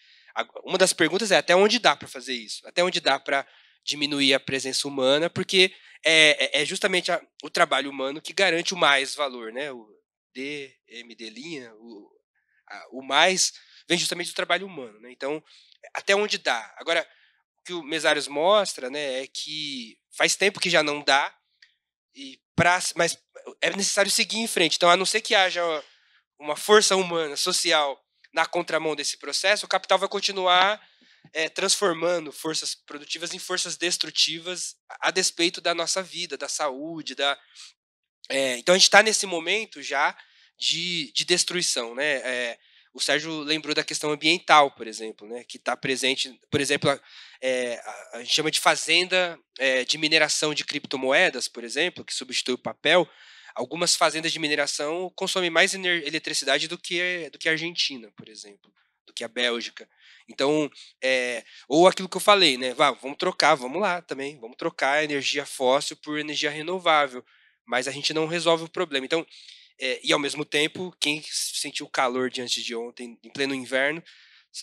Uma das perguntas é até onde dá para fazer isso? Até onde dá para diminuir a presença humana? Porque é, é, é justamente a, o trabalho humano que garante o mais valor, né? o DMD linha, o, o mais vem justamente do trabalho humano. Né? Então, até onde dá. Agora, o que o Mesários mostra né, é que faz tempo que já não dá, e pra, mas é necessário seguir em frente. Então, a não ser que haja uma força humana, social, na contramão desse processo, o capital vai continuar é, transformando forças produtivas em forças destrutivas a despeito da nossa vida, da saúde, da é, então a gente está nesse momento já de, de destruição, né? É, o Sérgio lembrou da questão ambiental, por exemplo, né, que está presente, por exemplo, é, a, gente chama de fazenda é, de mineração de criptomoedas, por exemplo, que substitui o papel. Algumas fazendas de mineração consomem mais eletricidade do que, do que a Argentina, por exemplo, do que a Bélgica. Então, é, ou aquilo que eu falei, né? Vá, vamos trocar, vamos lá também, vamos trocar energia fóssil por energia renovável. Mas a gente não resolve o problema. Então, é, e ao mesmo tempo, quem sentiu calor diante de ontem, em pleno inverno,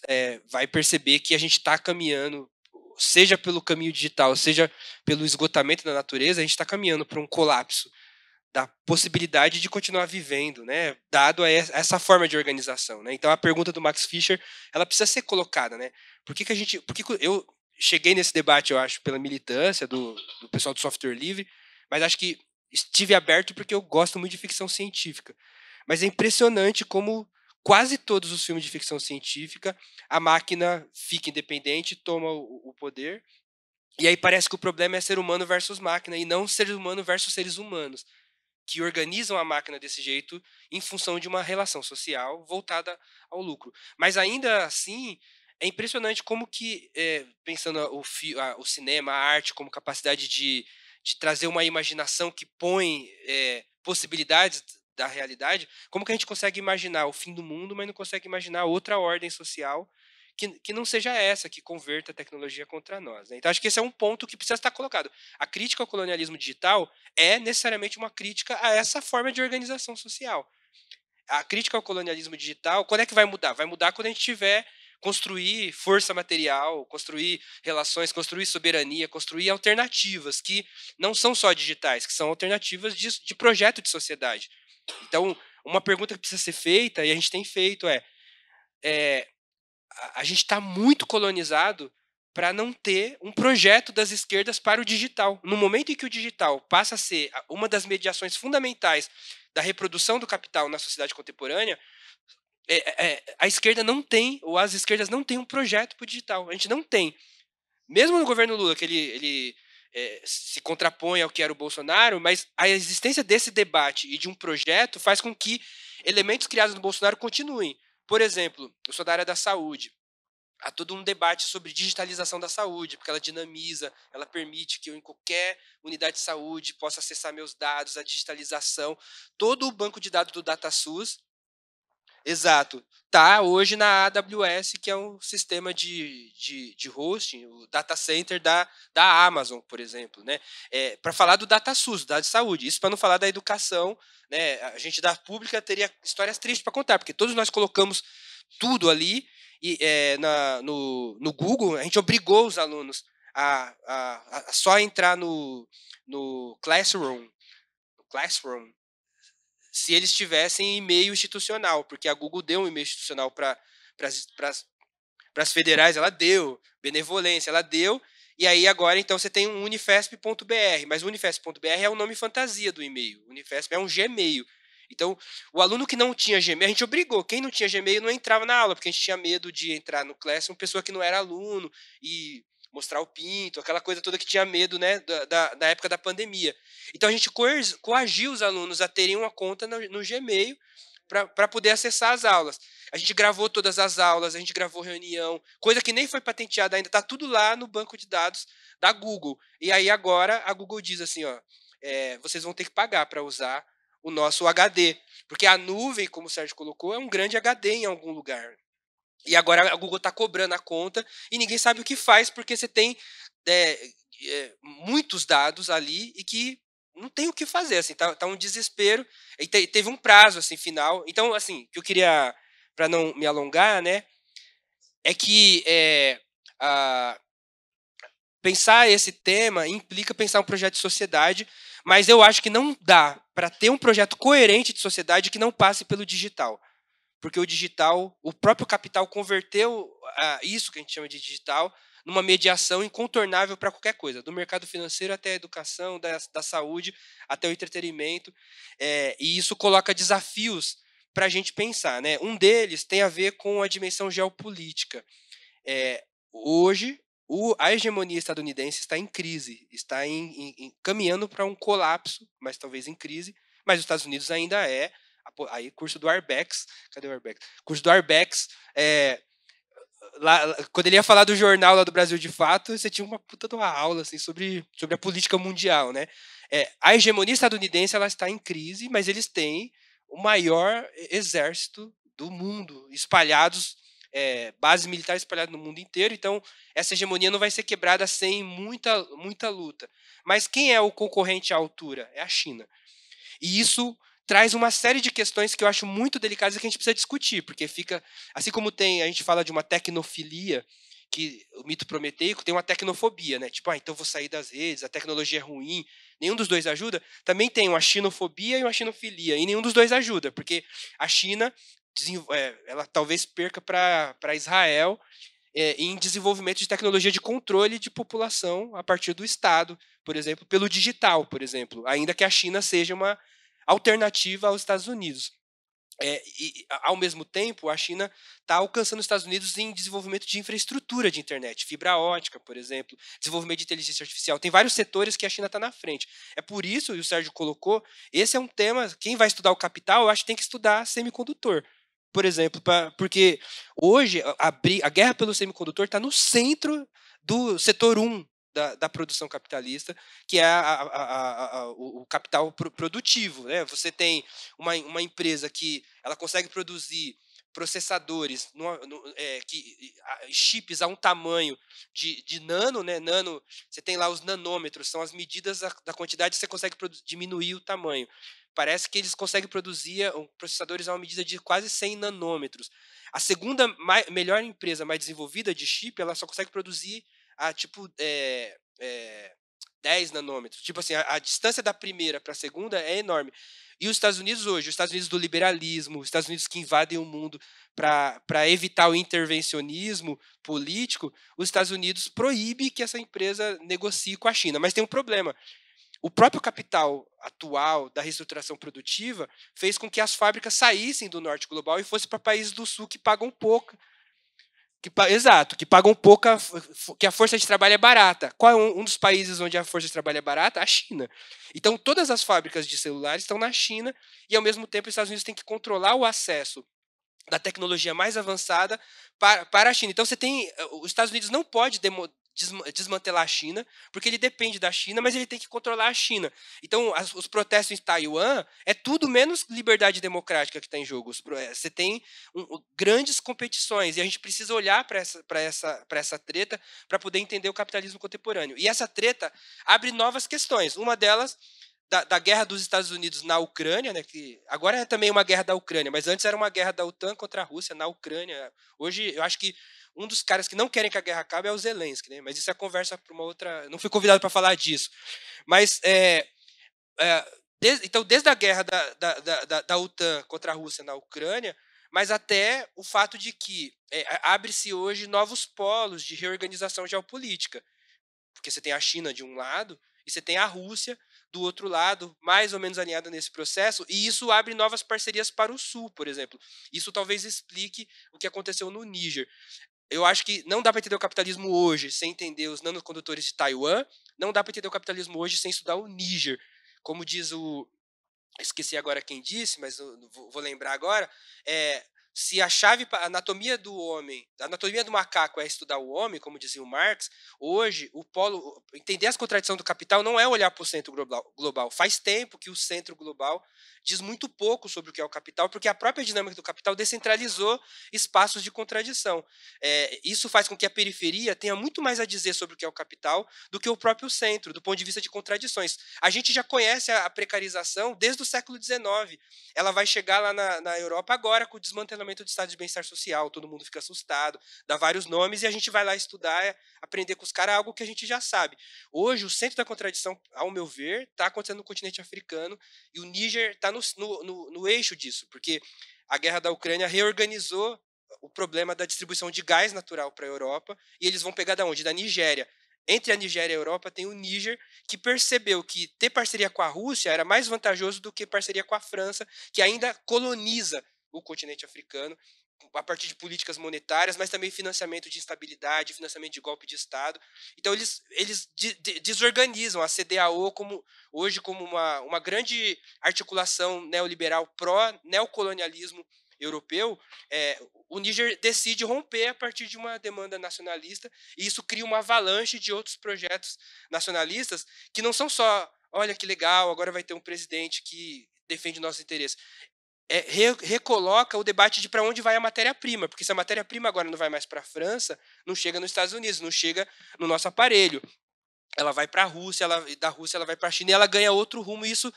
é, vai perceber que a gente está caminhando, seja pelo caminho digital, seja pelo esgotamento da natureza, a gente está caminhando para um colapso da possibilidade de continuar vivendo, né, dado a essa forma de organização, né? Então a pergunta do Max Fischer, ela precisa ser colocada, né? Por que, que a gente, por que, que eu cheguei nesse debate, eu acho, pela militância do, do pessoal do software livre, mas acho que estive aberto porque eu gosto muito de ficção científica. Mas é impressionante como quase todos os filmes de ficção científica a máquina fica independente, toma o, poder. E aí parece que o problema é ser humano versus máquina e não ser humano versus seres humanos que organizam a máquina desse jeito em função de uma relação social voltada ao lucro. Mas ainda assim, é impressionante como que, é, pensando o, a, o, cinema, a arte como capacidade de de trazer uma imaginação que põe é, possibilidades da realidade, como que a gente consegue imaginar o fim do mundo, mas não consegue imaginar outra ordem social que, que não seja essa, que converta a tecnologia contra nós? Né? Então, acho que esse é um ponto que precisa estar colocado. A crítica ao colonialismo digital é necessariamente uma crítica a essa forma de organização social. A crítica ao colonialismo digital, quando é que vai mudar? Vai mudar quando a gente tiver construir força material, construir relações, construir soberania, construir alternativas que não são só digitais, que são alternativas de, de projeto de sociedade. Então, uma pergunta que precisa ser feita, e a gente tem feito, é: é a gente está muito colonizado para não ter um projeto das esquerdas para o digital. No momento em que o digital passa a ser uma das mediações fundamentais da reprodução do capital na sociedade contemporânea, é, é, é, a esquerda não tem, ou as esquerdas não têm um projeto para o digital. A gente não tem. Mesmo no governo Lula, que ele, ele é, se contrapõe ao que era o Bolsonaro, mas a existência desse debate e de um projeto faz com que elementos criados no Bolsonaro continuem. Por exemplo, eu sou da área da saúde. Há todo um debate sobre digitalização da saúde, porque ela dinamiza, ela permite que eu, em qualquer unidade de saúde, possa acessar meus dados, a digitalização. Todo o banco de dados do DataSUS Exato. Tá hoje na AWS, que é um sistema de, de, de hosting, o data center da, da Amazon, por exemplo. Né? É, para falar do DataSUS, da de saúde, isso para não falar da educação, né? a gente da pública teria histórias tristes para contar, porque todos nós colocamos tudo ali e é, na, no, no Google, a gente obrigou os alunos a, a, a só entrar no, no Classroom, no Classroom se eles tivessem e-mail institucional, porque a Google deu um e-mail institucional para as federais, ela deu, benevolência, ela deu, e aí agora então você tem um unifesp.br, mas o unifesp.br é o nome fantasia do e-mail, unifesp é um Gmail. Então, o aluno que não tinha Gmail, a gente obrigou, quem não tinha Gmail não entrava na aula, porque a gente tinha medo de entrar no Classroom, pessoa que não era aluno, e mostrar o pinto, aquela coisa toda que tinha medo, né, da, da época da pandemia. Então a gente coagiu os alunos a terem uma conta no, no Gmail para poder acessar as aulas. A gente gravou todas as aulas, a gente gravou reunião, coisa que nem foi patenteada ainda, tá tudo lá no banco de dados da Google. E aí agora a Google diz assim, ó, é, vocês vão ter que pagar para usar o nosso HD, porque a nuvem, como o Sérgio colocou, é um grande HD em algum lugar. E agora a Google está cobrando a conta e ninguém sabe o que faz, porque você tem é, é, muitos dados ali e que não tem o que fazer, assim, tá, tá um desespero. E te, teve um prazo, assim, final. Então, assim, que eu queria, para não me alongar, né, é que é, a, pensar esse tema implica pensar um projeto de sociedade, mas eu acho que não dá para ter um projeto coerente de sociedade que não passe pelo digital porque o digital, o próprio capital converteu ah, isso que a gente chama de digital numa mediação incontornável para qualquer coisa, do mercado financeiro até a educação, da, da saúde até o entretenimento, é, e isso coloca desafios para a gente pensar. Né? Um deles tem a ver com a dimensão geopolítica. É, hoje, o, a hegemonia estadunidense está em crise, está em, em, em, caminhando para um colapso, mas talvez em crise, mas os Estados Unidos ainda é Aí, curso do Arbex. Cadê o Arbex? Curso do Arbex. É, lá, quando ele ia falar do jornal lá do Brasil de Fato, você tinha uma puta de uma aula assim, sobre, sobre a política mundial. Né? É, a hegemonia estadunidense ela está em crise, mas eles têm o maior exército do mundo, espalhados, é, bases militares espalhadas no mundo inteiro. Então, essa hegemonia não vai ser quebrada sem muita, muita luta. Mas quem é o concorrente à altura? É a China. E isso traz uma série de questões que eu acho muito delicadas e que a gente precisa discutir, porque fica. Assim como tem, a gente fala de uma tecnofilia, que o mito prometeico tem uma tecnofobia, né? Tipo, ah, então vou sair das redes, a tecnologia é ruim, nenhum dos dois ajuda. Também tem uma xinofobia e uma xinofilia, e nenhum dos dois ajuda, porque a China é, ela talvez perca para Israel é, em desenvolvimento de tecnologia de controle de população a partir do Estado, por exemplo, pelo digital, por exemplo, ainda que a China seja uma alternativa aos Estados Unidos. É, e, ao mesmo tempo, a China está alcançando os Estados Unidos em desenvolvimento de infraestrutura de internet, fibra ótica, por exemplo, desenvolvimento de inteligência artificial. Tem vários setores que a China está na frente. É por isso, e o Sérgio colocou, esse é um tema. Quem vai estudar o capital, eu acho que tem que estudar semicondutor. Por exemplo, pra, porque hoje a, a, a guerra pelo semicondutor está no centro do setor 1 da, da produção capitalista, que é a, a, a, o, capital produtivo. Né? Você tem uma, uma empresa que ela consegue produzir processadores no, no, é, que chips a um tamanho de, de, nano, né? Nano, você tem lá os nanômetros, são as medidas da, da quantidade que você consegue produzir, diminuir o tamanho. Parece que eles conseguem produzir eh, processadores a uma medida de quase 100 nanômetros. A segunda melhor empresa mais desenvolvida de chip, ela só consegue produzir a tipo é, é, 10 nanômetros. Tipo assim, a, a distância da primeira para a segunda é enorme. E os Estados Unidos hoje, os Estados Unidos do liberalismo, os Estados Unidos que invadem o mundo para evitar o intervencionismo político, os Estados Unidos proíbe que essa empresa negocie com a China. Mas tem um problema. O próprio capital atual da reestruturação produtiva fez com que as fábricas saíssem do norte global e fossem para países do sul que pagam pouco, que, exato, que pagam pouca, que a força de trabalho é barata. Qual é um, um, dos países onde a força de trabalho é barata? A China. Então, todas as fábricas de celulares estão na China e, ao mesmo tempo, os Estados Unidos têm que controlar o acesso da tecnologia mais avançada para, para a China. Então, você tem. Eh, os Estados Unidos não pode demo, desmantelar a China, porque ele depende da China, mas ele tem que controlar a China. Então, as, os protestos em Taiwan é tudo menos liberdade democrática que está em jogo. É, você tem um, grandes competições e a gente precisa olhar para essa, para essa, para essa treta para poder entender o capitalismo contemporâneo. E essa treta abre novas questões. Uma delas da, da, guerra dos Estados Unidos na Ucrânia, né, que agora é também uma guerra da Ucrânia, mas antes era uma guerra da OTAN contra a Rússia na Ucrânia. Hoje, eu acho que um dos caras que não querem que a guerra acabe é o Zelensky, né? Mas isso é conversa para uma outra. Não fui convidado para falar disso. Mas é, é, desde, então, desde a guerra da, da, da, da, OTAN contra a Rússia na Ucrânia, mas até o fato de que é, abre-se hoje novos polos de reorganização geopolítica. Porque você tem a China de um lado e você tem a Rússia do outro lado, mais ou menos alinhada nesse processo, e isso abre novas parcerias para o Sul, por exemplo. Isso talvez explique o que aconteceu no Níger eu acho que não dá para entender o capitalismo hoje sem entender os nanocondutores de Taiwan, não dá para entender o capitalismo hoje sem estudar o Níger. Como diz o. Esqueci agora quem disse, mas vou lembrar agora. É, se a chave a anatomia do homem, a anatomia do macaco é estudar o homem, como dizia o Marx, hoje o polo entender as contradições do capital não é olhar para o centro global. Faz tempo que o centro global diz muito pouco sobre o que é o capital, porque a própria dinâmica do capital descentralizou espaços de contradição. É, isso faz com que a periferia tenha muito mais a dizer sobre o que é o capital do que o próprio centro, do ponto de vista de contradições. A gente já conhece a precarização desde o século XIX. Ela vai chegar lá na, na Europa agora com o desmantelamento funcionamento do estado de bem-estar social, todo mundo fica assustado, dá vários nomes e a gente vai lá estudar, eh, aprender com os caras algo que a gente já sabe. Hoje, o centro da contradição, ao meu ver, está acontecendo no continente africano e o Níger está no, no, no eixo disso, porque a guerra da Ucrânia reorganizou o problema da distribuição de gás natural para a Europa e eles vão pegar da onde? Da Nigéria entre a Nigéria e a Europa tem o Níger, que percebeu que ter parceria com a Rússia era mais vantajoso do que parceria com a França, que ainda coloniza o continente africano, a partir de políticas monetárias, mas também financiamento de instabilidade, financiamento de golpe de Estado. Então, eles, eles de, de, desorganizam a CDAO como, hoje como uma, uma grande articulação neoliberal pró-neocolonialismo europeu, é, o Níger decide romper a partir de uma demanda nacionalista, e isso cria uma avalanche de outros projetos nacionalistas que não são só, olha que legal, agora vai ter um presidente que defende nossos interesses é, re, recoloca o debate de para onde vai a matéria-prima, porque se a matéria-prima agora não vai mais para a França, não chega nos Estados Unidos, não chega no nosso aparelho. Ela vai para a Rússia, ela, da Rússia ela vai para a China e ela ganha outro rumo, e isso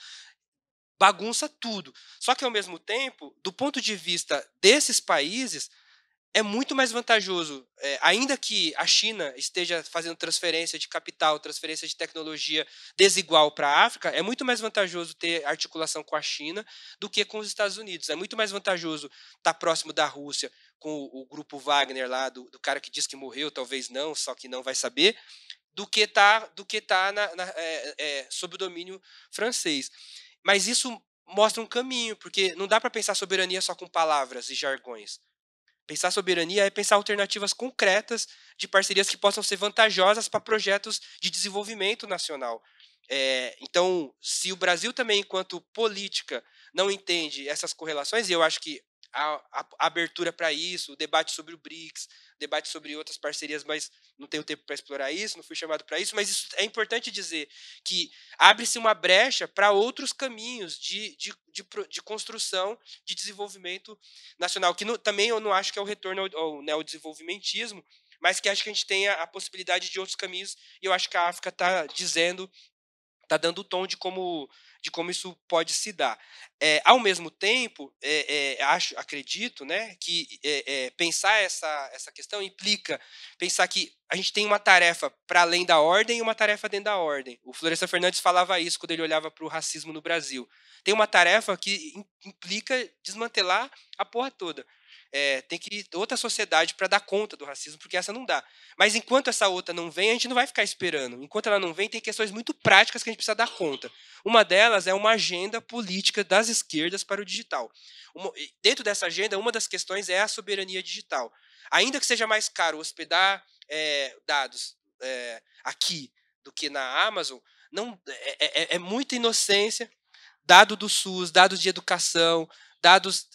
bagunça tudo. Só que, ao mesmo tempo, do ponto de vista desses países, é muito mais vantajoso, é, ainda que a China esteja fazendo transferência de capital, transferência de tecnologia desigual para a África, é muito mais vantajoso ter articulação com a China do que com os Estados Unidos. É muito mais vantajoso estar tá próximo da Rússia com o, o grupo Wagner lá, do, do, cara que diz que morreu, talvez não, só que não vai saber, do que tá, do que tá na, na, é, é, sob o domínio francês. Mas isso mostra um caminho, porque não dá para pensar soberania só com palavras e jargões. Pensar soberania é pensar alternativas concretas de parcerias que possam ser vantajosas para projetos de desenvolvimento nacional. É, então, se o Brasil também, enquanto política, não entende essas correlações, e eu acho que a, a, a abertura para isso, o debate sobre o BRICS, debate sobre outras parcerias, mas não tenho tempo para explorar isso, não fui chamado para isso, mas isso é importante dizer que abre-se uma brecha para outros caminhos de, de, de, de, construção de desenvolvimento nacional, que no, também eu não acho que é o retorno ao, ao neodesenvolvimentismo, né, mas que acho que a gente tem a possibilidade de outros caminhos, e eu acho que a África está dizendo, está dando o tom de como de como isso pode se dar. É, ao mesmo tempo, é, é, acho, acredito, né, que é, é, pensar essa, essa questão implica pensar que a gente tem uma tarefa para além da ordem e uma tarefa dentro da ordem. O Floresta Fernandes falava isso quando ele olhava para o racismo no Brasil. Tem uma tarefa que implica desmantelar a porra toda é, tem que ir outra sociedade para dar conta do racismo, porque essa não dá. Mas enquanto essa outra não vem, a gente não vai ficar esperando. Enquanto ela não vem, tem questões muito práticas que a gente precisa dar conta. Uma delas é uma agenda política das esquerdas para o digital. Uma, dentro dessa agenda, uma das questões é a soberania digital. Ainda que seja mais caro hospedar é, dados é, aqui do que na Amazon, não é, é, é, é muita inocência. Dado do SUS, dados de educação, dados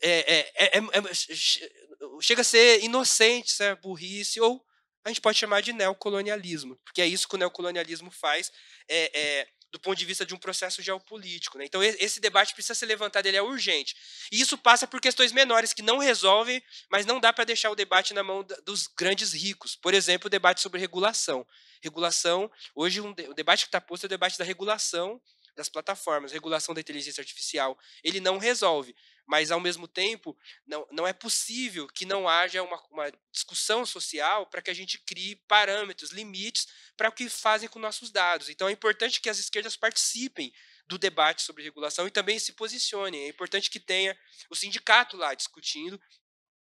é, é, é, é, é chega a ser inocente, essa burrice, ou a gente pode chamar de neocolonialismo, porque é isso que o neocolonialismo faz do ponto de vista de um processo geopolítico. Né? Então, esse debate precisa ser levantado, ele é urgente. E isso passa por questões menores que não resolvem, mas não dá para deixar o debate na mão dos grandes ricos. Por exemplo, o debate sobre regulação. Regulação, hoje um o debate que está posto é o debate da regulação das plataformas, regulação da inteligência artificial, ele não resolve. Mas, ao mesmo tempo, não, não é possível que não haja uma, uma discussão social para que a gente crie parâmetros, limites para o que fazem com nossos dados. Então, é importante que as esquerdas participem do debate sobre regulação e também se posicione. É importante que tenha o sindicato lá discutindo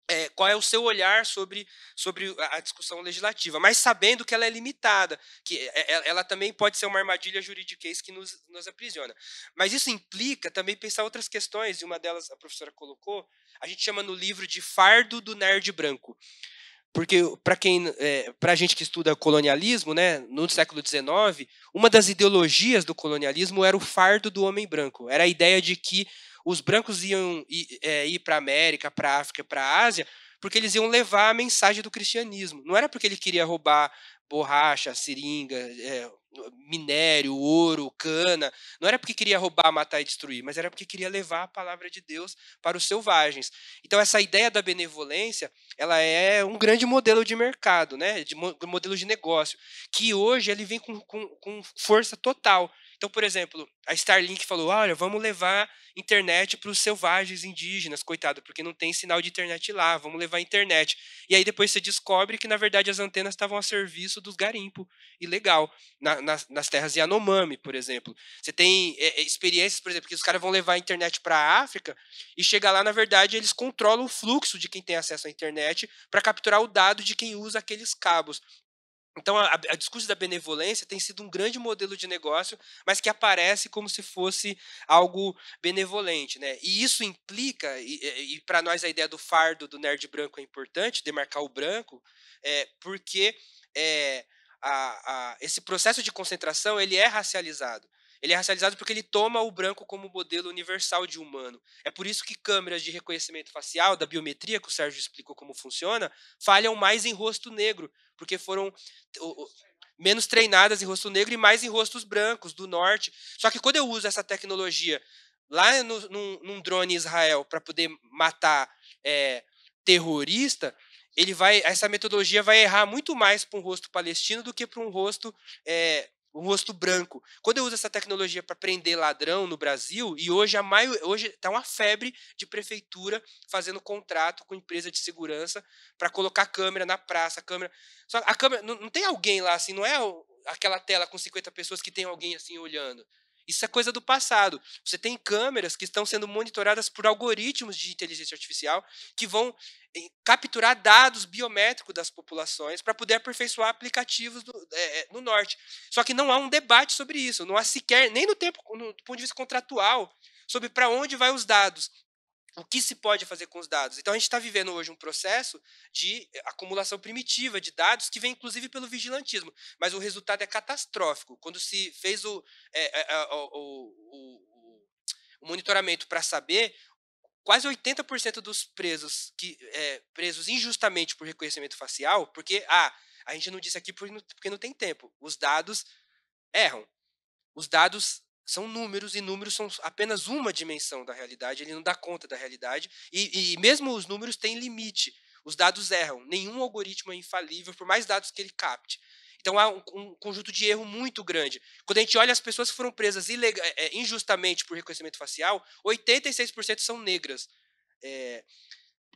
é, qual é o seu olhar sobre, sobre a discussão legislativa, mas sabendo que ela é limitada, que é, é, ela também pode ser uma armadilha jurídica que nos, nos aprisiona. Mas isso implica também pensar outras questões, e uma delas a professora colocou, a gente chama no livro de fardo do nerd branco. Porque para quem, é, para a gente que estuda colonialismo, né, no século XIX, uma das ideologias do colonialismo era o fardo do homem branco. Era a ideia de que os brancos iam ir, é, ir para a América, para a África, para a Ásia, porque eles iam levar a mensagem do cristianismo. Não era porque ele queria roubar borracha, seringa, é, minério, ouro, cana. Não era porque queria roubar, matar e destruir, mas era porque queria levar a palavra de Deus para os selvagens. Então essa ideia da benevolência, ela é um grande modelo de mercado, né? De modelo de negócio, que hoje ele vem com, com, com força total. Então, por exemplo, a Starlink falou: olha, vamos levar internet para os selvagens indígenas, coitado, porque não tem sinal de internet lá, vamos levar internet. E aí depois você descobre que, na verdade, as antenas estavam a serviço dos garimpo ilegal, na, nas, nas terras Yanomami, por exemplo. Você tem é, é, experiências, por exemplo, que os caras vão levar a internet para a África e chega lá, na verdade, eles controlam o fluxo de quem tem acesso à internet para capturar o dado de quem usa aqueles cabos. Então, a, a, discurso da benevolência tem sido um grande modelo de negócio, mas que aparece como se fosse algo benevolente. Né? E isso implica, e, e para nós a ideia do fardo do nerd branco é importante, demarcar o branco, é, porque é, a, a, esse processo de concentração ele é racializado. Ele é racializado porque ele toma o branco como modelo universal de humano. É por isso que câmeras de reconhecimento facial, da biometria, que o Sérgio explicou como funciona, falham mais em rosto negro, porque foram menos treinadas em rosto negro e mais em rostos brancos do norte. Só que quando eu uso essa tecnologia lá no, num, num drone Israel para poder matar é, terrorista, ele vai, essa metodologia vai errar muito mais para um rosto palestino do que para um rosto é, um rosto branco. Quando eu uso essa tecnologia para prender ladrão no Brasil, e hoje a hoje está uma febre de prefeitura fazendo contrato com empresa de segurança para colocar câmera na praça, câmera. Só a câmera não, não, tem alguém lá assim, não é aquela tela com 50 pessoas que tem alguém assim olhando. Isso é coisa do passado. Você tem câmeras que estão sendo monitoradas por algoritmos de inteligência artificial que vão eh, capturar dados biométricos das populações para poder aperfeiçoar aplicativos do, é, no norte. Só que não há um debate sobre isso, não há sequer, nem no tempo, no, do ponto de vista contratual, sobre para onde vai os dados o que se pode fazer com os dados. Então a gente está vivendo hoje um processo de acumulação primitiva de dados que vem inclusive pelo vigilantismo, mas o resultado é catastrófico. Quando se fez o, é, é, é o, o, o monitoramento para saber quase 80% dos presos que é, presos injustamente por reconhecimento facial, porque ah, a gente não disse aqui porque não, porque não tem tempo. Os dados erram. Os dados são números e números são apenas uma dimensão da realidade, ele não dá conta da realidade e, e mesmo os números têm limite. Os dados erram, nenhum algoritmo é infalível, por mais dados que ele capte. Então há um, um, conjunto de erro muito grande. Quando a gente olha as pessoas que foram presas ilegal, é, é, injustamente por reconhecimento facial, 86% são negras. É,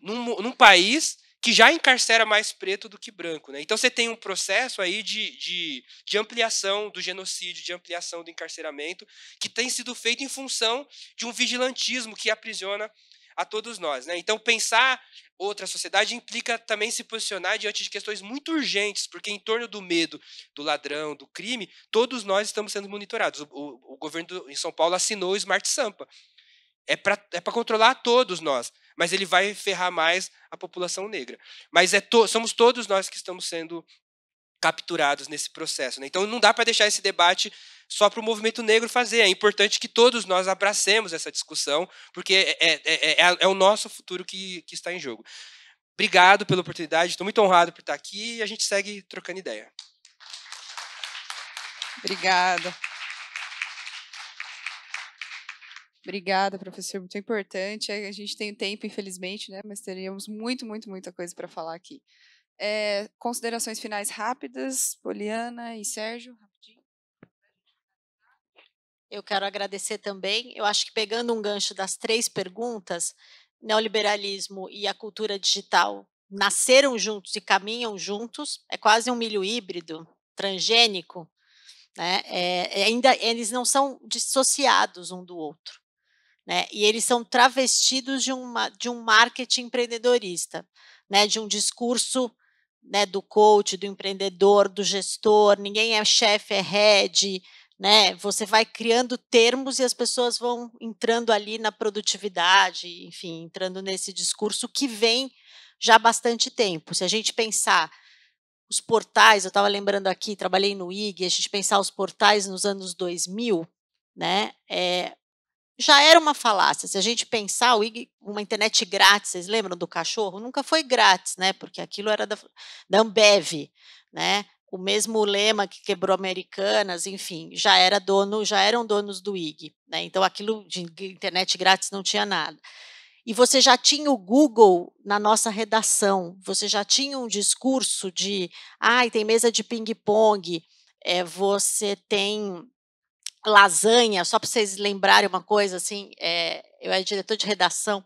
num, num país que já encarcera mais preto do que branco. Né? Então você tem um processo aí de, de, de, ampliação do genocídio, de ampliação do encarceramento, que tem sido feito em função de um vigilantismo que aprisiona a todos nós. Né? Então pensar outra sociedade implica também se posicionar diante de questões muito urgentes, porque em torno do medo, do ladrão, do crime, todos nós estamos sendo monitorados. O, o, o governo do, em São Paulo assinou o Smart Sampa. É para é controlar todos nós mas ele vai ferrar mais a população negra. Mas é to somos todos nós que estamos sendo capturados nesse processo. Né? Então não dá para deixar esse debate só para o movimento negro fazer. É importante que todos nós abracemos essa discussão, porque é, é, é, é o nosso futuro que, que está em jogo. Obrigado pela oportunidade, estou muito honrado por estar aqui e a gente segue trocando ideia. Obrigada. Obrigada, professor, muito importante. É, a gente tem tempo, infelizmente, né? Mas teríamos muito, muito, muita coisa para falar aqui. É, considerações finais rápidas, Poliana e Sérgio, rapidinho. Eu quero agradecer também. Eu acho que pegando um gancho das três perguntas, neoliberalismo e a cultura digital nasceram juntos e caminham juntos. É quase um milho híbrido, transgênico. Né? É, ainda eles não são dissociados um do outro. Né? E eles são travestidos de, uma, de um marketing empreendedorista, né? de um discurso né, do coach, do empreendedor, do gestor, ninguém é chefe, é head, né? Você vai criando termos e as pessoas vão entrando ali na produtividade, enfim, entrando nesse discurso que vem já há bastante tempo. Se a gente pensar os portais, eu estava lembrando aqui, trabalhei no IG, a gente pensar os portais nos anos 2000, né? É, já era uma falácia. Se a gente pensar, uma internet grátis, vocês lembram do cachorro? Nunca foi grátis, né? Porque aquilo era da, da Ambev, né? O mesmo lema que quebrou Americanas, enfim, já era dono, já eram donos do IG, né? Então aquilo de internet grátis não tinha nada. E você já tinha o Google na nossa redação, você já tinha um discurso de, ai, ah, tem mesa de ping-pong, é, você tem lasanha, só para vocês lembrarem uma coisa, assim, é, eu era diretor de redação,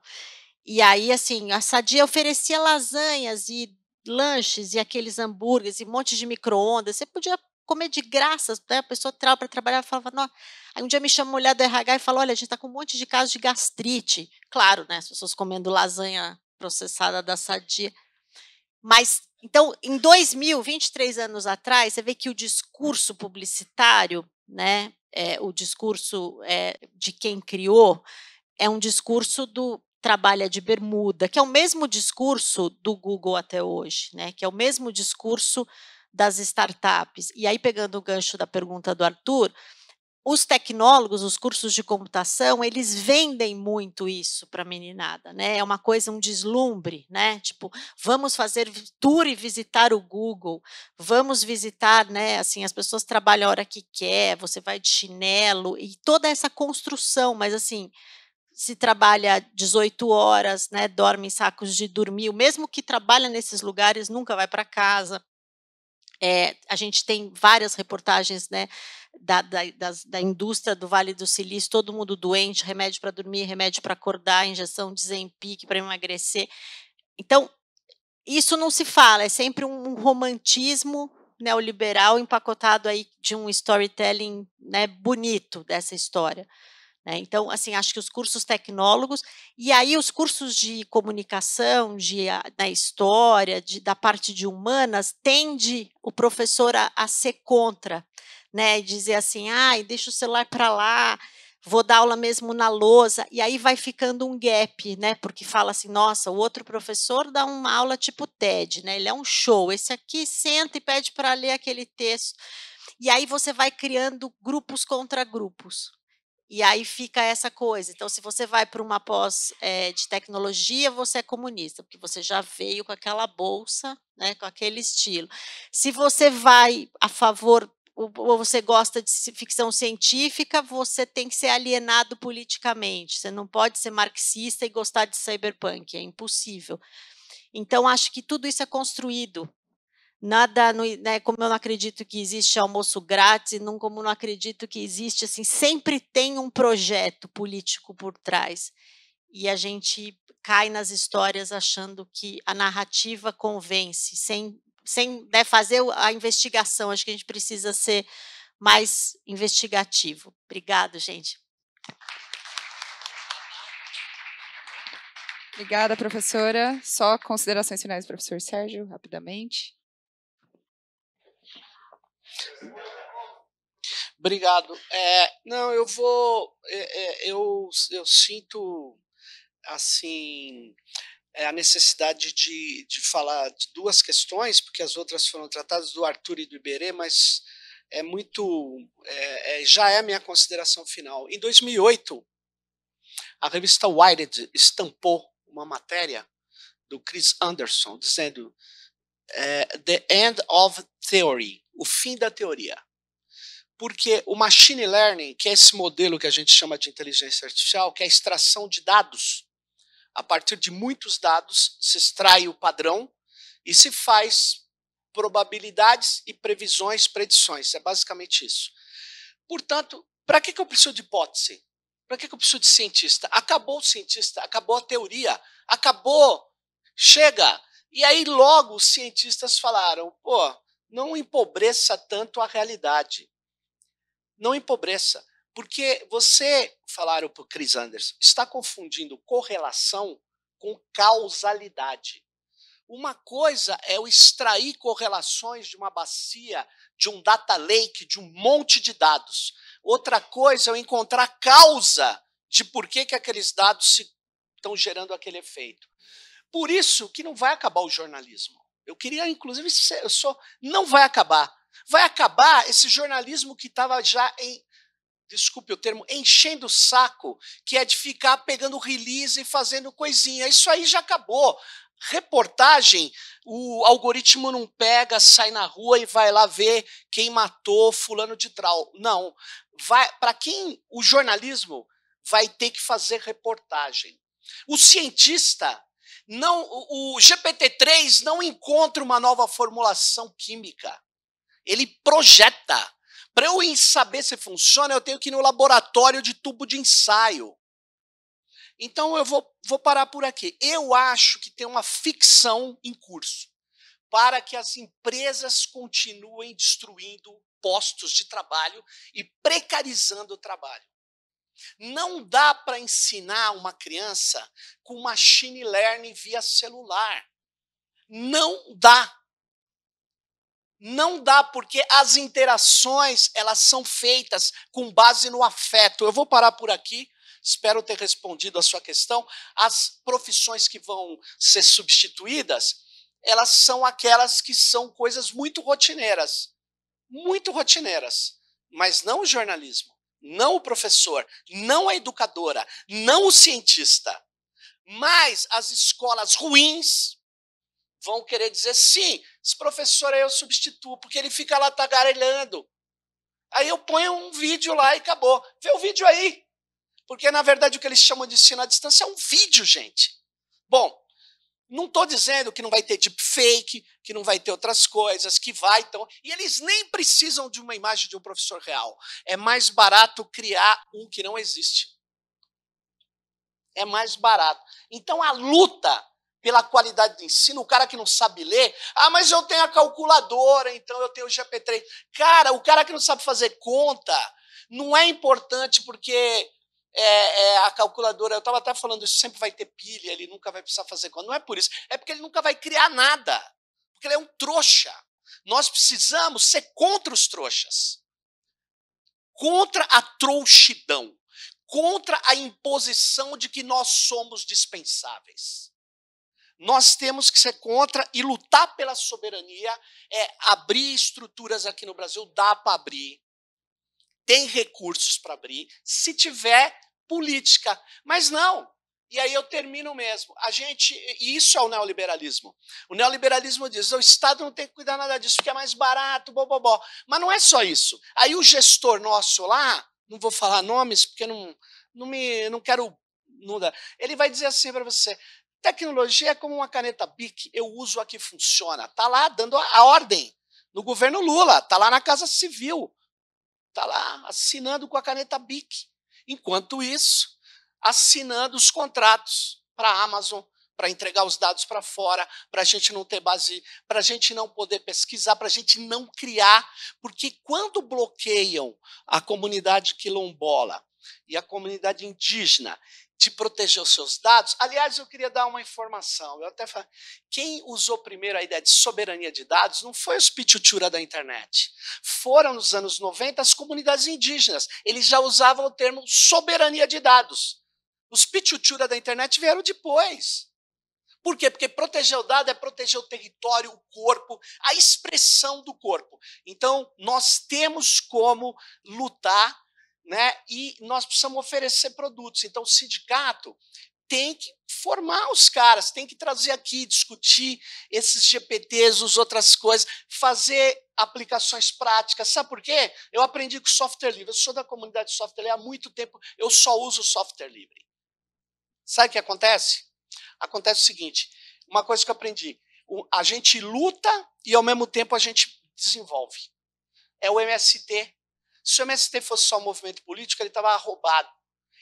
e aí, assim, a Sadia oferecia lasanhas e lanches e aqueles hambúrgueres e um monte de micro-ondas, você podia comer de graça, né? a pessoa entrava para trabalhar e falava, aí um dia me chama uma mulher do RH e falou, olha, a gente está com um monte de casos de gastrite, claro, né, as pessoas comendo lasanha processada da Sadia, mas, então, em 2000, 23 anos atrás, você vê que o discurso publicitário né, é, o discurso é, de quem criou é um discurso do trabalha é de bermuda, que é o mesmo discurso do Google até hoje, né, que é o mesmo discurso das startups. E aí, pegando o gancho da pergunta do Arthur, os tecnólogos, os cursos de computação, eles vendem muito isso para a meninada, né? É uma coisa, um deslumbre, né? Tipo, vamos fazer tour e visitar o Google, vamos visitar, né? Assim, as pessoas trabalham a hora que quer, você vai de chinelo e toda essa construção, mas assim, se trabalha 18 horas, né? Dorme em sacos de dormir, mesmo que trabalha nesses lugares, nunca vai para casa. É, a gente tem várias reportagens, né? da, da, da indústria do Vale do Silício, todo mundo doente, remédio para dormir, remédio para acordar, injeção de Zempic para emagrecer. Então, isso não se fala, é sempre um romantismo neoliberal empacotado aí de um storytelling né, bonito dessa história. Né? Então, assim, acho que os cursos tecnólogos e aí os cursos de comunicação, de ah, da história, de, da parte de humanas, tende o professor a, a ser contra, né? Dizer assim, ai, deixa o celular para lá, vou dar aula mesmo na lousa, e aí vai ficando um gap, né? Porque fala assim, nossa, o outro professor dá uma aula tipo TED, né? Ele é um show. Esse aqui senta e pede para ler aquele texto. E aí você vai criando grupos contra grupos. E aí fica essa coisa. Então, se você vai para uma pós é, de tecnologia, você é comunista, porque você já veio com aquela bolsa, né, com aquele estilo. Se você vai a favor ou você gosta de ficção científica, você tem que ser alienado politicamente. Você não pode ser marxista e gostar de cyberpunk, é impossível. Então, acho que tudo isso é construído. Nada, né, como eu não acredito que existe almoço grátis, não, como eu não acredito que existe, assim, sempre tem um projeto político por trás. E a gente cai nas histórias achando que a narrativa convence, sem sem né, fazer a investigação. Acho que a gente precisa ser mais investigativo. Obrigado, gente. Obrigada, professora. Só considerações finais, professor Sérgio, rapidamente. Obrigado. É, não, eu vou. É, é eu, eu sinto, assim, é a necessidade de, de falar de duas questões, porque as outras foram tratadas, do Arthur e do Iberê, mas é muito. É, é, já é a minha consideração final. Em 2008, a revista Wired estampou uma matéria do Chris Anderson dizendo é, The End of Theory o fim da teoria. Porque o machine learning, que é esse modelo que a gente chama de inteligência artificial, que é a extração de dados a partir de muitos dados, se extrai o padrão e se faz probabilidades e previsões, predições. É basicamente isso. Portanto, para que, que eu preciso de hipótese? Para que, que eu preciso de cientista? Acabou o cientista, acabou a teoria, acabou, chega. E aí logo os cientistas falaram: pô, não empobreça tanto a realidade. Não empobreça. Porque você, falaram para o Chris Anderson, está confundindo correlação com causalidade. Uma coisa é eu extrair correlações de uma bacia, de um data lake, de um monte de dados. Outra coisa é eu encontrar causa de por que, que aqueles dados estão gerando aquele efeito. Por isso que não vai acabar o jornalismo. Eu queria, inclusive, eu sou, não vai acabar. Vai acabar esse jornalismo que estava já em desculpe o termo, enchendo o saco, que é de ficar pegando release e fazendo coisinha. Isso aí já acabou. Reportagem, o algoritmo não pega, sai na rua e vai lá ver quem matou fulano de tal. Não, vai para quem o jornalismo vai ter que fazer reportagem. O cientista não, o GPT-3 não encontra uma nova formulação química. Ele projeta para eu saber se funciona, eu tenho que ir no laboratório de tubo de ensaio. Então eu vou, vou parar por aqui. Eu acho que tem uma ficção em curso para que as empresas continuem destruindo postos de trabalho e precarizando o trabalho. Não dá para ensinar uma criança com machine learning via celular. Não dá. Não dá, porque as interações, elas são feitas com base no afeto. Eu vou parar por aqui. Espero ter respondido a sua questão. As profissões que vão ser substituídas, elas são aquelas que são coisas muito rotineiras. Muito rotineiras. Mas não o jornalismo, não o professor, não a educadora, não o cientista. Mas as escolas ruins, vão querer dizer sim, esse professor aí eu substituo, porque ele fica lá tagarelando. Aí eu ponho um vídeo lá e acabou. Vê o vídeo aí. Porque, na verdade, o que eles chamam de ensino à distância é um vídeo, gente. Bom, não estou dizendo que não vai ter deepfake, que não vai ter outras coisas, que vai. Então, e eles nem precisam de uma imagem de um professor real. É mais barato criar um que não existe. É mais barato. Então, a luta pela qualidade do ensino, o cara que não sabe ler, ah, mas eu tenho a calculadora, então eu tenho o GP3. Cara, o cara que não sabe fazer conta não é importante porque é, é, a calculadora, eu estava até falando isso, sempre vai ter pilha, ele nunca vai precisar fazer conta. Não é por isso, é porque ele nunca vai criar nada, porque ele é um trouxa. Nós precisamos ser contra os trouxas, contra a trouxidão, contra a imposição de que nós somos dispensáveis nós temos que ser contra e lutar pela soberania, é abrir estruturas aqui no Brasil, dá para abrir. Tem recursos para abrir, se tiver política. Mas não, e aí eu termino mesmo. A gente, e isso é o neoliberalismo. O neoliberalismo diz: o Estado não tem que cuidar nada disso, porque é mais barato, bobobó. Mas não é só isso. Aí o gestor nosso lá, não vou falar nomes, porque não, não me não quero. Não dá, ele vai dizer assim para você: Tecnologia é como uma caneta BIC, eu uso a que funciona. Está lá dando a ordem no governo Lula, está lá na Casa Civil, está lá assinando com a caneta BIC. Enquanto isso, assinando os contratos para a Amazon, para entregar os dados para fora, para a gente não ter base, para a gente não poder pesquisar, para a gente não criar, porque quando bloqueiam a comunidade quilombola e a comunidade indígena de proteger os seus dados. Aliás, eu queria dar uma informação. Eu até falo, quem usou primeiro a ideia de soberania de dados não foi os pichuchura da internet. Foram nos anos 90 as comunidades indígenas. Eles já usavam o termo soberania de dados. Os pichuchura da internet vieram depois. Por quê? Porque proteger o dado é proteger o território, o corpo, a expressão do corpo. Então, nós temos como lutar né? E nós precisamos oferecer produtos. Então, o sindicato tem que formar os caras, tem que trazer aqui, discutir esses GPTs, as outras coisas, fazer aplicações práticas. Sabe por quê? Eu aprendi com software livre. Eu sou da comunidade de software livre há muito tempo, eu só uso software livre. Sabe o que acontece? Acontece o seguinte: uma coisa que eu aprendi. A gente luta e, ao mesmo tempo, a gente desenvolve. É o MST se o MST fosse só um movimento político, ele estava roubado.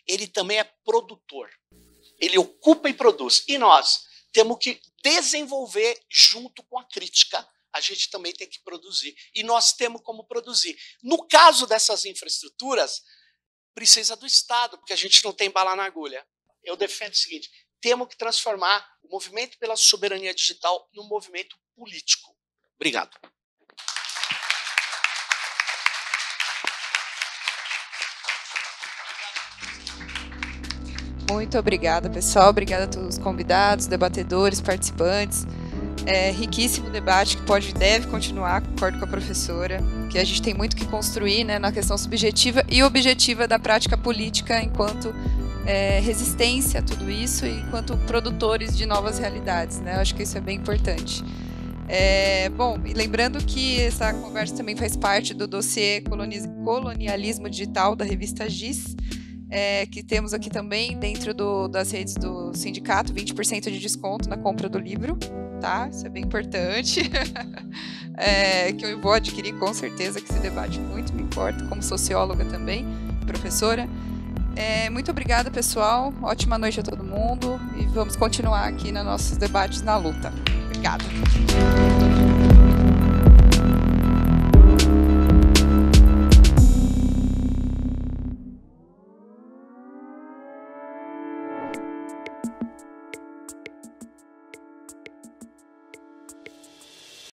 Ele também é produtor. Ele ocupa e produz. E nós temos que desenvolver junto com a crítica. A gente também tem que produzir. E nós temos como produzir. No caso dessas infraestruturas, precisa do Estado, porque a gente não tem bala na agulha. Eu defendo o seguinte: temos que transformar o movimento pela soberania digital num movimento político. Obrigado. Muito obrigada, pessoal. Obrigada a todos os convidados, debatedores, participantes. É, riquíssimo debate que pode deve continuar, concordo com a professora, que a gente tem muito que construir né, na questão subjetiva e objetiva da prática política enquanto é, resistência a tudo isso e enquanto produtores de novas realidades. Né? Eu acho que isso é bem importante. É, bom, e lembrando que essa conversa também faz parte do dossiê Colonialismo Digital da revista GIS é, que temos aqui também dentro do, das redes do sindicato, 20% de desconto na compra do livro, tá? Isso é bem importante. é, que eu vou adquirir com certeza, que esse debate muito me importa, como socióloga também, professora. É, muito obrigada, pessoal. Ótima noite a todo mundo e vamos continuar aqui nos nossos debates na luta. Obrigada.